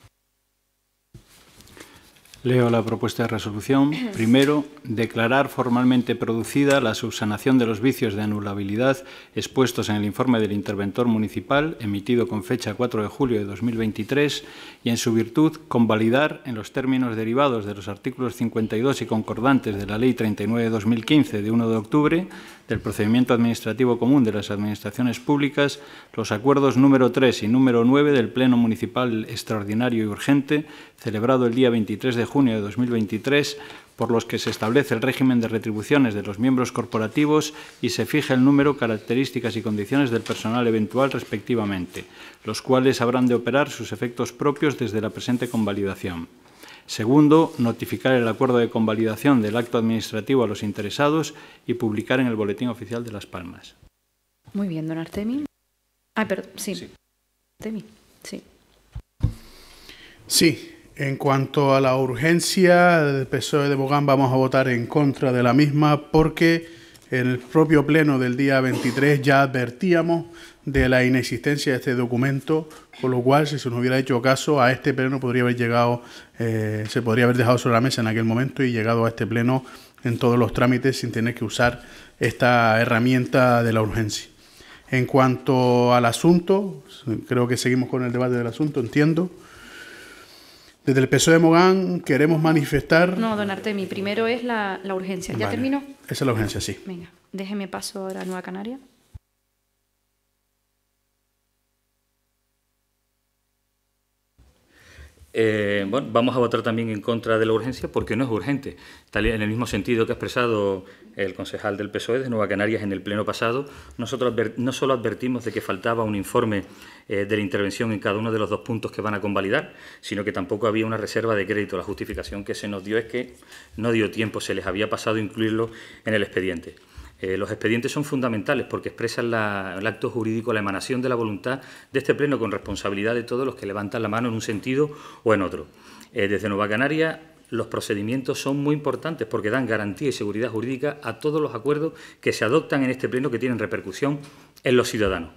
Leo la propuesta de resolución. Primero, declarar formalmente producida la subsanación de los vicios de anulabilidad expuestos en el informe del interventor municipal, emitido con fecha 4 de julio de 2023, y en su virtud, convalidar en los términos derivados de los artículos 52 y concordantes de la Ley 39 2015 de 1 de octubre del procedimiento administrativo común de las administraciones públicas los acuerdos número 3 y número 9 del Pleno Municipal Extraordinario y Urgente celebrado el día 23 de junio de 2023, por los que se establece el régimen de retribuciones de los miembros corporativos y se fija el número, características y condiciones del personal eventual respectivamente, los cuales habrán de operar sus efectos propios desde la presente convalidación. Segundo, notificar el acuerdo de convalidación del acto administrativo a los interesados y publicar en el Boletín Oficial de Las Palmas. Muy bien, don Artemi. Ah, perdón, sí. sí. sí. Sí, en cuanto a la urgencia, el PSOE de Bogán vamos a votar en contra de la misma porque en el propio pleno del día 23 ya advertíamos de la inexistencia de este documento, con lo cual si se nos hubiera hecho caso a este pleno podría haber llegado, eh, se podría haber dejado sobre la mesa en aquel momento y llegado a este pleno en todos los trámites sin tener que usar esta herramienta de la urgencia. En cuanto al asunto, creo que seguimos con el debate del asunto, entiendo. Desde el PSOE de Mogán queremos manifestar... No, don Artemi, primero es la, la urgencia. ¿Ya terminó? Esa es la urgencia, sí. Venga, déjeme paso ahora a Nueva Canaria. Eh, bueno, vamos a votar también en contra de la urgencia porque no es urgente. Tal, en el mismo sentido que ha expresado el concejal del PSOE de Nueva Canarias en el pleno pasado, nosotros no solo advertimos de que faltaba un informe eh, de la intervención en cada uno de los dos puntos que van a convalidar, sino que tampoco había una reserva de crédito. La justificación que se nos dio es que no dio tiempo, se les había pasado incluirlo en el expediente. Eh, los expedientes son fundamentales porque expresan el acto jurídico, la emanación de la voluntad de este Pleno con responsabilidad de todos los que levantan la mano en un sentido o en otro. Eh, desde Nueva Canaria los procedimientos son muy importantes porque dan garantía y seguridad jurídica a todos los acuerdos que se adoptan en este Pleno que tienen repercusión en los ciudadanos.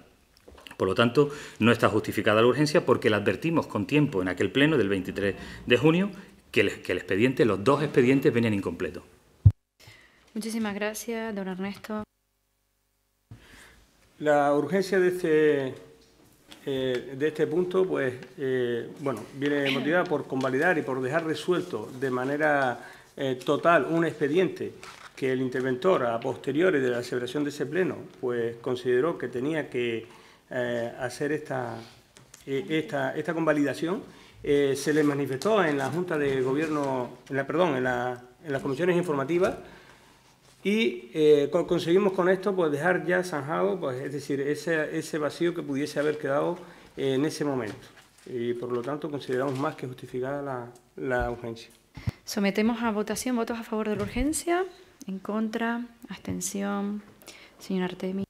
Por lo tanto, no está justificada la urgencia porque la advertimos con tiempo en aquel Pleno del 23 de junio que que el expediente, los dos expedientes venían incompletos. Muchísimas gracias, don Ernesto. La urgencia de este, eh, de este punto, pues, eh, bueno, viene motivada por convalidar y por dejar resuelto de manera eh, total un expediente que el interventor, a posteriores de la celebración de ese pleno, pues consideró que tenía que hacer esta, esta, esta convalidación. se le manifestó en la Junta de Gobierno, la, perdón, en, en las comisiones informativas, y eh, conseguimos con esto pues, dejar ya zanjado, pues, es decir, ese, ese vacío que pudiese haber quedado en ese momento. Y por lo tanto consideramos más que justificada la, la urgencia. Sometemos a votación votos a favor de la urgencia, en contra, abstención. Señor Artemi.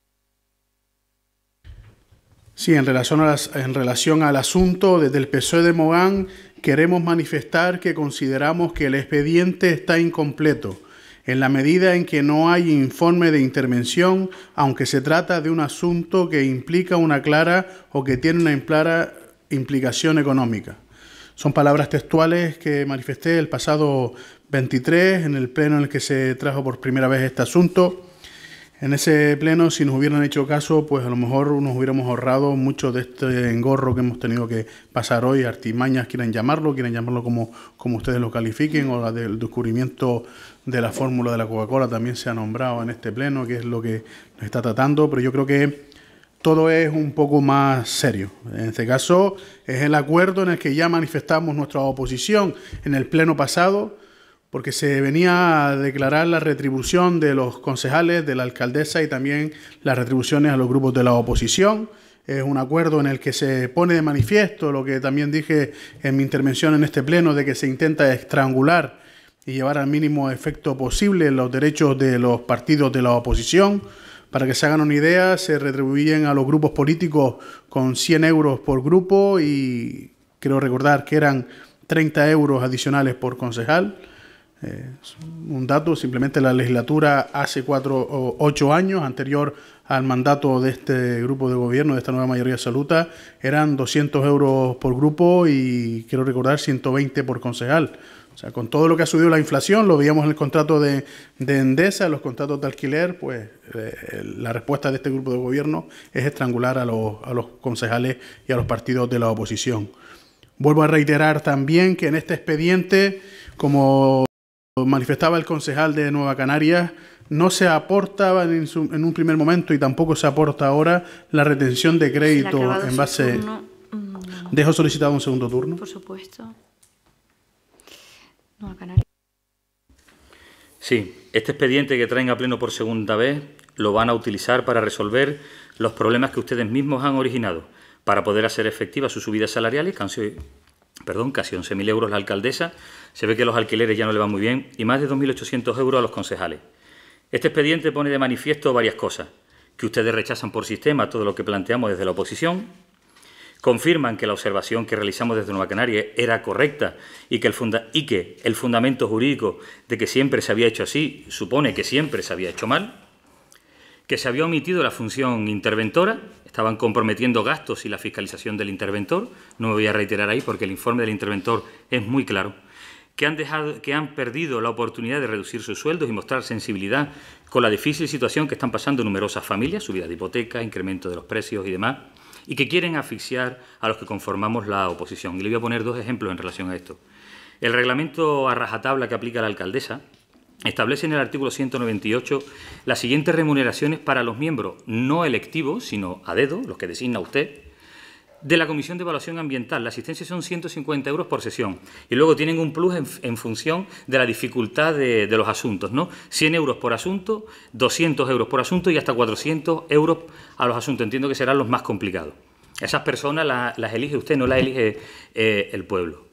Sí, en relación, en relación al asunto, desde el PSOE de Mogán queremos manifestar que consideramos que el expediente está incompleto en la medida en que no hay informe de intervención, aunque se trata de un asunto que implica una clara o que tiene una clara implicación económica. Son palabras textuales que manifesté el pasado 23 en el pleno en el que se trajo por primera vez este asunto. En ese pleno, si nos hubieran hecho caso, pues a lo mejor nos hubiéramos ahorrado mucho de este engorro que hemos tenido que pasar hoy, artimañas, quieren llamarlo, quieren llamarlo como, como ustedes lo califiquen, o la del descubrimiento de la fórmula de la Coca-Cola también se ha nombrado en este pleno, que es lo que nos está tratando, pero yo creo que todo es un poco más serio. En este caso, es el acuerdo en el que ya manifestamos nuestra oposición en el pleno pasado, porque se venía a declarar la retribución de los concejales, de la alcaldesa y también las retribuciones a los grupos de la oposición. Es un acuerdo en el que se pone de manifiesto lo que también dije en mi intervención en este pleno, de que se intenta estrangular y llevar al mínimo efecto posible los derechos de los partidos de la oposición. Para que se hagan una idea, se retribuían a los grupos políticos con 100 euros por grupo y creo recordar que eran 30 euros adicionales por concejal. Eh, un dato, simplemente la legislatura hace cuatro o ocho años, anterior al mandato de este grupo de gobierno, de esta nueva mayoría absoluta, eran 200 euros por grupo y quiero recordar 120 por concejal. O sea, con todo lo que ha subido la inflación, lo veíamos en el contrato de, de Endesa, los contratos de alquiler, pues eh, la respuesta de este grupo de gobierno es estrangular a los, a los concejales y a los partidos de la oposición. Vuelvo a reiterar también que en este expediente, como manifestaba el concejal de Nueva Canarias, no se aportaba en, en, un primer momento y tampoco se aporta ahora la retención de crédito en base... Mm, Dejo solicitado un segundo turno. Por supuesto. Sí, este expediente que traen a pleno por segunda vez lo van a utilizar para resolver los problemas que ustedes mismos han originado, para poder hacer efectiva su subida salarial y casi, perdón, casi 11.000 euros la alcaldesa. Se ve que los alquileres ya no le van muy bien y más de 2.800 euros a los concejales. Este expediente pone de manifiesto varias cosas, que ustedes rechazan por sistema todo lo que planteamos desde la oposición, confirman que la observación que realizamos desde Nueva Canaria era correcta y que, el fundamento jurídico de que siempre se había hecho así supone que siempre se había hecho mal, que se había omitido la función interventora, estaban comprometiendo gastos y la fiscalización del interventor, no me voy a reiterar ahí porque el informe del interventor es muy claro, que han, que han perdido la oportunidad de reducir sus sueldos y mostrar sensibilidad con la difícil situación que están pasando numerosas familias, subida de hipoteca, incremento de los precios y demás, y que quieren asfixiar a los que conformamos la oposición. Y le voy a poner dos ejemplos en relación a esto. El reglamento a rajatabla que aplica la alcaldesa establece en el artículo 198 las siguientes remuneraciones para los miembros no electivos, sino a dedo, los que designa usted, de la Comisión de Evaluación Ambiental. La asistencia son 150 euros por sesión y luego tienen un plus en, función de la dificultad de, los asuntos, ¿no? 100 euros por asunto, 200 euros por asunto y hasta 400 euros a los asuntos. Entiendo que serán los más complicados. Esas personas las elige usted, no las elige eh, el pueblo.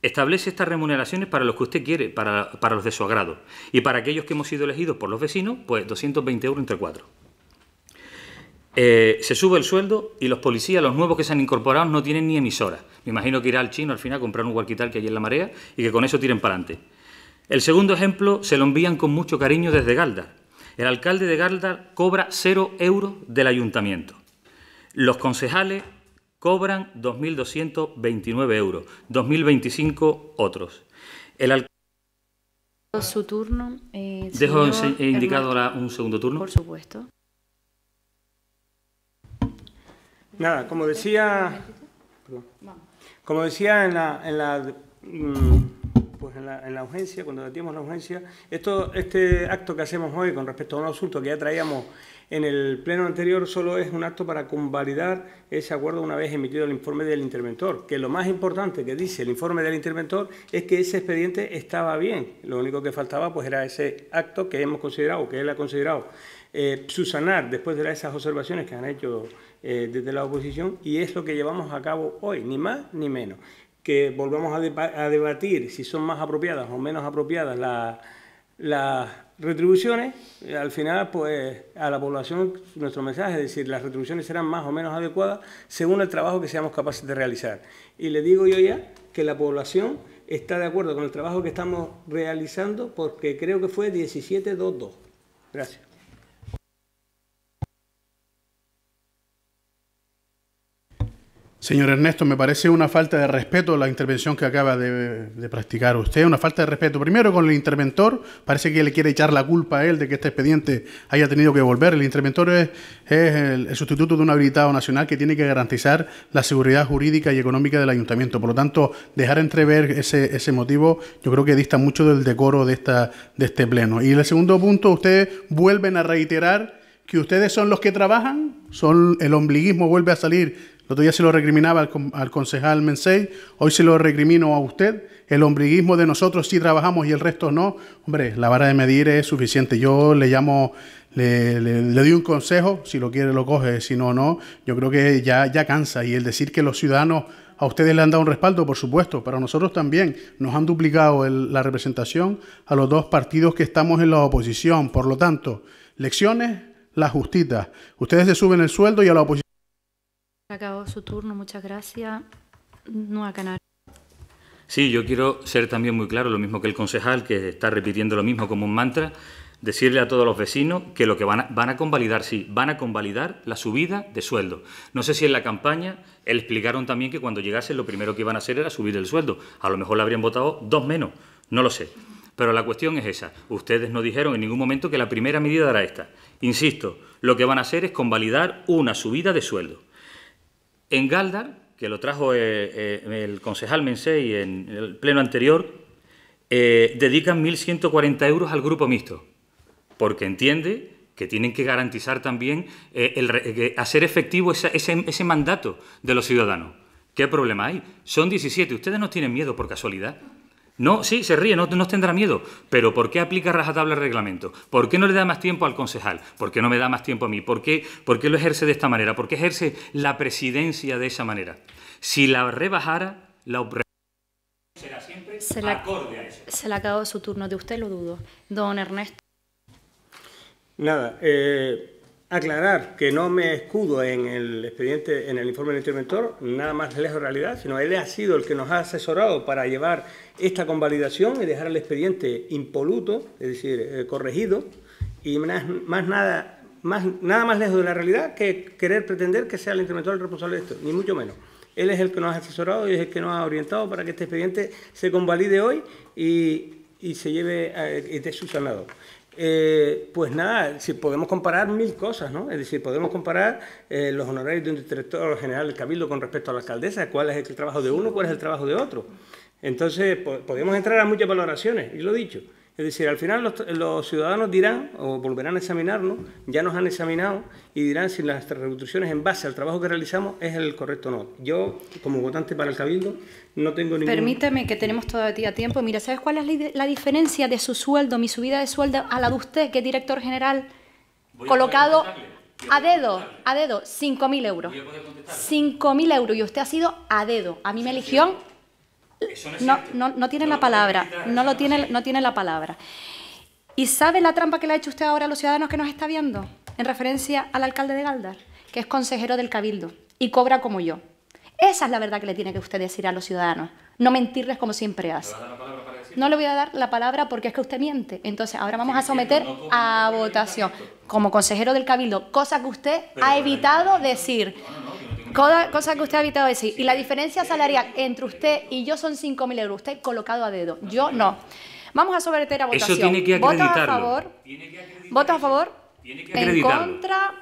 Establece estas remuneraciones para los que usted quiere, para, para los de su agrado. Y para aquellos que hemos sido elegidos por los vecinos, pues 220 euros entre cuatro. Eh, se sube el sueldo y los policías, los nuevos que se han incorporado, no tienen ni emisoras. Me imagino que irá al chino al final a comprar un walkie que hay en la marea y que con eso tiren para adelante. El segundo ejemplo se lo envían con mucho cariño desde Galdar. El alcalde de Galdar cobra cero euros del ayuntamiento. Los concejales cobran 2.229 euros, 2.025 otros. El alcalde su turno. Eh, Dejo indicado un segundo turno. Por supuesto. Nada, como decía, como decía en la, en la, mm, pues en la, en la urgencia, cuando debatíamos la urgencia, esto, este acto que hacemos hoy con respecto a un asunto que ya traíamos en el pleno anterior solo es un acto para convalidar ese acuerdo una vez emitido el informe del interventor, que lo más importante que dice el informe del interventor es que ese expediente estaba bien, lo único que faltaba pues era ese acto que hemos considerado, que él ha considerado eh, subsanar después de esas observaciones que han hecho eh, desde la oposición y es lo que llevamos a cabo hoy, ni más ni menos. Que volvamos a, debatir si son más apropiadas o menos apropiadas las retribuciones, al final, pues a la población nuestro mensaje es decir, las retribuciones serán más o menos adecuadas según el trabajo que seamos capaces de realizar. Y le digo yo ya que la población está de acuerdo con el trabajo que estamos realizando porque creo que fue 17.22. Gracias. Señor Ernesto, me parece una falta de respeto la intervención que acaba de, practicar usted, una falta de respeto. Primero con el interventor, parece que le quiere echar la culpa a él de que este expediente haya tenido que volver. El interventor es, el, sustituto de un habilitado nacional que tiene que garantizar la seguridad jurídica y económica del ayuntamiento. Por lo tanto, dejar entrever ese, ese motivo yo creo que dista mucho del decoro de, esta, de este pleno. Y el segundo punto, usted vuelven a reiterar que ustedes son los que trabajan, son el ombliguismo vuelve a salir. El otro día se lo recriminaba al, concejal Mensei, hoy se lo recrimino a usted. El ombliguismo de nosotros si trabajamos y el resto no. Hombre, la vara de medir es suficiente. Yo le llamo le, le, doy un consejo, si lo quiere lo coge, si no, no. Yo creo que ya, ya cansa. Y el decir que los ciudadanos a ustedes le han dado un respaldo, por supuesto, pero nosotros también nos han duplicado la representación a los dos partidos que estamos en la oposición. Por lo tanto, lecciones la justita. Ustedes se suben el sueldo y a la oposición. Acabó su turno, muchas gracias. No a Canarias. Sí, yo quiero ser también muy claro, lo mismo que el concejal, que está repitiendo lo mismo como un mantra, decirle a todos los vecinos que lo que van a, van a convalidar, sí, van a convalidar la subida de sueldo. No sé si en la campaña él explicaron también que cuando llegase lo primero que iban a hacer era subir el sueldo. A lo mejor le habrían votado dos menos, no lo sé. Pero la cuestión es esa. Ustedes no dijeron en ningún momento que la primera medida era esta. Insisto, lo que van a hacer es convalidar una subida de sueldo. En Galdar, que lo trajo eh, eh, el concejal Mensei en el pleno anterior, eh, dedican 1.140 euros al grupo mixto, porque entiende que tienen que garantizar también hacer efectivo ese, ese mandato de los ciudadanos. ¿Qué problema hay? Son 17. ¿Ustedes no tienen miedo por casualidad? No, sí, se ríe, no, no, tendrá miedo. Pero ¿por qué aplica rajatabla el reglamento? ¿Por qué no le da más tiempo al concejal? ¿Por qué no me da más tiempo a mí? ¿Por qué, ¿Por qué lo ejerce de esta manera? ¿Por qué ejerce la presidencia de esa manera? Si la rebajara, la será siempre se la, acorde a eso. Se le ha su turno, de usted lo dudo. Don Ernesto. Nada, eh, aclarar que no me escudo en el expediente, en el informe del interventor, nada más lejos de realidad, sino él ha sido el que nos ha asesorado para llevar esta convalidación y dejar el expediente impoluto, es decir, eh, corregido, y más, nada más, nada más lejos de la realidad que querer pretender que sea el interventor el responsable de esto, ni mucho menos. Él es el que nos ha asesorado y es el que nos ha orientado para que este expediente se convalide hoy y, se lleve, a, eh, esté subsanado. Eh, pues nada, si podemos comparar mil cosas, ¿no? Es decir, podemos comparar los honorarios de un director general del Cabildo con respecto a la alcaldesa, cuál es el trabajo de uno, cuál es el trabajo de otro. Entonces, podemos entrar a muchas valoraciones, y lo dicho. Es decir, al final los, ciudadanos dirán, o volverán a examinarnos, ya nos han examinado, y dirán si las revoluciones en base al trabajo que realizamos es el correcto o no. Yo, como votante para el Cabildo, no tengo ningún... Permíteme que tenemos todavía tiempo. Mira, ¿sabes cuál es la, diferencia de su sueldo, mi subida de sueldo, a la de usted, que es director general, colocado... A dedo, a dedo, 5.000 euros. 5.000 euros y usted ha sido a dedo. A mí me eligió no, no, tiene la palabra, no, lo tiene, no tiene la palabra. ¿Y sabe la trampa que le ha hecho usted ahora a los ciudadanos que nos está viendo? En referencia al alcalde de Galdar, que es consejero del Cabildo y cobra como yo. Esa es la verdad que le tiene que usted decir a los ciudadanos, no mentirles como siempre hace. No le voy a dar la palabra porque es que usted miente. Entonces, ahora vamos a someter a votación como consejero del Cabildo, cosa que usted ha evitado decir. Cosa, que usted ha evitado decir. Y la diferencia salarial entre usted y yo son 5.000 euros. Usted colocado a dedo. Yo no. Vamos a someter a votación. Eso ¿Votos a favor? ¿Votos a favor? en contra.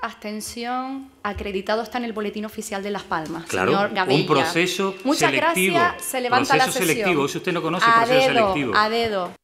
Abstención. Acreditado está en el boletín oficial de Las Palmas. Claro, señor un proceso Muchas gracias. Se levanta la sesión. selectivo. usted no conoce proceso dedo, A dedo.